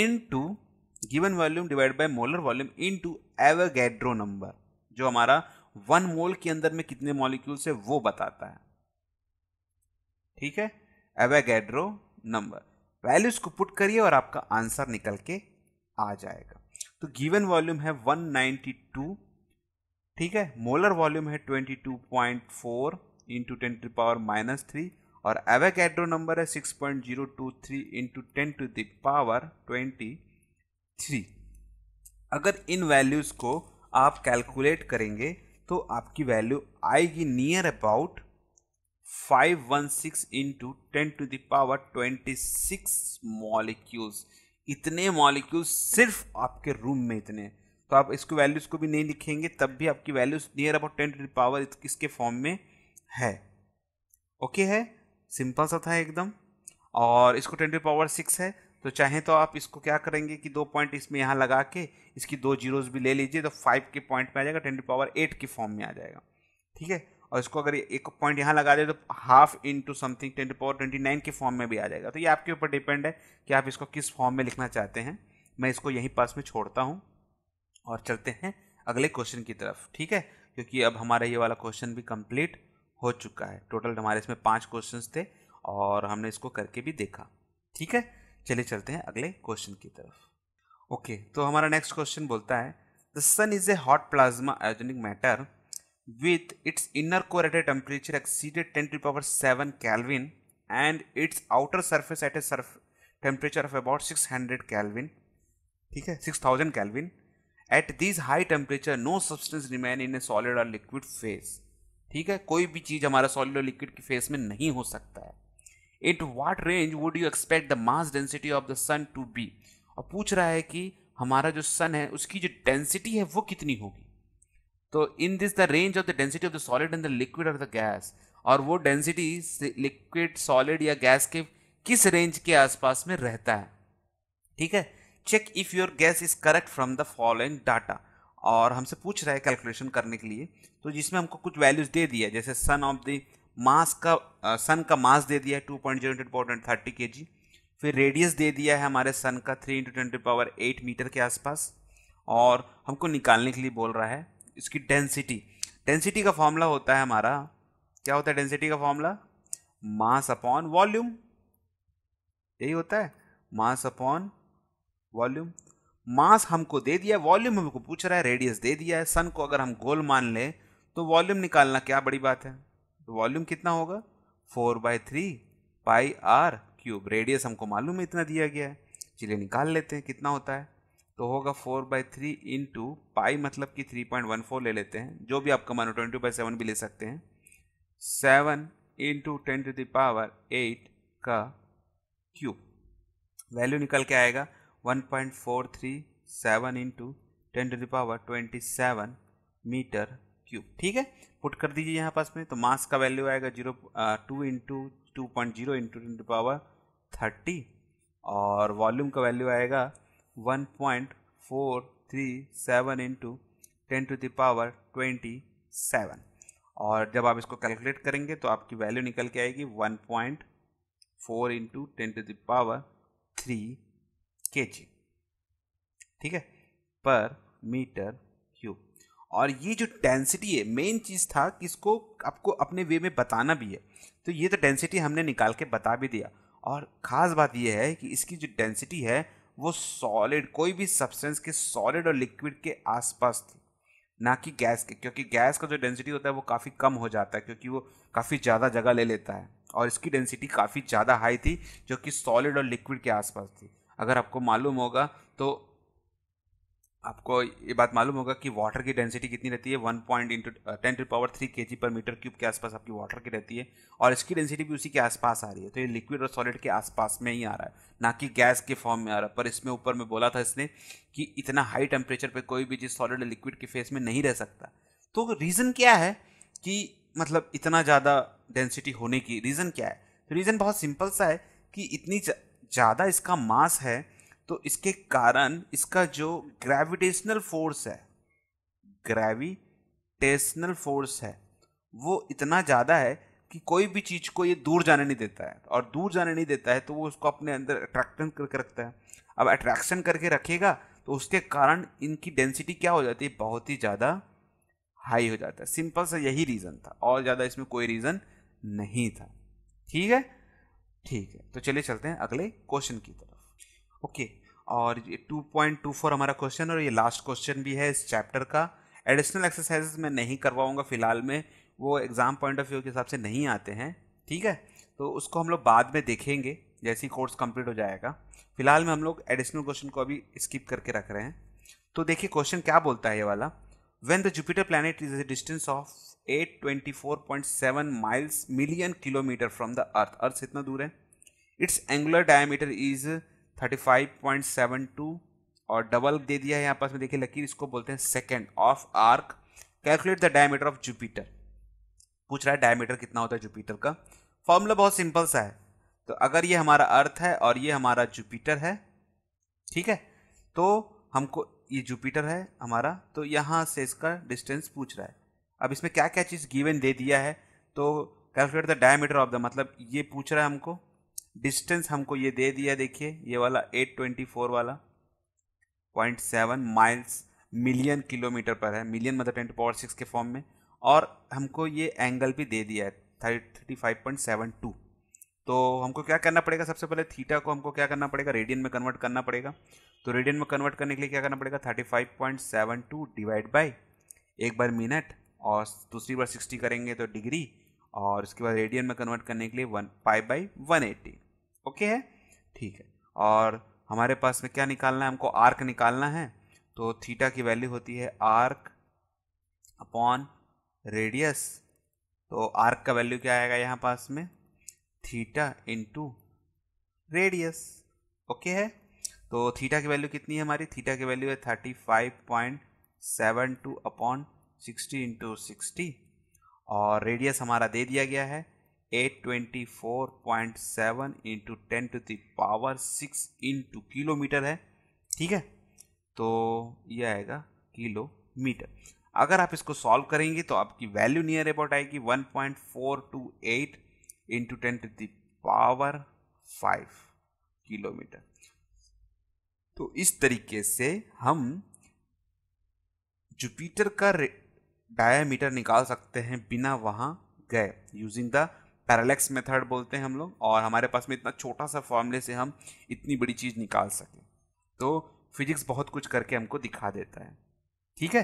into given volume divide by molar volume into Avogadro number जो हमारा वन मोल के अंदर में कितने मॉलिक्यूल्स है वो बताता है ठीक है एवेगैड्रो नंबर वैल्यूज को पुट करिए और आपका आंसर निकल के आ जाएगा तो गिवन वॉल्यूम है 192 ठीक है मोलर वॉल्यूम है 22.4 four into ten to power minus three और एवेकैड्रो नंबर है 6.023 point zero two three into ten to the power twenty three अगर इन वैल्यूज़ को आप कैलकुलेट करेंगे तो आपकी वैल्यू आएगी near about 516 into ten to the power six molecules इतने मॉलिक्यूल सिर्फ आपके रूम में इतने तो आप इसको वैल्यूज़ को भी नहीं लिखेंगे तब भी आपकी values near about ten to power किसके फॉर्म में है ओके है सिंपल सा था एकदम और इसको टेन टू पावर सिक्स है तो चाहें तो आप इसको क्या करेंगे कि दो पॉइंट इसमें यहाँ लगा के इसकी दो जीरोज़ भी ले लीजिए तो फाइव के पॉइंट में आ जाएगा टेन टू पावर एट के फॉर्म में आ जाएगा ठीक है और इसको अगर एक पॉइंट यहाँ लगा दे तो half into something ten to power twenty nine के फॉर्म में भी आ जाएगा तो ये आपके ऊपर डिपेंड है कि आप इसको किस फॉर्म में लिखना चाहते हैं मैं इसको यहीं पास में छोड़ता हूँ और चलते हैं अगले क्वेश्चन की तरफ ठीक है क्योंकि अब हमारा ये वाला क्वेश्चन भी कम्प्लीट हो चुका है टोटल हमारे इसमें पाँच क्वेश्चन थे और हमने इसको करके भी देखा ठीक है चलिए चलते हैं अगले क्वेश्चन की तरफ ओके तो हमारा नेक्स्ट क्वेश्चन बोलता है the sun is a hot plasma ionic matter with its inner core at a temperature exceeded 10 to the power 7 Kelvin and its outer surface at a surf temperature of about 600 Kelvin ठीक 6000 Kelvin at these high temperature no substance remain in a solid or liquid phase ठीक है कोई भी चीज़ हमारा solid और liquid की face में नहीं हो सकता है it what range would you expect the mass density of the sun to be और पूछ रहा है कि हमारा जो सन है उसकी जो डेंसिटी है वो कितनी होगी तो in this the range of the density of the solid and the liquid और द गैस और वो डेंसिटी लिक्विड सॉलिड या गैस के किस रेंज के आसपास में रहता है ठीक है check if your guess is correct from the following data और हमसे पूछ रहा है कैलकुलेशन करने के लिए तो जिसमें हमको कुछ वैल्यूज दे दिया जैसे सन ऑफ द मास का सन का मास दे दिया है two point zero into point thirty K G फिर रेडियस दे दिया है हमारे सन का three into twenty power eight metre के आसपास और हमको निकालने के लिए बोल रहा है इसकी डेंसिटी डेंसिटी का फॉर्मूला होता है हमारा क्या होता है डेंसिटी का फॉर्मूला मास अपॉन वॉल्यूम यही होता है मास अपॉन वॉल्यूम मास हमको दे दिया वॉल्यूम हमको पूछ रहा है रेडियस दे दिया है सन को अगर हम गोल मान लें तो वॉल्यूम निकालना क्या बड़ी बात है तो वॉल्यूम कितना होगा four by three pi are cube radius हमको मालूम है इतना दिया गया है चलिए निकाल लेते हैं कितना होता है तो होगा four by three into pi मतलब कि थ्री पॉइंट वन फोर ले लेते हैं जो भी आपका मानो ट्वेंटी बाई सेवन भी ले सकते हैं seven into ten to the power eight का क्यूब वैल्यू निकल के आएगा one point four three seven into ten to the power twenty seven metre cube ठीक है पुट कर दीजिए यहाँ पास में तो मास का वैल्यू आएगा zero two into two point zero into ten to power thirty और वॉल्यूम का वैल्यू आएगा one point four three seven into ten to the power twenty seven और जब आप इसको कैलकुलेट करेंगे तो आपकी वैल्यू निकल के आएगी one point four into ten to the power three K G ठीक है पर मीटर क्यूब और ये जो डेंसिटी है मेन चीज़ था कि इसको आपको अपने वे में बताना भी है तो ये तो डेंसिटी हमने निकाल के बता भी दिया और ख़ास बात यह है कि इसकी जो डेंसिटी है वो सॉलिड कोई भी सब्सटेंस के सॉलिड और लिक्विड के आसपास थी ना कि गैस के क्योंकि गैस का जो डेंसिटी होता है वो काफ़ी कम हो जाता है क्योंकि वो काफ़ी ज़्यादा जगह ले लेता है और इसकी डेंसिटी काफ़ी ज़्यादा हाई थी जो कि सॉलिड और लिक्विड के आसपास थी अगर आपको मालूम होगा तो आपको ये बात मालूम होगा कि वाटर की डेंसिटी कितनी रहती है one point into ten to power three K G पर मीटर क्यूब के आसपास आपकी वाटर की रहती है और इसकी डेंसिटी भी उसी के आसपास आ रही है तो ये लिक्विड और सॉलिड के आसपास में ही आ रहा है ना कि गैस के फॉर्म में आ रहा है पर इसमें ऊपर में बोला था इसने कि इतना हाई टेम्परेचर पर कोई भी चीज़ सॉलिड लिक्विड के फेस में नहीं रह सकता तो रीज़न क्या है कि मतलब इतना ज़्यादा डेंसिटी होने की रीज़न क्या है तो रीज़न बहुत सिंपल सा है कि इतनी ज़्यादा इसका मास है तो इसके कारण इसका जो ग्रेविटेशनल फोर्स है ग्रेविटेशनल फोर्स है वो इतना ज़्यादा है कि कोई भी चीज़ को ये दूर जाने नहीं देता है और दूर जाने नहीं देता है तो वो उसको अपने अंदर अट्रैक्शन करके रखता है अब अट्रैक्शन करके रखेगा तो उसके कारण इनकी डेंसिटी क्या हो जाती है बहुत ही ज़्यादा हाई हो जाता है सिंपल सा यही रीज़न था और ज़्यादा इसमें कोई रीज़न नहीं था ठीक है ठीक है तो चलिए चलते हैं अगले क्वेश्चन की तरफ ओके और ये 2.24 हमारा क्वेश्चन और ये लास्ट क्वेश्चन भी है इस चैप्टर का एडिशनल एक्सरसाइजेस मैं नहीं करवाऊँगा फिलहाल में वो एग्ज़ाम पॉइंट ऑफ व्यू के हिसाब से नहीं आते हैं ठीक है तो उसको हम लोग बाद में देखेंगे जैसे ही कोर्स कंप्लीट हो जाएगा फिलहाल में हम लोग एडिशनल क्वेश्चन को अभी स्किप करके रख रहे हैं तो देखिए क्वेश्चन क्या बोलता है ये वाला when the Jupiter planet is a distance of 824.7 miles million kilometre from the earth earth इतना दूर है its angular diameter is thirty five point seven two और डबल दे दिया है यहाँ पास में देखिए लकीर इसको बोलते हैं second of arc calculate the diameter of Jupiter पूछ रहा है डायमीटर कितना होता है जुपिटर का फॉर्मूला बहुत सिंपल सा है तो अगर ये हमारा अर्थ है और ये हमारा जुपिटर है ठीक है तो हमको ये जुपिटर है हमारा तो यहाँ से इसका डिस्टेंस पूछ रहा है अब इसमें क्या क्या चीज़ गिवन दे दिया है तो calculate the diameter of the मतलब ये पूछ रहा है हमको डिस्टेंस हमको ये दे दिया देखिए ये वाला 824 वाला point seven miles million kilometre पर है मिलियन मतलब टेन पावर सिक्स के फॉर्म में और हमको ये एंगल भी दे दिया है thirty five point seven two तो हमको क्या करना पड़ेगा सबसे पहले थीटा को हमको क्या करना पड़ेगा रेडियन में कन्वर्ट करना पड़ेगा तो रेडियन में कन्वर्ट करने के लिए क्या करना पड़ेगा thirty five point seven two divide by एक बार मिनट और दूसरी बार सिक्सटी करेंगे तो डिग्री और उसके बाद रेडियन में कन्वर्ट करने के लिए one pi by one eighty okay है ठीक है और हमारे पास में क्या निकालना है हमको आर्क निकालना है तो थीटा की वैल्यू होती है आर्क अपॉन रेडियस तो आर्क का वैल्यू क्या आएगा यहाँ पास में थीटा इंटू रेडियस ओके है तो थीटा की वैल्यू कितनी है हमारी थीटा की वैल्यू है thirty five point seven two upon sixty into sixty और रेडियस हमारा दे दिया गया है 824.7 into ten to the power six into kilometre है ठीक है तो ये आएगा किलोमीटर अगर आप इसको सॉल्व करेंगे तो आपकी वैल्यू नियर अबाउट आएगी 1.428 point four two eight into ten to the power five kilometre तो इस तरीके से हम जुपिटर का डायमीटर निकाल सकते हैं बिना वहां गए यूजिंग द पैरालेक्स मेथड बोलते हैं हम लोग और हमारे पास में इतना छोटा सा फॉर्मूले से हम इतनी बड़ी चीज़ निकाल सकें तो फिजिक्स बहुत कुछ करके हमको दिखा देता है ठीक है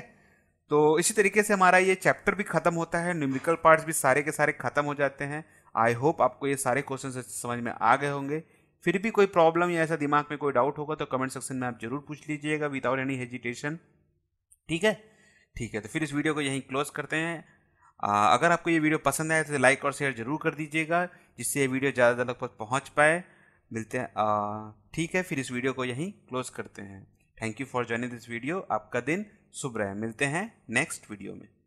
तो इसी तरीके से हमारा ये चैप्टर भी ख़त्म होता है न्यूमेरिकल पार्ट्स भी सारे के सारे ख़त्म हो जाते हैं आई होप आपको ये सारे क्वेश्चन समझ में आ गए होंगे फिर भी कोई प्रॉब्लम या ऐसा दिमाग में कोई डाउट होगा तो कमेंट सेक्शन में आप जरूर पूछ लीजिएगा विदाउट एनी हेजिटेशन ठीक है ठीक है तो फिर इस वीडियो को यहीं क्लोज करते हैं अगर आपको ये वीडियो पसंद आए तो लाइक और शेयर ज़रूर कर दीजिएगा जिससे ये वीडियो ज़्यादा ज़्यादा लोग पहुँच पाए मिलते हैं ठीक है फिर इस वीडियो को यहीं क्लोज करते हैं thank you for joining this video आपका दिन शुभ रहे मिलते हैं नेक्स्ट वीडियो में